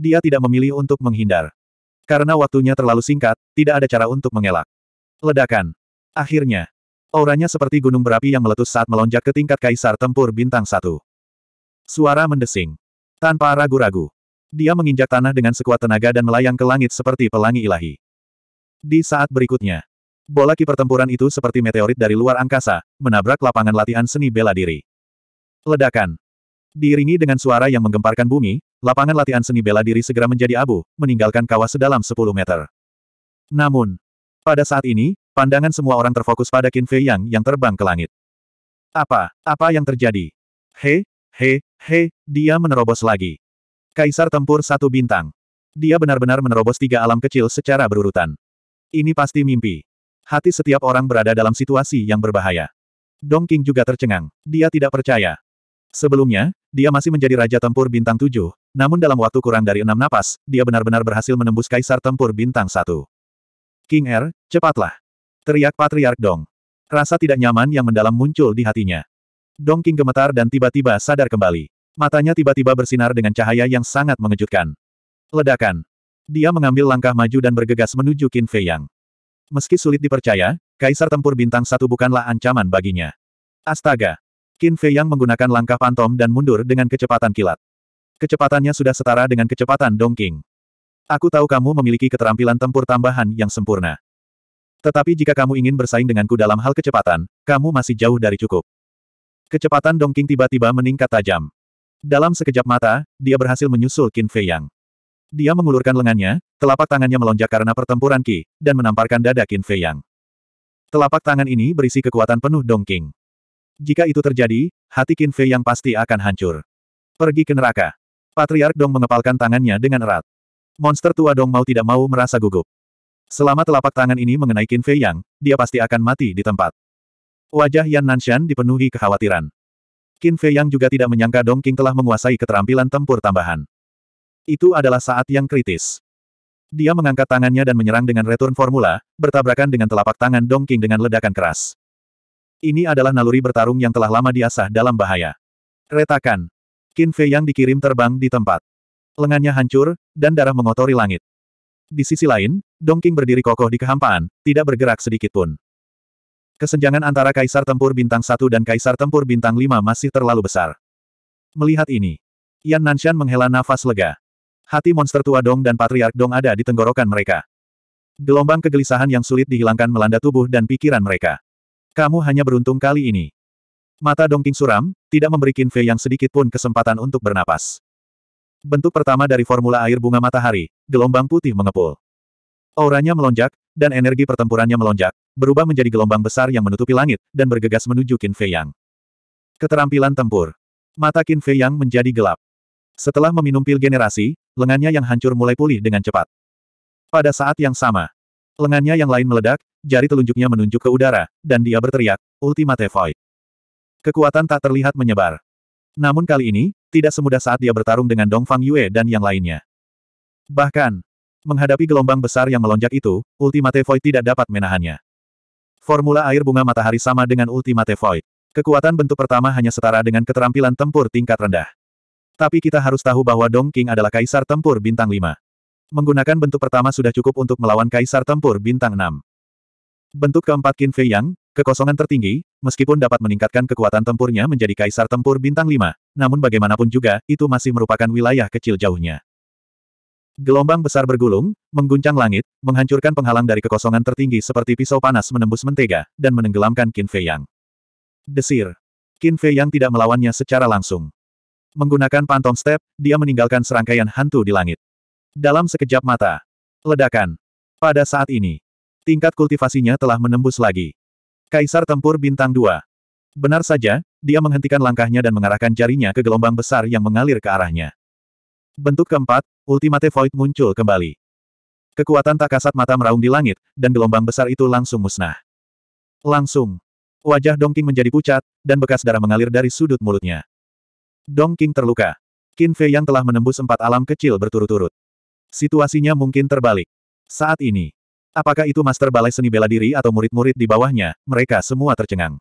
Dia tidak memilih untuk menghindar. Karena waktunya terlalu singkat, tidak ada cara untuk mengelak. Ledakan. Akhirnya, Auranya seperti gunung berapi yang meletus saat melonjak ke tingkat kaisar tempur bintang satu. Suara mendesing. Tanpa ragu-ragu. Dia menginjak tanah dengan sekuat tenaga dan melayang ke langit seperti pelangi ilahi. Di saat berikutnya, bola kiper pertempuran itu seperti meteorit dari luar angkasa, menabrak lapangan latihan seni bela diri. Ledakan. Diiringi dengan suara yang menggemparkan bumi, lapangan latihan seni bela diri segera menjadi abu, meninggalkan kawah sedalam 10 meter. Namun, pada saat ini, pandangan semua orang terfokus pada Qin Fei Yang yang terbang ke langit. Apa? Apa yang terjadi? He, he, he, dia menerobos lagi. Kaisar tempur satu bintang. Dia benar-benar menerobos tiga alam kecil secara berurutan. Ini pasti mimpi. Hati setiap orang berada dalam situasi yang berbahaya. Dong King juga tercengang. Dia tidak percaya. Sebelumnya, dia masih menjadi Raja Tempur Bintang 7, namun dalam waktu kurang dari enam napas, dia benar-benar berhasil menembus Kaisar Tempur Bintang 1. King Er, cepatlah. Teriak Patriark Dong. Rasa tidak nyaman yang mendalam muncul di hatinya. Dong King gemetar dan tiba-tiba sadar kembali. Matanya tiba-tiba bersinar dengan cahaya yang sangat mengejutkan. Ledakan. Dia mengambil langkah maju dan bergegas menuju Qin Fei Yang. Meski sulit dipercaya, Kaisar Tempur Bintang Satu bukanlah ancaman baginya. Astaga! Qin Fei Yang menggunakan langkah pantom dan mundur dengan kecepatan kilat. Kecepatannya sudah setara dengan kecepatan Dong King. Aku tahu kamu memiliki keterampilan tempur tambahan yang sempurna. Tetapi jika kamu ingin bersaing denganku dalam hal kecepatan, kamu masih jauh dari cukup. Kecepatan Dongking tiba-tiba meningkat tajam. Dalam sekejap mata, dia berhasil menyusul Qin Fei Yang. Dia mengulurkan lengannya, telapak tangannya melonjak karena pertempuran Qi, dan menamparkan dada Qin Fei Yang. Telapak tangan ini berisi kekuatan penuh Dongking. Jika itu terjadi, hati Qin Fei Yang pasti akan hancur. Pergi ke neraka. Patriark Dong mengepalkan tangannya dengan erat. Monster tua Dong mau tidak mau merasa gugup. Selama telapak tangan ini mengenai Qin Fei Yang, dia pasti akan mati di tempat. Wajah Yan Nanshan dipenuhi kekhawatiran. Qin Fei Yang juga tidak menyangka Dong King telah menguasai keterampilan tempur tambahan. Itu adalah saat yang kritis. Dia mengangkat tangannya dan menyerang dengan return formula, bertabrakan dengan telapak tangan Dong King dengan ledakan keras. Ini adalah naluri bertarung yang telah lama diasah dalam bahaya. Retakan. Qin Fei Yang dikirim terbang di tempat. Lengannya hancur, dan darah mengotori langit. Di sisi lain, Dongking berdiri kokoh di kehampaan, tidak bergerak sedikit pun. Kesenjangan antara Kaisar Tempur Bintang 1 dan Kaisar Tempur Bintang 5 masih terlalu besar. Melihat ini, Yan Nanshan menghela nafas lega. Hati monster tua Dong dan Patriark Dong ada di tenggorokan mereka. Gelombang kegelisahan yang sulit dihilangkan melanda tubuh dan pikiran mereka. Kamu hanya beruntung kali ini. Mata Dongking suram, tidak memberikan Fei yang sedikit pun kesempatan untuk bernapas. Bentuk pertama dari formula air bunga matahari, gelombang putih mengepul. Auranya melonjak, dan energi pertempurannya melonjak, berubah menjadi gelombang besar yang menutupi langit, dan bergegas menuju Qin Fei Yang. Keterampilan tempur. Mata Qin Fei Yang menjadi gelap. Setelah meminum pil generasi, lengannya yang hancur mulai pulih dengan cepat. Pada saat yang sama, lengannya yang lain meledak, jari telunjuknya menunjuk ke udara, dan dia berteriak, Ultimate Void. Kekuatan tak terlihat menyebar. Namun kali ini, tidak semudah saat dia bertarung dengan Dong Fang Yue dan yang lainnya. Bahkan, menghadapi gelombang besar yang melonjak itu, Ultimate Void tidak dapat menahannya. Formula air bunga matahari sama dengan Ultimate Void. Kekuatan bentuk pertama hanya setara dengan keterampilan tempur tingkat rendah. Tapi kita harus tahu bahwa Dong King adalah kaisar tempur bintang 5. Menggunakan bentuk pertama sudah cukup untuk melawan kaisar tempur bintang 6. Bentuk keempat Qin Fei Yang, kekosongan tertinggi, Meskipun dapat meningkatkan kekuatan tempurnya menjadi kaisar tempur bintang Lima, namun bagaimanapun juga, itu masih merupakan wilayah kecil jauhnya. Gelombang besar bergulung, mengguncang langit, menghancurkan penghalang dari kekosongan tertinggi seperti pisau panas menembus mentega, dan menenggelamkan Qin Fei Yang. Desir. Qin Fei Yang tidak melawannya secara langsung. Menggunakan Pantom step, dia meninggalkan serangkaian hantu di langit. Dalam sekejap mata. Ledakan. Pada saat ini, tingkat kultivasinya telah menembus lagi. Kaisar Tempur Bintang 2. Benar saja, dia menghentikan langkahnya dan mengarahkan jarinya ke gelombang besar yang mengalir ke arahnya. Bentuk keempat, Ultimate Void muncul kembali. Kekuatan tak kasat mata meraung di langit, dan gelombang besar itu langsung musnah. Langsung. Wajah Dong King menjadi pucat, dan bekas darah mengalir dari sudut mulutnya. Dong King terluka. Qin Fei yang telah menembus empat alam kecil berturut-turut. Situasinya mungkin terbalik. Saat ini, Apakah itu master balai seni bela diri atau murid-murid di bawahnya, mereka semua tercengang.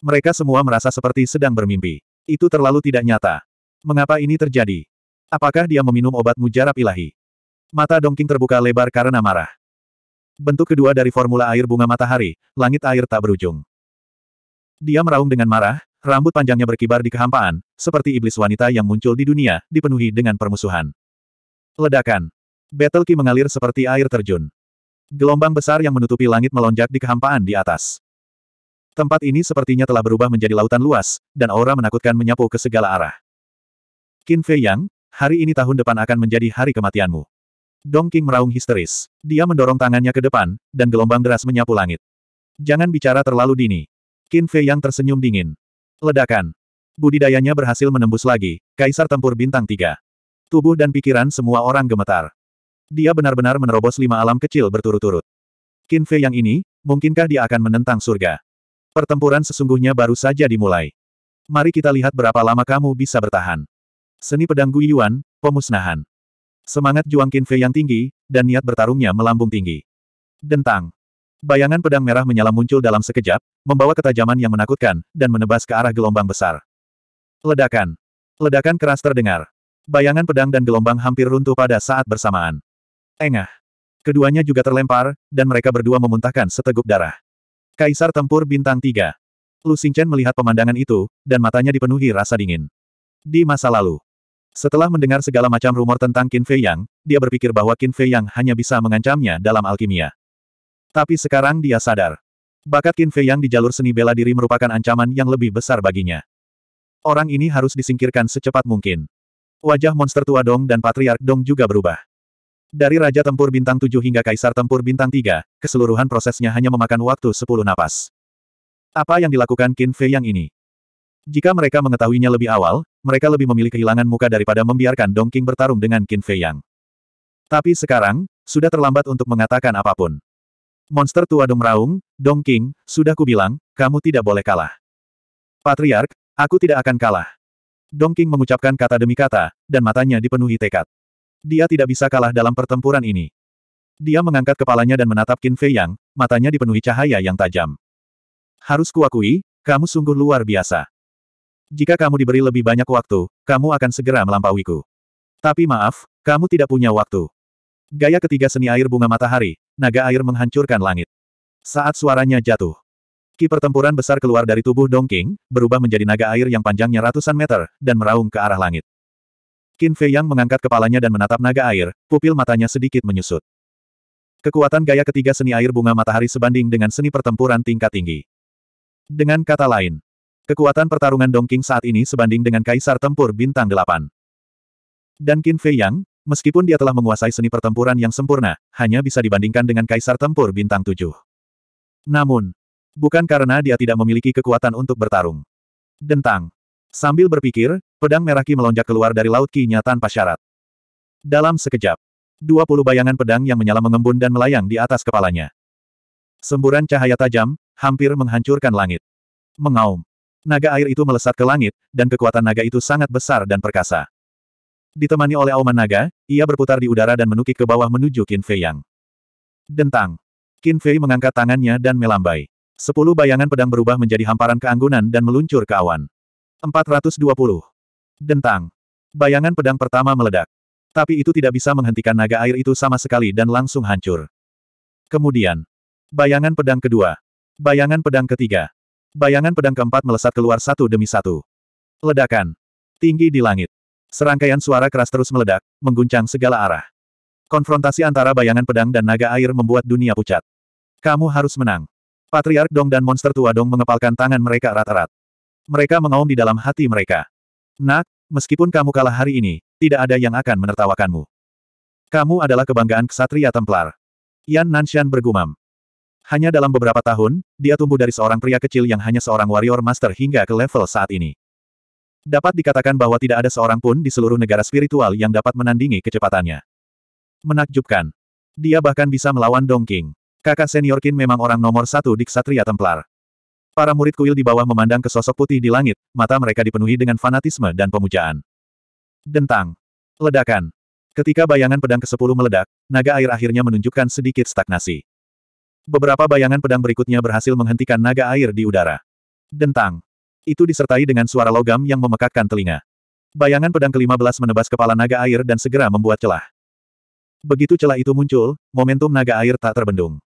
Mereka semua merasa seperti sedang bermimpi. Itu terlalu tidak nyata. Mengapa ini terjadi? Apakah dia meminum obat mujarab ilahi? Mata Dongking terbuka lebar karena marah. Bentuk kedua dari formula air bunga matahari, langit air tak berujung. Dia meraung dengan marah, rambut panjangnya berkibar di kehampaan, seperti iblis wanita yang muncul di dunia, dipenuhi dengan permusuhan. Ledakan. Battle Ki mengalir seperti air terjun. Gelombang besar yang menutupi langit melonjak di kehampaan di atas. Tempat ini sepertinya telah berubah menjadi lautan luas, dan aura menakutkan menyapu ke segala arah. Qin Fei Yang, hari ini tahun depan akan menjadi hari kematianmu. Dong King meraung histeris. Dia mendorong tangannya ke depan, dan gelombang deras menyapu langit. Jangan bicara terlalu dini. Qin Fei Yang tersenyum dingin. Ledakan. Budidayanya berhasil menembus lagi, Kaisar Tempur Bintang 3. Tubuh dan pikiran semua orang gemetar. Dia benar-benar menerobos lima alam kecil berturut-turut. Qin Fei yang ini, mungkinkah dia akan menentang surga? Pertempuran sesungguhnya baru saja dimulai. Mari kita lihat berapa lama kamu bisa bertahan. Seni pedang Guiyuan, pemusnahan. Semangat Juang Qin Fei yang tinggi, dan niat bertarungnya melambung tinggi. Dentang. Bayangan pedang merah menyala muncul dalam sekejap, membawa ketajaman yang menakutkan, dan menebas ke arah gelombang besar. Ledakan. Ledakan keras terdengar. Bayangan pedang dan gelombang hampir runtuh pada saat bersamaan. Engah. Keduanya juga terlempar, dan mereka berdua memuntahkan seteguk darah. Kaisar Tempur Bintang 3. Lu Xingchen melihat pemandangan itu, dan matanya dipenuhi rasa dingin. Di masa lalu. Setelah mendengar segala macam rumor tentang Qin Fei Yang, dia berpikir bahwa Qin Fei Yang hanya bisa mengancamnya dalam alkimia. Tapi sekarang dia sadar. Bakat Qin Fei Yang di jalur seni bela diri merupakan ancaman yang lebih besar baginya. Orang ini harus disingkirkan secepat mungkin. Wajah monster tua Dong dan Patriark Dong juga berubah. Dari Raja Tempur Bintang 7 hingga Kaisar Tempur Bintang 3, keseluruhan prosesnya hanya memakan waktu 10 napas. Apa yang dilakukan Qin Fei yang ini? Jika mereka mengetahuinya lebih awal, mereka lebih memilih kehilangan muka daripada membiarkan Dong King bertarung dengan Qin Fei yang. Tapi sekarang, sudah terlambat untuk mengatakan apapun. Monster tua Dong Raung, Dong King, sudah kubilang, kamu tidak boleh kalah. Patriark, aku tidak akan kalah. Dong King mengucapkan kata demi kata, dan matanya dipenuhi tekad. Dia tidak bisa kalah dalam pertempuran ini. Dia mengangkat kepalanya dan menatap Qin Fei Yang, matanya dipenuhi cahaya yang tajam. Harus kuakui, kamu sungguh luar biasa. Jika kamu diberi lebih banyak waktu, kamu akan segera melampauiku. Tapi maaf, kamu tidak punya waktu. Gaya ketiga seni air bunga matahari, naga air menghancurkan langit. Saat suaranya jatuh, ki pertempuran besar keluar dari tubuh Dongking, berubah menjadi naga air yang panjangnya ratusan meter, dan meraung ke arah langit. Qin Fei Yang mengangkat kepalanya dan menatap naga air, pupil matanya sedikit menyusut. Kekuatan gaya ketiga seni air bunga matahari sebanding dengan seni pertempuran tingkat tinggi. Dengan kata lain, kekuatan pertarungan Dongking saat ini sebanding dengan Kaisar Tempur Bintang Delapan. Dan Qin Fei Yang, meskipun dia telah menguasai seni pertempuran yang sempurna, hanya bisa dibandingkan dengan Kaisar Tempur Bintang Tujuh. Namun, bukan karena dia tidak memiliki kekuatan untuk bertarung. Dentang. Sambil berpikir, Pedang merah Ki melonjak keluar dari laut Ki-nya tanpa syarat. Dalam sekejap, dua puluh bayangan pedang yang menyala mengembun dan melayang di atas kepalanya. Semburan cahaya tajam, hampir menghancurkan langit. Mengaum. Naga air itu melesat ke langit, dan kekuatan naga itu sangat besar dan perkasa. Ditemani oleh auman naga, ia berputar di udara dan menukik ke bawah menuju Qin Fei Yang. Dentang. Qin Fei mengangkat tangannya dan melambai. Sepuluh bayangan pedang berubah menjadi hamparan keanggunan dan meluncur ke awan. 420. Dentang. Bayangan pedang pertama meledak. Tapi itu tidak bisa menghentikan naga air itu sama sekali dan langsung hancur. Kemudian, bayangan pedang kedua, bayangan pedang ketiga, bayangan pedang keempat melesat keluar satu demi satu. Ledakan. Tinggi di langit. Serangkaian suara keras terus meledak, mengguncang segala arah. Konfrontasi antara bayangan pedang dan naga air membuat dunia pucat. Kamu harus menang. Patriark Dong dan monster tua Dong mengepalkan tangan mereka erat-erat. Mereka mengaum di dalam hati mereka. Nak, meskipun kamu kalah hari ini, tidak ada yang akan menertawakanmu. Kamu adalah kebanggaan ksatria Templar. Yan Nanshan bergumam. Hanya dalam beberapa tahun, dia tumbuh dari seorang pria kecil yang hanya seorang warrior master hingga ke level saat ini. Dapat dikatakan bahwa tidak ada seorang pun di seluruh negara spiritual yang dapat menandingi kecepatannya. Menakjubkan. Dia bahkan bisa melawan Dong King. Kakak senior Qin memang orang nomor satu di Ksatria Templar. Para murid kuil di bawah memandang ke sosok putih di langit, mata mereka dipenuhi dengan fanatisme dan pemujaan. Dentang. Ledakan. Ketika bayangan pedang ke-10 meledak, naga air akhirnya menunjukkan sedikit stagnasi. Beberapa bayangan pedang berikutnya berhasil menghentikan naga air di udara. Dentang. Itu disertai dengan suara logam yang memekakkan telinga. Bayangan pedang ke-15 menebas kepala naga air dan segera membuat celah. Begitu celah itu muncul, momentum naga air tak terbendung.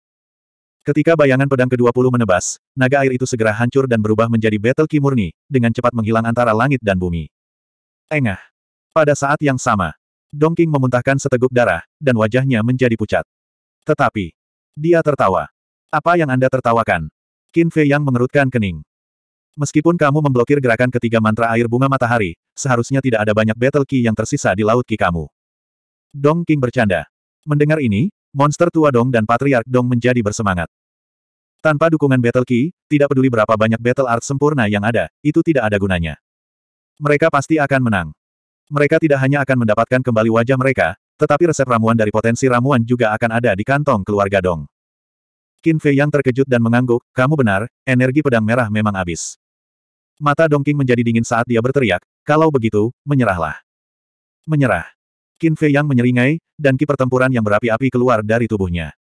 Ketika bayangan pedang ke-20 menebas, naga air itu segera hancur dan berubah menjadi battle ki murni, dengan cepat menghilang antara langit dan bumi. Engah. Pada saat yang sama, Dongking memuntahkan seteguk darah, dan wajahnya menjadi pucat. Tetapi, dia tertawa. Apa yang Anda tertawakan? Qin Fei yang mengerutkan kening. Meskipun kamu memblokir gerakan ketiga mantra air bunga matahari, seharusnya tidak ada banyak battle ki yang tersisa di laut ki kamu. Dong King bercanda. Mendengar ini, monster tua Dong dan patriark Dong menjadi bersemangat. Tanpa dukungan Battle Key, tidak peduli berapa banyak Battle Art sempurna yang ada, itu tidak ada gunanya. Mereka pasti akan menang. Mereka tidak hanya akan mendapatkan kembali wajah mereka, tetapi resep ramuan dari potensi ramuan juga akan ada di kantong keluarga Dong. Qin Fei yang terkejut dan mengangguk, kamu benar, energi pedang merah memang habis. Mata Dong King menjadi dingin saat dia berteriak, kalau begitu, menyerahlah. Menyerah. Qin Fei yang menyeringai, dan ki pertempuran yang berapi-api keluar dari tubuhnya.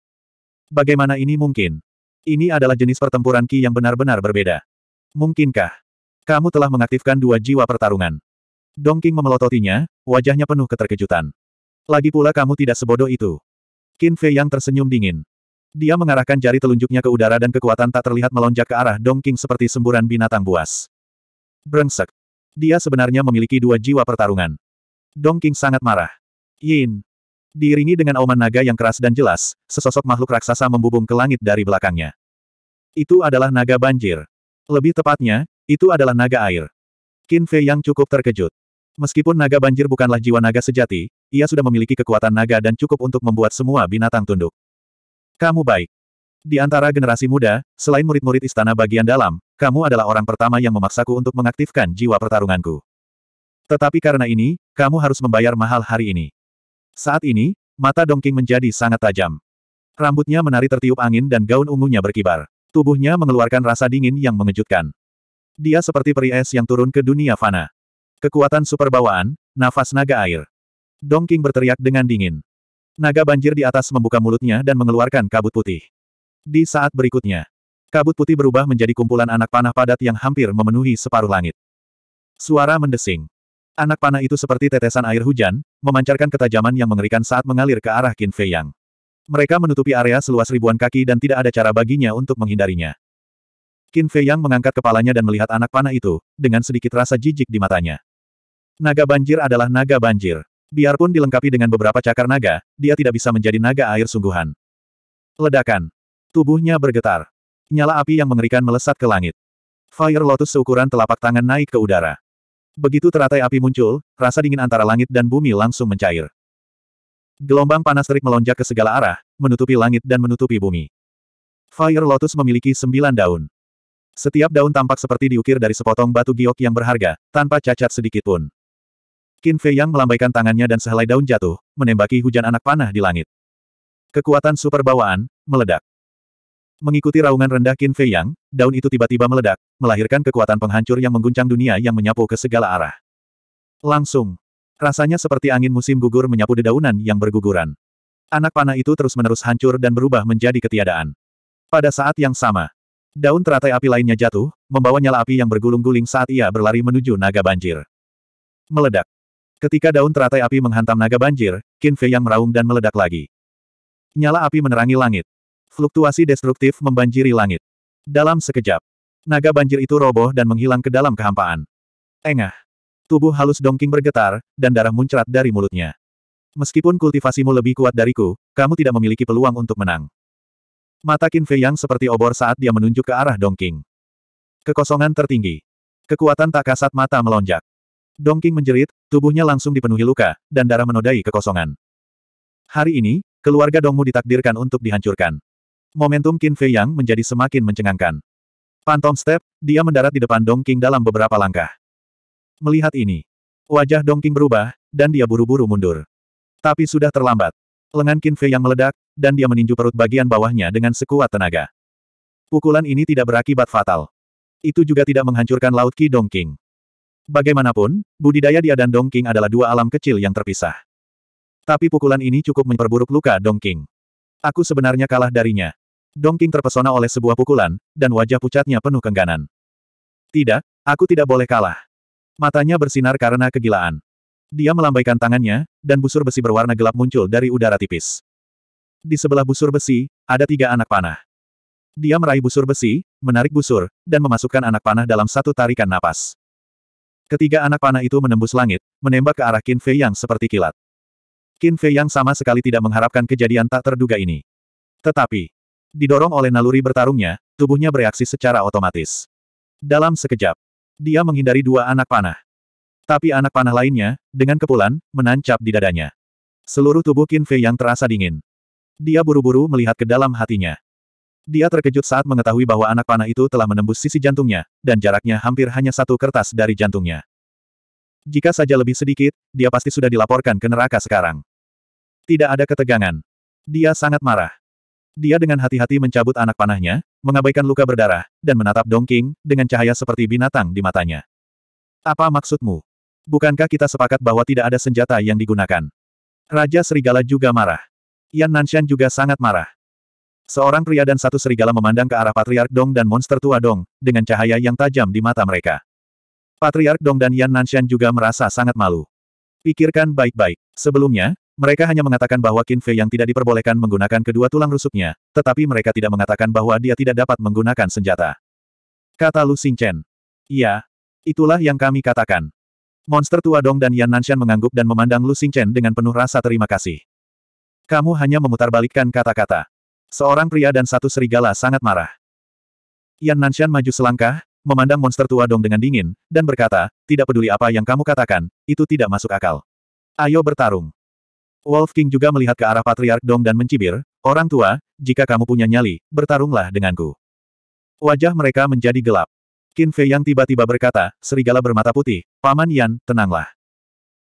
Bagaimana ini mungkin? Ini adalah jenis pertempuran ki yang benar-benar berbeda. Mungkinkah? Kamu telah mengaktifkan dua jiwa pertarungan. Dong Qing memelototinya, wajahnya penuh keterkejutan. Lagi pula kamu tidak sebodoh itu. Qin Fei yang tersenyum dingin. Dia mengarahkan jari telunjuknya ke udara dan kekuatan tak terlihat melonjak ke arah Dong Qing seperti semburan binatang buas. Brengsek. Dia sebenarnya memiliki dua jiwa pertarungan. Dong Qing sangat marah. Yin. Diiringi dengan auman naga yang keras dan jelas, sesosok makhluk raksasa membubung ke langit dari belakangnya. Itu adalah naga banjir. Lebih tepatnya, itu adalah naga air. Qin Fei yang cukup terkejut. Meskipun naga banjir bukanlah jiwa naga sejati, ia sudah memiliki kekuatan naga dan cukup untuk membuat semua binatang tunduk. Kamu baik. Di antara generasi muda, selain murid-murid istana bagian dalam, kamu adalah orang pertama yang memaksaku untuk mengaktifkan jiwa pertarunganku. Tetapi karena ini, kamu harus membayar mahal hari ini. Saat ini, mata Dongking menjadi sangat tajam. Rambutnya menari tertiup angin dan gaun ungunya berkibar. Tubuhnya mengeluarkan rasa dingin yang mengejutkan. Dia seperti peri es yang turun ke dunia fana. Kekuatan super bawaan, nafas naga air. Dongking berteriak dengan dingin. Naga banjir di atas membuka mulutnya dan mengeluarkan kabut putih. Di saat berikutnya, kabut putih berubah menjadi kumpulan anak panah padat yang hampir memenuhi separuh langit. Suara mendesing. Anak panah itu seperti tetesan air hujan, memancarkan ketajaman yang mengerikan saat mengalir ke arah Qin Fei Yang. Mereka menutupi area seluas ribuan kaki dan tidak ada cara baginya untuk menghindarinya. Qin Fei Yang mengangkat kepalanya dan melihat anak panah itu, dengan sedikit rasa jijik di matanya. Naga banjir adalah naga banjir. Biarpun dilengkapi dengan beberapa cakar naga, dia tidak bisa menjadi naga air sungguhan. Ledakan. Tubuhnya bergetar. Nyala api yang mengerikan melesat ke langit. Fire Lotus seukuran telapak tangan naik ke udara. Begitu teratai api muncul, rasa dingin antara langit dan bumi langsung mencair. Gelombang panas terik melonjak ke segala arah, menutupi langit dan menutupi bumi. Fire Lotus memiliki sembilan daun. Setiap daun tampak seperti diukir dari sepotong batu giok yang berharga, tanpa cacat sedikit pun. Qin Fei Yang melambaikan tangannya dan sehelai daun jatuh, menembaki hujan anak panah di langit. Kekuatan super bawaan, meledak. Mengikuti raungan rendah Qin Fei Yang, daun itu tiba-tiba meledak, melahirkan kekuatan penghancur yang mengguncang dunia yang menyapu ke segala arah. Langsung. Rasanya seperti angin musim gugur menyapu dedaunan yang berguguran. Anak panah itu terus-menerus hancur dan berubah menjadi ketiadaan. Pada saat yang sama, daun teratai api lainnya jatuh, membawa nyala api yang bergulung-guling saat ia berlari menuju naga banjir. Meledak. Ketika daun teratai api menghantam naga banjir, Qin Fei Yang meraung dan meledak lagi. Nyala api menerangi langit. Fluktuasi destruktif membanjiri langit. Dalam sekejap, naga banjir itu roboh dan menghilang ke dalam kehampaan. Engah. Tubuh halus Dongking bergetar, dan darah muncrat dari mulutnya. Meskipun kultivasimu lebih kuat dariku, kamu tidak memiliki peluang untuk menang. Mata Qin Fei Yang seperti obor saat dia menunjuk ke arah Dongking. Kekosongan tertinggi. Kekuatan tak kasat mata melonjak. Dongking menjerit, tubuhnya langsung dipenuhi luka, dan darah menodai kekosongan. Hari ini, keluarga Dongmu ditakdirkan untuk dihancurkan. Momentum Qin Fei Yang menjadi semakin mencengangkan. Pantom Step, dia mendarat di depan Dong King dalam beberapa langkah. Melihat ini, wajah Dong King berubah, dan dia buru-buru mundur. Tapi sudah terlambat. Lengan Qin Fei Yang meledak, dan dia meninju perut bagian bawahnya dengan sekuat tenaga. Pukulan ini tidak berakibat fatal. Itu juga tidak menghancurkan Laut Qi Dong King. Bagaimanapun, budidaya dia dan Dong King adalah dua alam kecil yang terpisah. Tapi pukulan ini cukup memperburuk luka Dong King. Aku sebenarnya kalah darinya. Dongking terpesona oleh sebuah pukulan, dan wajah pucatnya penuh kengganan. Tidak, aku tidak boleh kalah. Matanya bersinar karena kegilaan. Dia melambaikan tangannya, dan busur besi berwarna gelap muncul dari udara tipis. Di sebelah busur besi, ada tiga anak panah. Dia meraih busur besi, menarik busur, dan memasukkan anak panah dalam satu tarikan napas. Ketiga anak panah itu menembus langit, menembak ke arah Qin Fei Yang seperti kilat. Qin Fei Yang sama sekali tidak mengharapkan kejadian tak terduga ini. Tetapi, Didorong oleh naluri bertarungnya, tubuhnya bereaksi secara otomatis. Dalam sekejap, dia menghindari dua anak panah. Tapi anak panah lainnya, dengan kepulan, menancap di dadanya. Seluruh tubuh Qin Fei yang terasa dingin. Dia buru-buru melihat ke dalam hatinya. Dia terkejut saat mengetahui bahwa anak panah itu telah menembus sisi jantungnya, dan jaraknya hampir hanya satu kertas dari jantungnya. Jika saja lebih sedikit, dia pasti sudah dilaporkan ke neraka sekarang. Tidak ada ketegangan. Dia sangat marah. Dia dengan hati-hati mencabut anak panahnya, mengabaikan luka berdarah, dan menatap Dong dengan cahaya seperti binatang di matanya. Apa maksudmu? Bukankah kita sepakat bahwa tidak ada senjata yang digunakan? Raja Serigala juga marah. Yan Nanshan juga sangat marah. Seorang pria dan satu serigala memandang ke arah Patriark Dong dan monster tua Dong, dengan cahaya yang tajam di mata mereka. Patriark Dong dan Yan Nanshan juga merasa sangat malu. Pikirkan baik-baik. Sebelumnya, mereka hanya mengatakan bahwa Qin Fei yang tidak diperbolehkan menggunakan kedua tulang rusuknya, tetapi mereka tidak mengatakan bahwa dia tidak dapat menggunakan senjata. Kata Lu Xingchen. Iya, itulah yang kami katakan. Monster tua Dong dan Yan Nanshan mengangguk dan memandang Lu Xingchen dengan penuh rasa terima kasih. Kamu hanya memutarbalikkan kata-kata. Seorang pria dan satu serigala sangat marah. Yan Nanshan maju selangkah, memandang monster tua Dong dengan dingin, dan berkata, tidak peduli apa yang kamu katakan, itu tidak masuk akal. Ayo bertarung. Wolf King juga melihat ke arah Patriark Dong dan mencibir, Orang tua, jika kamu punya nyali, bertarunglah denganku. Wajah mereka menjadi gelap. Qin Fei yang tiba-tiba berkata, serigala bermata putih, Paman Yan, tenanglah.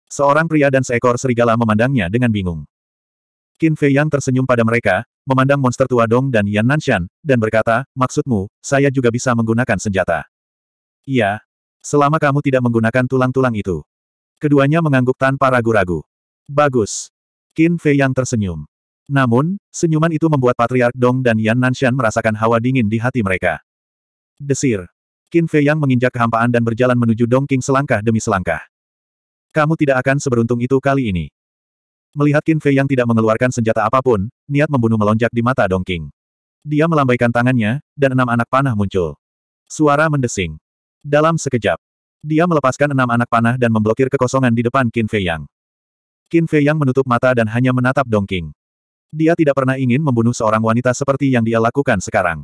Seorang pria dan seekor serigala memandangnya dengan bingung. Qin Fei yang tersenyum pada mereka, memandang monster tua Dong dan Yan Nanshan, dan berkata, maksudmu, saya juga bisa menggunakan senjata. Iya. Selama kamu tidak menggunakan tulang-tulang itu. Keduanya mengangguk tanpa ragu-ragu. Bagus. Qin Fei yang tersenyum. Namun, senyuman itu membuat Patriark Dong dan Yan Nanshan merasakan hawa dingin di hati mereka. Desir. Qin Fei yang menginjak kehampaan dan berjalan menuju Dong King selangkah demi selangkah. Kamu tidak akan seberuntung itu kali ini. Melihat Qin Fei yang tidak mengeluarkan senjata apapun, niat membunuh melonjak di mata Dong King. Dia melambaikan tangannya, dan enam anak panah muncul. Suara mendesing. Dalam sekejap, dia melepaskan enam anak panah dan memblokir kekosongan di depan Qin Fei Yang. Qin Fei yang menutup mata dan hanya menatap Dong King. Dia tidak pernah ingin membunuh seorang wanita seperti yang dia lakukan sekarang.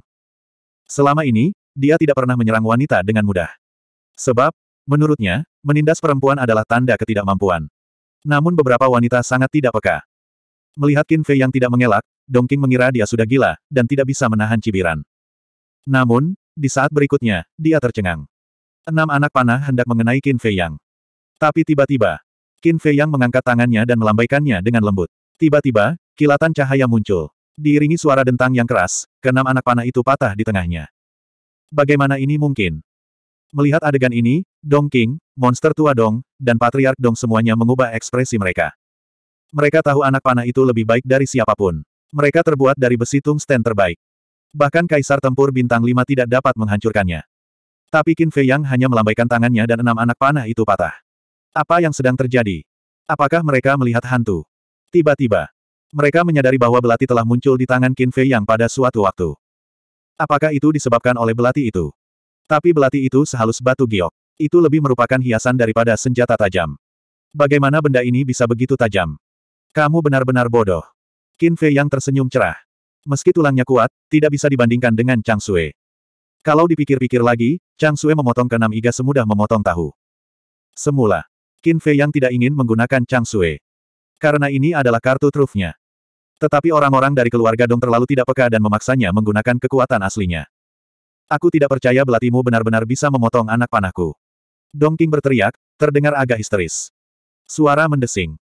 Selama ini, dia tidak pernah menyerang wanita dengan mudah. Sebab, menurutnya, menindas perempuan adalah tanda ketidakmampuan. Namun beberapa wanita sangat tidak peka. Melihat Qin Fei yang tidak mengelak, Dong King mengira dia sudah gila, dan tidak bisa menahan cibiran. Namun, di saat berikutnya, dia tercengang. Enam anak panah hendak mengenai Qin Fei Yang. Tapi tiba-tiba, Qin Fei Yang mengangkat tangannya dan melambaikannya dengan lembut. Tiba-tiba, kilatan cahaya muncul. Diiringi suara dentang yang keras, keenam anak panah itu patah di tengahnya. Bagaimana ini mungkin? Melihat adegan ini, Dong King, monster tua Dong, dan Patriark Dong semuanya mengubah ekspresi mereka. Mereka tahu anak panah itu lebih baik dari siapapun. Mereka terbuat dari besi tungsten terbaik. Bahkan Kaisar Tempur Bintang lima tidak dapat menghancurkannya. Tapi Qin Fei Yang hanya melambaikan tangannya dan enam anak panah itu patah. Apa yang sedang terjadi? Apakah mereka melihat hantu? Tiba-tiba, mereka menyadari bahwa belati telah muncul di tangan Qin Fei Yang pada suatu waktu. Apakah itu disebabkan oleh belati itu? Tapi belati itu sehalus batu giok. Itu lebih merupakan hiasan daripada senjata tajam. Bagaimana benda ini bisa begitu tajam? Kamu benar-benar bodoh. Qin Fei Yang tersenyum cerah. Meski tulangnya kuat, tidak bisa dibandingkan dengan Chang Sue. Kalau dipikir-pikir lagi, Chang Sue memotong keenam iga semudah memotong tahu. Semula, Qin Fei yang tidak ingin menggunakan Chang Sui. Karena ini adalah kartu trufnya. Tetapi orang-orang dari keluarga Dong terlalu tidak peka dan memaksanya menggunakan kekuatan aslinya. Aku tidak percaya belatimu benar-benar bisa memotong anak panahku. Dong King berteriak, terdengar agak histeris. Suara mendesing.